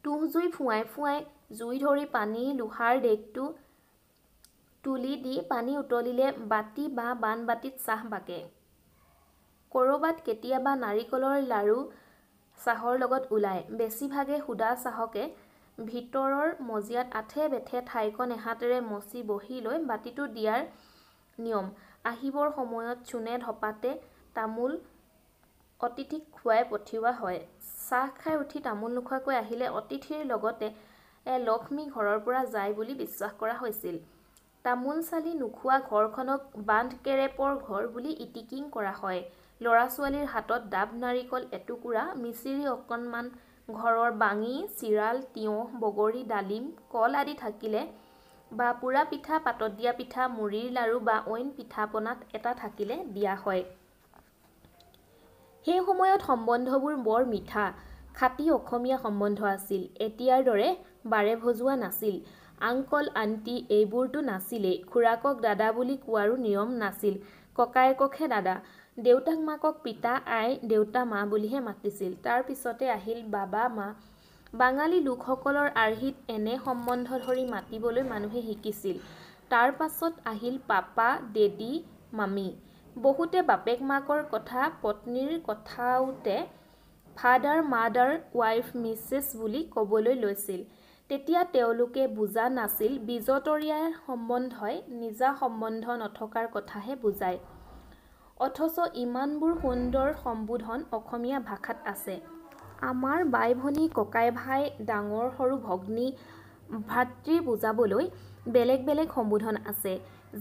তুঁহ জুই ফুৱাই ফুৱাই জুই ধৰি পানী লোহাৰ ডেগটো তুলি দি পানী উতলিলে বাতি বা বান বাতিত চাহ বাকে ক'ৰবাত কেতিয়াবা নাৰিকলৰ লাড়ু চাহৰ লগত ওলায় বেছিভাগে সুদা চাহকে ভিতৰৰ মজিয়াত আঠে বেঠে ঠাইকণ এহাতেৰে মচি বহি লৈ বাতিটো দিয়াৰ নিয়ম আহিবৰ সময়ত চোনে ধপাতে তামোল অতিথিক খুৱাই পঠিওৱা হয় চাহ খাই উঠি তামোল নোখোৱাকৈ আহিলে অতিথিৰ লগতে লক্ষ্মী ঘৰৰ পৰা যায় বুলি বিশ্বাস কৰা হৈছিল তামোল চালি নোখোৱা ঘৰখনক বান্ধ কেৰেপৰ ঘৰ বুলি ইটিকিং কৰা হয় ল'ৰা ছোৱালীৰ হাতত ডাব নাৰিকল এটুকুৰা মিচিৰি অকণমান ঘৰৰ বাঙি চিৰাল তিয়ঁহ বগৰী ডালিম কল আদি থাকিলে বা পোৰা পিঠা পাতত দিয়া পিঠা মুড়িৰ লাড়ু বা অইন পিঠা পনাত এটা থাকিলে দিয়া হয় সেই সময়ত সম্বন্ধবোৰ বৰ মিঠা খাটি অসমীয়া সম্বন্ধ আছিল এতিয়াৰ দৰে বাৰে ভজোৱা নাছিল আংকল আণ্টি এইবোৰতো নাছিলেই খুৰাকক দাদা বুলি কোৱাৰো নিয়ম নাছিল ককায়েককহে দাদা দেউতাক মাকক পিতা আই দেউতা মা বুলিহে মাতিছিল তাৰ পিছতে আহিল বাবা মা বাঙালী লোকসকলৰ আৰ্হিত এনে সম্বন্ধ ধৰি মাতিবলৈ মানুহে শিকিছিল তাৰ পাছত আহিল পাপা দেদী মামী বহুতে বাপেক মাকৰ কথা পত্নীৰ কথাওতে ফাদাৰ মাদাৰ ৱাইফ মিছেছ বুলি ক'বলৈ লৈছিল তেতিয়া তেওঁলোকে বুজা নাছিল বিজতৰীয়াৰ সম্বন্ধই নিজা সম্বন্ধ নথকাৰ কথাহে বুজায় অথচ ইমানবোৰ সুন্দৰ সম্বোধন অসমীয়া ভাষাত আছে আমাৰ বাই ভনী ককাই ভাই ডাঙৰ সৰু ভগ্নী ভাতৃ বুজাবলৈ বেলেগ বেলেগ সম্বোধন আছে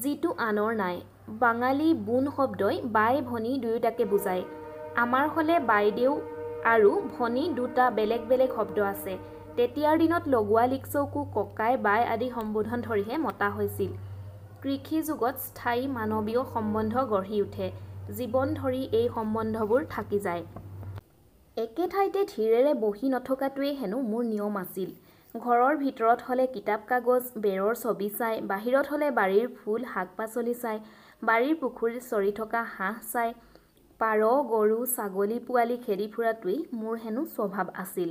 যিটো আনৰ নাই বাঙালী বোন শব্দই বাই ভনী দুয়োটাকে বুজায় আমাৰ হ'লে বাইদেউ আৰু ভনী দুটা বেলেগ বেলেগ শব্দ আছে তেতিয়াৰ দিনত লগোৱা লিখচকো ককাই বাই আদি সম্বোধন ধৰিহে মতা হৈছিল কৃষি যুগত স্থায়ী মানৱীয় সম্বন্ধ গঢ়ি উঠে জীৱন ধৰি এই সম্বন্ধবোৰ থাকি যায় একে ঠাইতে ধীৰেৰে বহি নথকাটোৱেই হেনো মোৰ নিয়ম আছিল ঘৰৰ ভিতৰত হ'লে কিতাপ কাগজ বেৰৰ ছবি চাই বাহিৰত হ'লে বাৰীৰ ফুল শাক পাচলি চাই বাৰীৰ পুখুৰীত চৰি থকা হাঁহ চাই পাৰ গৰু ছাগলী পোৱালি খেদি ফুৰাটোৱেই মোৰ হেনো স্বভাৱ আছিল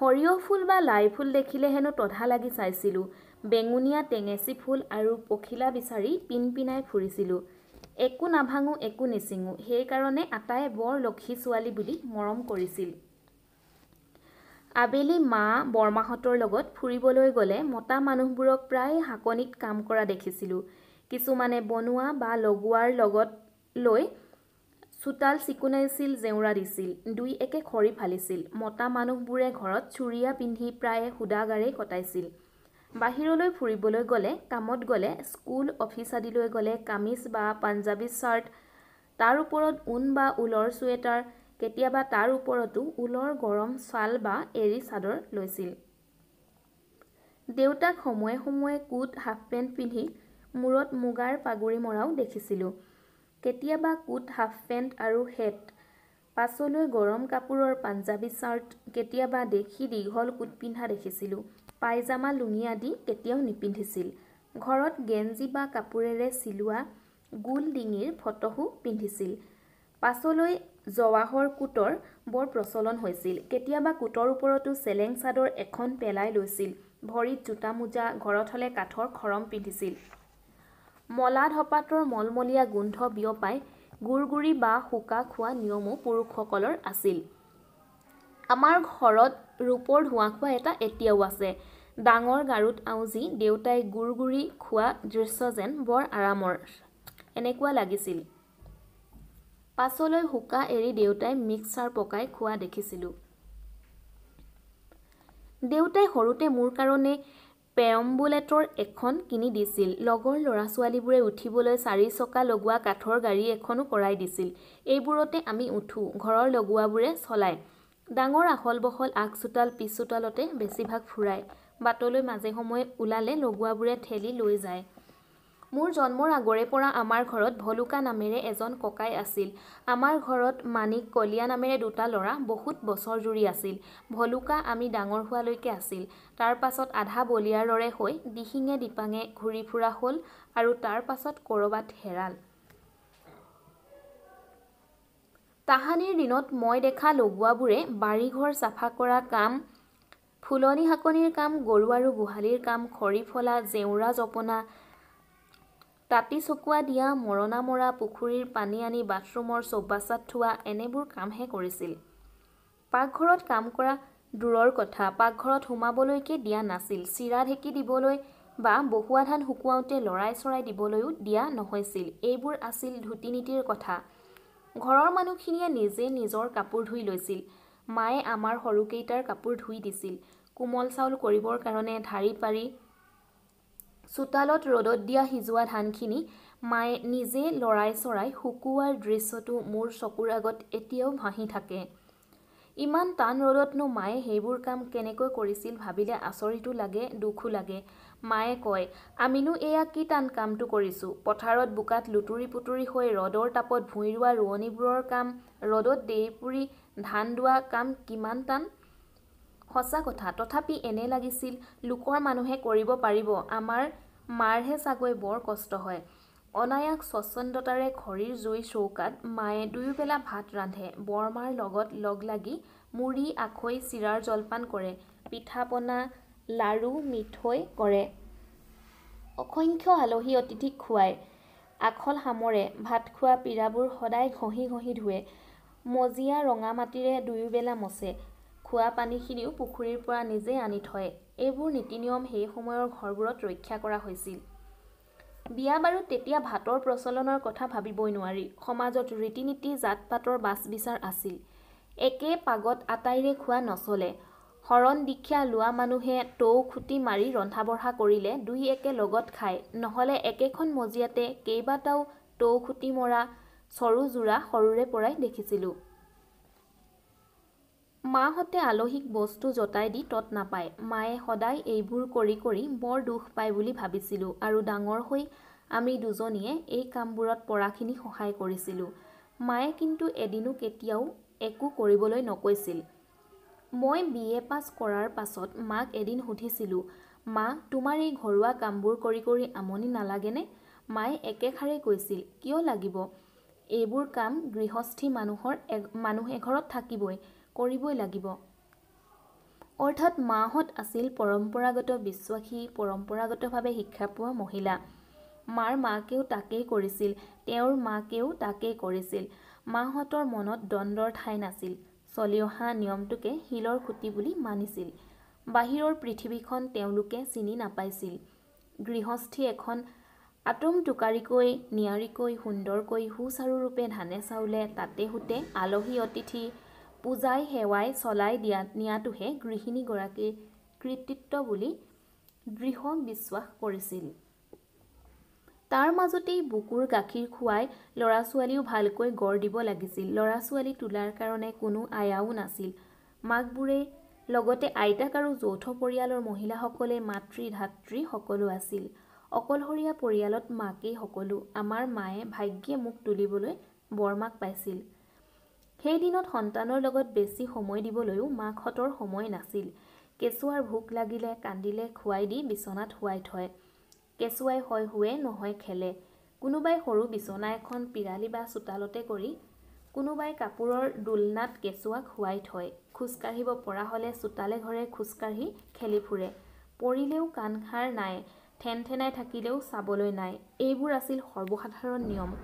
সৰিয়হ ফুল বা লাই ফুল দেখিলে হেনো তধা লাগি চাইছিলোঁ বেঙুনীয়া টেঙেচি ফুল আৰু পখিলা বিচাৰি পিনপিনাই ফুৰিছিলোঁ একো নাভাঙো একো নিচিঙো সেইকাৰণে আটাই বৰ লক্ষী ছোৱালী বুলি মৰম কৰিছিল আবেলি মা বৰমাহঁতৰ লগত ফুৰিবলৈ গ'লে মতা মানুহবোৰক প্ৰায় শাকনিত কাম কৰা দেখিছিলোঁ কিছুমানে বনোৱা বা লগোৱাৰ লগত লৈ চোতাল চিকুণাইছিল জেওৰা দিছিল দুই একে খৰি ফালিছিল মতা মানুহবোৰে ঘৰত চুৰিয়া পিন্ধি প্ৰায়ে সুদাগাৰেই কটাইছিল বাহিৰলৈ ফুৰিবলৈ গ'লে কামত গ'লে স্কুল অফিচ আদিলৈ গ'লে কামিজ বা পাঞ্জাবী চাৰ্ট তাৰ ওপৰত ঊন বা ঊলৰ চুৱেটাৰ কেতিয়াবা তাৰ ওপৰতো ঊলৰ গৰম ছাল বা এৰী চাদৰ লৈছিল দেউতাক সময়ে সময়ে কোট হাফ পেণ্ট পিন্ধি মূৰত মুগাৰ পাগুৰি মৰাও দেখিছিলোঁ কেতিয়াবা কোট হাফ পেণ্ট আৰু হেট পাছলৈ গৰম কাপোৰৰ পাঞ্জাবী চাৰ্ট কেতিয়াবা দেখি দীঘল কোট পিন্ধা দেখিছিলোঁ পাইজামা লুঙি আদি কেতিয়াও নিপিন্ধিছিল ঘৰত গেঞ্জি বা কাপোৰেৰে চিলোৱা গোল ডিঙিৰ ফটোহো পিন্ধিছিল পাছলৈ জৱাহৰ কোটৰ বৰ প্ৰচলন হৈছিল কেতিয়াবা কোটৰ ওপৰতো চেলেং চাদৰ এখন পেলাই লৈছিল ভৰিত জোতা মোজা ঘৰত হ'লে কাঠৰ খৰম পিন্ধিছিল মলা ধপাতৰ মলমলীয়া গোন্ধ বিয়পাই গুৰগুৰি বা শুকা খোৱা নিয়মো পুৰুষসকলৰ আছিল আমাৰ ঘৰত ৰূপৰ ধোঁৱা খোৱা এটা এতিয়াও আছে ডাঙৰ গাৰুত আউজি দেউতাই গুৰ গুৰি খোৱা দৃশ্য যেন বৰ আৰামৰ এনেকুৱা লাগিছিল পাছলৈ শুকা এৰি দেউতাই মিক্সাৰ পকাই খোৱা দেখিছিলোঁ দেউতাই সৰুতে মোৰ কাৰণে পেয়ম্বুলেটৰ এখন কিনি দিছিল লগৰ ল'ৰা ছোৱালীবোৰে উঠিবলৈ চাৰি চকা লগোৱা কাঠৰ গাড়ী এখনো কৰাই দিছিল এইবোৰতে আমি উঠোঁ ঘৰৰ লগোৱাবোৰে চলায় ডাঙৰ আহল বহল আগ চোতাল পিছচোতালতে বেছিভাগ ফুৰাই বাটলৈ মাজে সময়ে ওলালে লগোৱাবোৰে ঠেলি লৈ যায় মোৰ জন্মৰ আগৰে পৰা আমাৰ ঘৰত ভলুকা নামেৰে এজন ককাই আছিল আমাৰ ঘৰত মানিক কলীয়া নামেৰে দুটা ল'ৰা বহুত বছৰ জুৰি আছিল ভলুকা আমি ডাঙৰ হোৱালৈকে আছিল তাৰ পাছত আধা বলিয়াৰ দৰে হৈ দিহিঙে দিপাঙে ঘূৰি ফুৰা হ'ল আৰু তাৰ পাছত ক'ৰবাত হেৰাল তাহানিৰ দিনত মই দেখা লগোৱাবোৰে বাৰীঘৰ চাফা কৰা কাম ফুলনি শাকনিৰ কাম গৰু আৰু গোহালিৰ কাম খৰি ফলা জেওৰা জপনা তাঁতি চকুৱা দিয়া মৰণা মৰা পুখুৰীৰ পানী আনি বাথৰুমৰ চৌবাচাত থোৱা এনেবোৰ কামহে কৰিছিল পাকঘৰত কাম কৰা দূৰৰ কথা পাকঘৰত সোমাবলৈকে দিয়া নাছিল চিৰা ঢেঁকী দিবলৈ বা বহুৱা ধান শুকুৱাওঁতে লৰাই চৰাই দিবলৈও দিয়া নহৈছিল এইবোৰ আছিল ধুতি নীতিৰ কথা ঘৰৰ মানুহখিনিয়ে নিজে নিজৰ কাপোৰ ধুই লৈছিল মায়ে আমাৰ সৰুকেইটাৰ কাপোৰ ধুই দিছিল কোমল চাউল কৰিবৰ কাৰণে ঢাৰি পাৰি চোতালত ৰ'দত দিয়া সিজোৱা ধানখিনি মায়ে নিজে লৰাই চৰাই শুকুওৱাৰ দৃশ্যটো মোৰ চকুৰ আগত এতিয়াও ভাহি থাকে ইমান টান ৰ'দতনো মায়ে সেইবোৰ কাম কেনেকৈ কৰিছিল ভাবিলে আচৰিতো লাগে দুখো লাগে মায়ে কয় আমিনো এয়া কি টান কামটো কৰিছোঁ পথাৰত বোকাত লুতুৰি পুতুৰি হৈ ৰ'দৰ তাপত ভূঁই ৰোৱা ৰোৱনীবোৰৰ কাম ৰ'দত দেই পুৰি ধান দোৱা কাম কিমান টান সঁচা কথা তথাপি এনে লাগিছিল লোকৰ মানুহে কৰিব পাৰিব আমাৰ মাৰহে চাগৈ বৰ কষ্ট হয় অনায়াস স্বচ্ছন্দতাৰে খৰিৰ জুই চৌকাত মায়ে দুয়োবেলা ভাত ৰান্ধে বৰমাৰ লগত লগ লাগি মুড়ি আখৈ চিৰাৰ জলপান কৰে পিঠা পনা লাড়ু মিঠৈ কৰে অসংখ্য আলহী অতিথিক খুৱায় আখল সামৰে ভাত খোৱা পীৰাবোৰ সদায় ঘঁহি ঘঁহি ধুৱে মজিয়া ৰঙা মাটিৰে দুয়োবেলা মচে খোৱা পানীখিনিও পুখুৰীৰ পৰা নিজে আনি থয় এইবোৰ নীতি নিয়ম সেই সময়ৰ ঘৰবোৰত ৰক্ষা কৰা হৈছিল বিয়া বাৰু তেতিয়া ভাতৰ প্ৰচলনৰ কথা ভাবিবই নোৱাৰি সমাজত ৰীতি নীতি জাত পাতৰ বাছ বিচাৰ আছিল একে পাগত আটাইৰে খোৱা নচলে শৰণ দীক্ষা লোৱা মানুহে টৌ খুটি মাৰি ৰন্ধা বঢ়া কৰিলে দুই একে লগত খায় নহ'লে একেখন মজিয়াতে কেইবাটাও টৌ খুটি মৰা চৰুযোৰা সৰুৰে পৰাই দেখিছিলোঁ মাহঁতে আলহীক বস্তু জতাই দি তত নাপায় মায়ে সদায় এইবোৰ কৰি কৰি বৰ দুখ পায় বুলি ভাবিছিলোঁ আৰু ডাঙৰ হৈ আমি দুজনীয়ে এই কামবোৰত পৰাখিনি সহায় কৰিছিলোঁ মায়ে কিন্তু এদিনো কেতিয়াও একো কৰিবলৈ নকৈছিল মই বি এ পাছ কৰাৰ পাছত মাক এদিন সুধিছিলোঁ মা তোমাৰ এই ঘৰুৱা কামবোৰ কৰি কৰি আমনি নালাগেনে মায়ে একেষাৰে কৈছিল কিয় লাগিব এইবোৰ কাম গৃহস্থী মানুহৰ মানুহ এঘৰত থাকিবই কৰিবই লাগিব অৰ্থাৎ মাহঁত আছিল পৰম্পৰাগত বিশ্বাসী পৰম্পৰাগতভাৱে শিক্ষা পোৱা মহিলা মাৰ মাকেও তাকেই কৰিছিল তেওঁৰ মাকেও তাকেই কৰিছিল মাহঁতৰ মনত দ্বন্দ্বৰ ঠাই নাছিল চলি অহা নিয়মটোকে শিলৰ খুঁটি বুলি মানিছিল বাহিৰৰ পৃথিৱীখন তেওঁলোকে চিনি নাপাইছিল গৃহস্থী এখন আটোম টোকাৰিকৈ নিয়াৰিকৈ সুন্দৰকৈ সুচাৰুৰূপে ধানে চাউলে তাতে সোঁতে আলহী অতিথি পূজাই সেৱাই চলাই দিয়া নিয়াটোহে গৃহিণীগৰাকীৰ কৃতিত্ব বুলি দৃঢ় বিশ্বাস কৰিছিল তাৰ মাজতেই বুকুৰ গাখীৰ খুৱাই ল'ৰা ছোৱালীও ভালকৈ গঢ় দিব লাগিছিল ল'ৰা ছোৱালী তোলাৰ কাৰণে কোনো আয়াও নাছিল মাকবোৰে লগতে আইতাক আৰু যৌথ পৰিয়ালৰ মহিলাসকলে মাতৃ ধাতৃ সকলো আছিল অকলশৰীয়া পৰিয়ালত মাকেই সকলো আমাৰ মায়ে ভাগ্যে মোক তুলিবলৈ বৰমাক পাইছিল সেই দিনত সন্তানৰ লগত বেছি সময় দিবলৈও মাকহঁতৰ সময় নাছিল কেঁচুৱাৰ ভোক লাগিলে কান্দিলে খুৱাই দি বিচনাত শুৱাই থয় কেঁচুৱাই হয় শুৱে নহয় খেলে কোনোবাই সৰু বিচনা এখন পিৰালি বা চোতালতে কৰি কোনোবাই কাপোৰৰ দোলনাত কেঁচুৱাক শুৱাই থয় খোজকাঢ়িব পৰা হ'লে চোতালে ঘৰে খোজকাঢ়ি খেলি ফুৰে পৰিলেও কাণসাৰ নাই ঠেনঠেনাই থাকিলেও চাবলৈ নাই এইবোৰ আছিল সৰ্বসাধাৰণ নিয়ম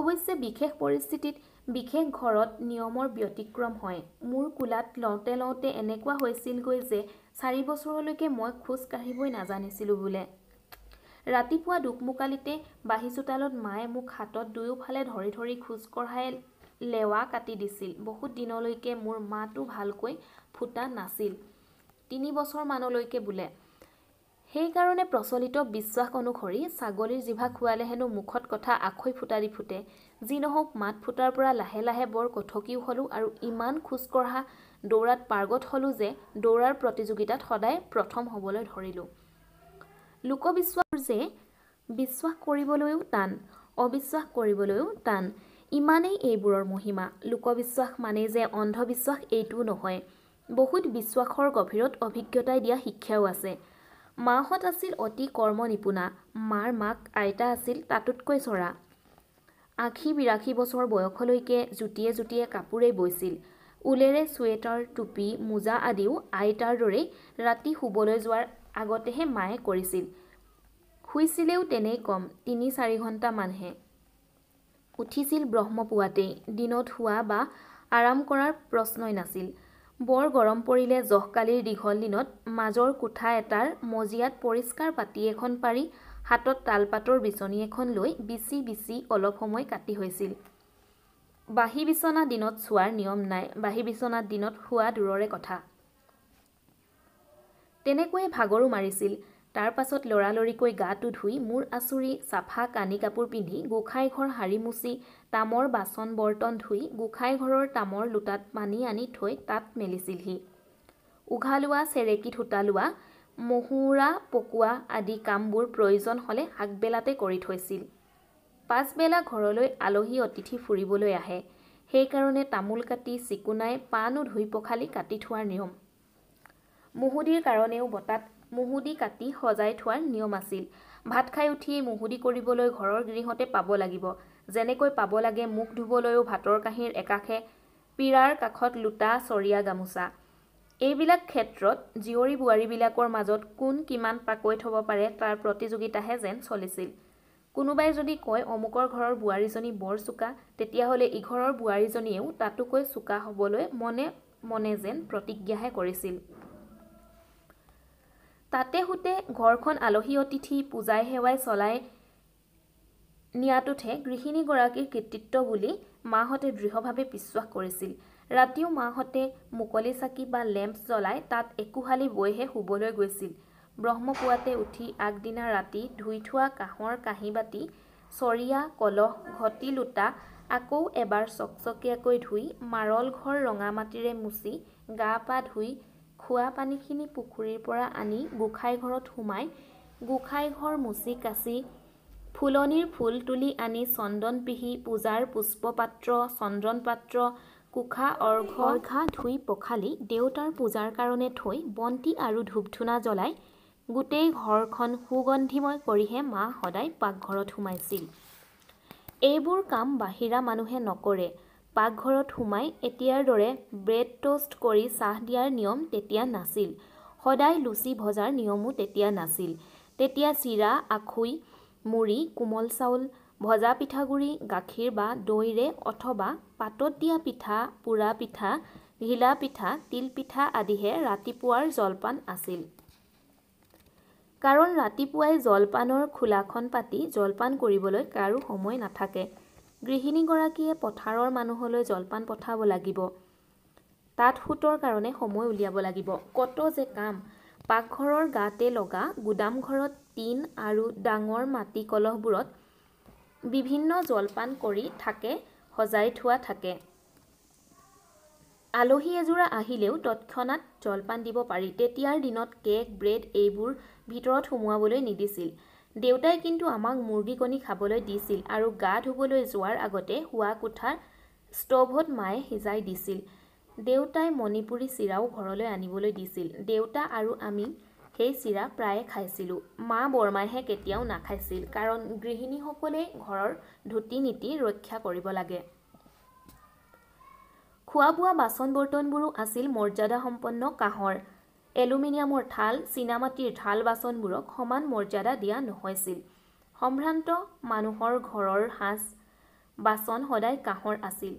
অৱশ্যে বিশেষ পৰিস্থিতিত বিশেষ ঘৰত নিয়মৰ ব্যতিক্ৰম হয় মোৰ কোলাত লওঁতে লওঁতে এনেকুৱা হৈছিলগৈ যে চাৰি বছৰলৈকে মই খোজ কাঢ়িবই নাজানিছিলোঁ বোলে ৰাতিপুৱা দুকমোকালিতে বাঁহী চোতালত মায়ে মোক হাতত দুয়োফালে ধৰি ধৰি খোজ কঢ়াই লেৱা কাটি দিছিল বহুত দিনলৈকে মোৰ মাতো ভালকৈ ফুটা নাছিল তিনি বছৰমানলৈকে বোলে সেইকাৰণে প্ৰচলিত বিশ্বাস অনুসৰি ছাগলীৰ জিভা খোৱালে হেনো মুখত কথা আখৈ ফুটা দি ফুটে যি নহওক মাত ফুটাৰ পৰা লাহে লাহে বৰ কথকিও হ'লোঁ আৰু ইমান খোজ কঢ়া দৌৰাত পাৰ্গত হ'লোঁ যে দৌৰাৰ প্ৰতিযোগিতাত সদায় প্ৰথম হ'বলৈ ধৰিলোঁ লোকবিশ্বাস যে বিশ্বাস কৰিবলৈও টান অবিশ্বাস কৰিবলৈও টান ইমানেই এইবোৰৰ মহিমা লোকবিশ্বাস মানে যে অন্ধবিশ্বাস এইটোও নহয় বহুত বিশ্বাসৰ গভীৰত অভিজ্ঞতাই দিয়া শিক্ষাও আছে মাহঁত আছিল অতি কৰ্ম নিপুণা মাৰ মাক আইতা আছিল তাতোতকৈ চৰা আশী বিৰাশী বছৰ বয়সলৈকে জুতিয়ে জুতিয়ে কাপোৰেই বৈছিল ঊলেৰে চুৱেটাৰ টুপি মোজা আদিও আইতাৰ দৰেই ৰাতি শুবলৈ যোৱাৰ আগতেহে মায়ে কৰিছিল শুইছিলেও তেনেই কম তিনি চাৰি ঘণ্টামানহে উঠিছিল ব্ৰহ্মপুৱাতেই দিনত শোৱা বা আৰাম কৰাৰ প্ৰশ্নই নাছিল বৰ গৰম পৰিলে জহকালিৰ দীঘল দিনত মাজৰ কোঠা এটাৰ মজিয়াত পৰিষ্কাৰ পাতি এখন পাৰি হাতত তালপাতৰ বিচনী এখন লৈ বিচি বিচি অলপ সময় কাটি হৈছিল বাঁহী বিচনা দিনত চোৱাৰ নিয়ম নাই বাঁহী বিচনা দিনত শোৱা দূৰৰে কথা তেনেকৈয়ে ভাগৰো মাৰিছিল তাৰ পাছত লৰালৰিকৈ গাটো ধুই মূৰ আঁচুৰি চাফা কানি কাপোৰ পিন্ধি গোঁসাই ঘৰ সাৰি মুচি তামৰ বাচন বৰ্তন ধুই গোঁসাই ঘৰৰ তামৰ লোটাত পানী আনি থৈ তাত মেলিছিলহি উঘালোৱা চেৰেকী লোৱা মহুৰা পকোৱা আদি কামবোৰ প্ৰয়োজন হ'লে আগবেলাতে কৰি থৈছিল পাছবেলা ঘৰলৈ আলহী অতিথি ফুৰিবলৈ আহে সেইকাৰণে তামোল কাটি চিকুণাই পাণো ধুই পখালি কাটি থোৱাৰ নিয়ম মুহুদিৰ কাৰণেও বতাত মুহুদি কাটি সজাই থোৱাৰ নিয়ম আছিল ভাত খাই উঠি মুহুদি কৰিবলৈ ঘৰৰ গৃহতে পাব লাগিব যেনেকৈ পাব লাগে মুখ ধুবলৈও ভাতৰ কাঁহীৰ একাষে পীৰাৰ কাষত লোটা চৰিয়া গামোচা এইবিলাক ক্ষেত্ৰত জীয়ৰী বোৱাৰীবিলাকৰ মাজত কোন কিমান পাকৈ থ'ব পাৰে তাৰ প্ৰতিযোগিতাহে যেন চলিছিল কোনোবাই যদি কয় অমুকৰ ঘৰৰ বোৱাৰীজনী বৰ চোকা তেতিয়াহ'লে ইঘৰৰ বোৱাৰীজনীয়েও তাতোকৈ চোকা হ'বলৈ মনে মনে যেন প্ৰতিজ্ঞাহে কৰিছিল তাতে সোঁতে ঘৰখন আলহী অতিথি পূজাই সেৱাই চলাই নিয়াটোতহে গৃহিণীগৰাকীৰ কৃতিত্ব বুলি মাহঁতে দৃঢ়ভাৱে বিশ্বাস কৰিছিল ৰাতিও মাহঁতে মুকলি চাকি বা লেম্প জ্বলাই তাত একোহালি বৈহে শুবলৈ গৈছিল ব্ৰহ্মপুৱাতে উঠি আগদিনা ৰাতি ধুই থোৱা কাঁহৰ কাঁহী বাতি চৰিয়া কলহ ঘটি লোটা আকৌ এবাৰ চকচকীয়াকৈ ধুই মাৰল ঘৰ ৰঙা মাটিৰে মুচি গা পা ধুই খোৱা পানীখিনি পুখুৰীৰ পৰা আনি গোঁসাই ঘৰত সোমাই গোঁসাই ঘৰ মুচি কাচি ফুলনিৰ ফুল তুলি আনি চন্দন পিহি পূজাৰ পুষ্প পাত্ৰ চন্দন পাত্ৰ কোষা অৰ্ঘ ঘা ধুই পখালি দেউতাৰ পূজাৰ কাৰণে থৈ বন্তি আৰু ধূপ ধূনা জ্বলাই গোটেই ঘৰখন সুগন্ধিময় কৰিহে মা সদায় পাকঘৰত সোমাইছিল এইবোৰ কাম বাহিৰা মানুহে নকৰে পাকঘৰত সোমাই এতিয়াৰ দৰে ব্ৰেড ট'ষ্ট কৰি চাহ দিয়াৰ নিয়ম তেতিয়া নাছিল সদায় লুচি ভজাৰ নিয়মো তেতিয়া নাছিল তেতিয়া চিৰা আখুই মুড়ি কোমল চাউল ভজা পিঠাগুড়ি গাখীৰ বা দৈৰে অথবা পাতত দিয়া পিঠা পোৰা পিঠা ঘিলা পিঠা তিলপিঠা আদিহে ৰাতিপুৱাৰ জলপান আছিল কাৰণ ৰাতিপুৱাই জলপানৰ খোলাখন পাতি জলপান কৰিবলৈ কাৰো সময় নাথাকে গৃহিণীগৰাকীয়ে পথাৰৰ মানুহলৈ জলপান পঠাব লাগিব তাঁত সোঁতৰ কাৰণে সময় উলিয়াব লাগিব কত যে কাম পাকঘৰৰ গাতে লগা গুদামঘৰত টিন আৰু ডাঙৰ মাটি কলহবোৰত বিভিন্ন জলপান কৰি থাকে সজাই থোৱা থাকে আলহী এযোৰা আহিলেও তৎক্ষণাত জলপান দিব পাৰি তেতিয়াৰ দিনত কেক ব্ৰেড এইবোৰ ভিতৰত সোমোৱাবলৈ নিদিছিল দেউতাই কিন্তু আমাক মুৰ্গীকণী খাবলৈ দিছিল আৰু গা ধুবলৈ যোৱাৰ আগতে শোৱা কোঠাৰ ষ্ট'ভত মায়ে সিজাই দিছিল দেউতাই মণিপুৰী চিৰাও ঘৰলৈ আনিবলৈ দিছিল দেউতা আৰু আমি সেই চিৰা প্ৰায়ে খাইছিলোঁ মা বৰমাইহে কেতিয়াও নাখাইছিল কাৰণ গৃহিণীসকলে ঘৰৰ ধুতি নীতি ৰক্ষা কৰিব লাগে খোৱা বোৱা বাচন বৰ্তনবোৰো আছিল মৰ্যাদাসম্পন্ন কাঁহৰ এলুমিনিয়ামৰ ঢাল চীনামাটিৰ ঢাল বাচনবোৰক সমান মৰ্যাদা দিয়া নহৈছিল সম্ভ্ৰান্ত মানুহৰ ঘৰৰ সাজ বাচন সদায় কাঁহৰ আছিল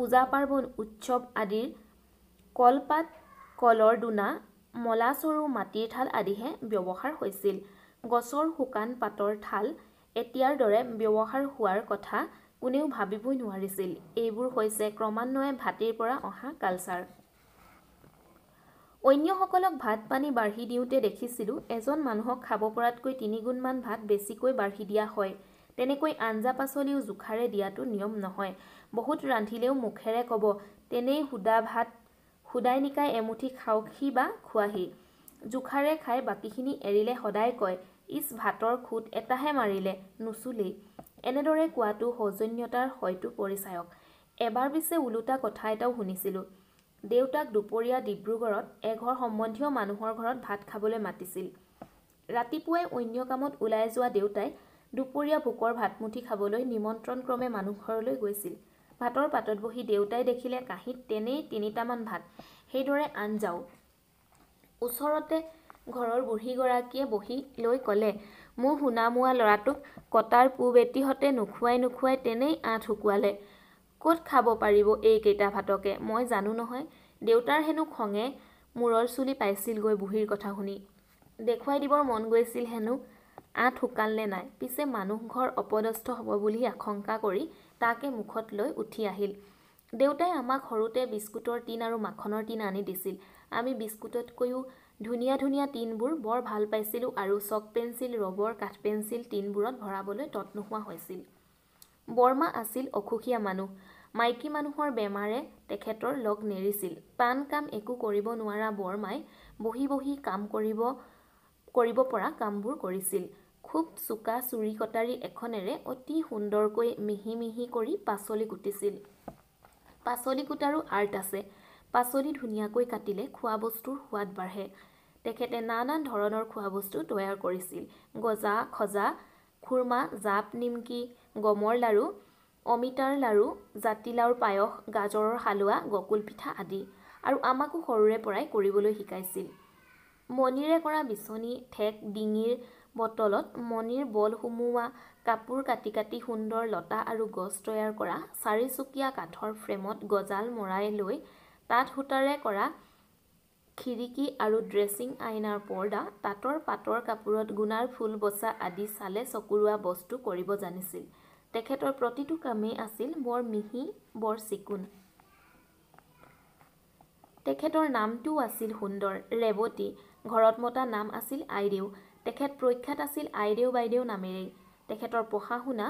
পূজা পাৰ্বণ উৎসৱ আদিৰ কলপাত কলৰ ডোনা মলাচৰু মাটিৰ ঠাল আদিহে ব্যৱহাৰ হৈছিল গছৰ শুকান পাতৰ ঠাল এতিয়াৰ দৰে ব্যৱহাৰ হোৱাৰ কথা কোনেও ভাবিবই নোৱাৰিছিল এইবোৰ হৈছে ক্ৰমান্বয়ে ভাটিৰ পৰা অহা কালচাৰ অন্যসকলক ভাত পানী বাঢ়ি দিওঁতে দেখিছিলোঁ এজন মানুহক খাব পৰাতকৈ তিনিগুণমান ভাত বেছিকৈ বাঢ়ি দিয়া হয় তেনেকৈ আঞ্জা পাচলিও জোখাৰে দিয়াটো নিয়ম নহয় বহুত ৰান্ধিলেও মুখেৰে ক'ব তেনেই সুদা ভাত সুদাই নিকাই এমুঠি খাওকহি বা খোৱাহি জোখাৰে খাই বাকীখিনি এৰিলে সদায় কয় ইচ ভাতৰ খুঁত এটাহে মাৰিলে নুচুলেই এনেদৰে কোৱাটো সৌজন্যতাৰ হয়তো পৰিচায়ক এবাৰ পিছে ওলোটা কথা এটাও শুনিছিলোঁ দেউতাক দুপৰীয়া ডিব্ৰুগড়ত এঘৰ সম্বন্ধীয় মানুহৰ ঘৰত ভাত খাবলৈ মাতিছিল ৰাতিপুৱাই অন্য কামত ওলাই যোৱা দেউতাই দুপৰীয়া ভোকৰ ভাতমুঠি খাবলৈ নিমন্ত্ৰণ ক্ৰমে মানুহঘৰলৈ গৈছিল ভাতৰ পাতত বহি দেউতাই দেখিলে কাঁহীত তেনেই তিনিটামান ভাত সেইদৰে আন যাওঁ ওচৰতে ঘৰৰ বুঢ়ীগৰাকীয়ে বহি লৈ ক'লে মোৰ শুনামোৱা ল'ৰাটোক কটাৰ পু এটিহঁতে নোখোৱাই নোখোৱাই তেনেই আঁঠ শুকুৱালে ক'ত খাব পাৰিব এইকেইটা ভাতকে মই জানো নহয় দেউতাৰ হেনো খঙে মূৰৰ চুলি পাইছিলগৈ বুঢ়ীৰ কথা শুনি দেখুৱাই দিবৰ মন গৈছিল হেনো আঁত শুকালনে নাই পিছে মানুহঘৰ অপদস্থ হ'ব বুলি আশংকা কৰি তাকে মুখত লৈ উঠি আহিল দেউতাই আমাক সৰুতে বিস্কুটৰ টিন আৰু মাখনৰ টিন আনি দিছিল আমি বিস্কুটতকৈও ধুনীয়া ধুনীয়া টিনবোৰ বৰ ভাল পাইছিলোঁ আৰু চক পেঞ্চিল ৰবৰ কাঠ পেঞ্চিল টিনবোৰত ভৰাবলৈ তৎ নোহোৱা হৈছিল বৰ্মা আছিল অসুখীয়া মানুহ মাইকী মানুহৰ বেমাৰে তেখেতৰ লগ নেৰিছিল টান কাম একো কৰিব নোৱাৰা বৰমাই বহি বহি কাম কৰিব কৰিব পৰা কামবোৰ কৰিছিল খুব চোকা চুৰি কটাৰী এখনেৰে অতি সুন্দৰকৈ মিহি মিহি কৰি পাচলি কুটিছিল পাচলি কুটাৰো আৰ্ট আছে পাচলি ধুনীয়াকৈ কাটিলে খোৱা বস্তুৰ সোৱাদ বাঢ়ে তেখেতে নানান ধৰণৰ খোৱা বস্তু তৈয়াৰ কৰিছিল গজা খজা খুৰমা জাপ নিমকি গমৰ লাড়ু অমিতাৰ লাড়ু জাতিলাওৰ পায়স গাজৰৰ হালোৱা গকুল পিঠা আদি আৰু আমাকো সৰুৰে পৰাই কৰিবলৈ শিকাইছিল মণিৰে কৰা বিচনী ঠেক ডিঙিৰ বটলত মণিৰ বল সুমোৱা কাপোৰ কাটি কাটি সুন্দৰ লতা আৰু গছ তৈয়াৰ কৰা চাৰিচুকীয়া কাঠৰ ফ্ৰেমত গজাল মৰাই লৈ তাঁত সূতাৰে কৰা খিৰিকী আৰু ড্ৰেছিং আইনাৰ পৰ্দা তাঁতৰ পাতৰ কাপোৰত গুণাৰ ফুল বচা আদি চালে চকুৰোৱা বস্তু কৰিব জানিছিল তেখেতৰ প্ৰতিটো কামেই আছিল বৰ মিহি বৰ চিকুণ তেখেতৰ নামটোও আছিল সুন্দৰ ৰেৱতী ঘৰত মতা নাম আছিল আইদেউ তেখেত প্ৰখ্যাত আছিল আইদেউ বাইদেউ নামেৰেই তেখেতৰ পঢ়া শুনা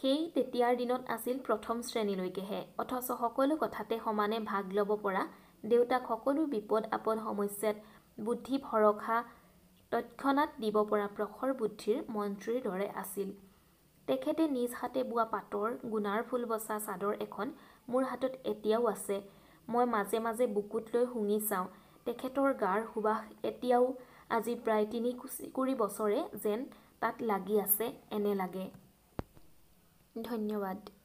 সেই তেতিয়াৰ দিনত আছিল প্ৰথম শ্ৰেণীলৈকেহে অথচ সকলো কথাতে সমানে ভাগ ল'ব পৰা দেউতাক সকলো বিপদ আপদ সমস্যাত বুদ্ধি ভৰসা তৎক্ষণাত দিব পৰা প্ৰখৰ বুদ্ধিৰ মন্ত্ৰীৰ দৰে আছিল তেখেতে নিজ হাতে বোৱা পাটৰ গুণাৰ ফুল বচা চাদৰ এখন মোৰ হাতত এতিয়াও আছে মই মাজে মাজে বুকুত লৈ শুঙি চাওঁ তেখেতৰ গাৰ সুবাস এতিয়াও আজি প্ৰায় তিনি কুৰি বছৰে যেন তাত লাগি আছে এনে লাগে ধন্যবাদ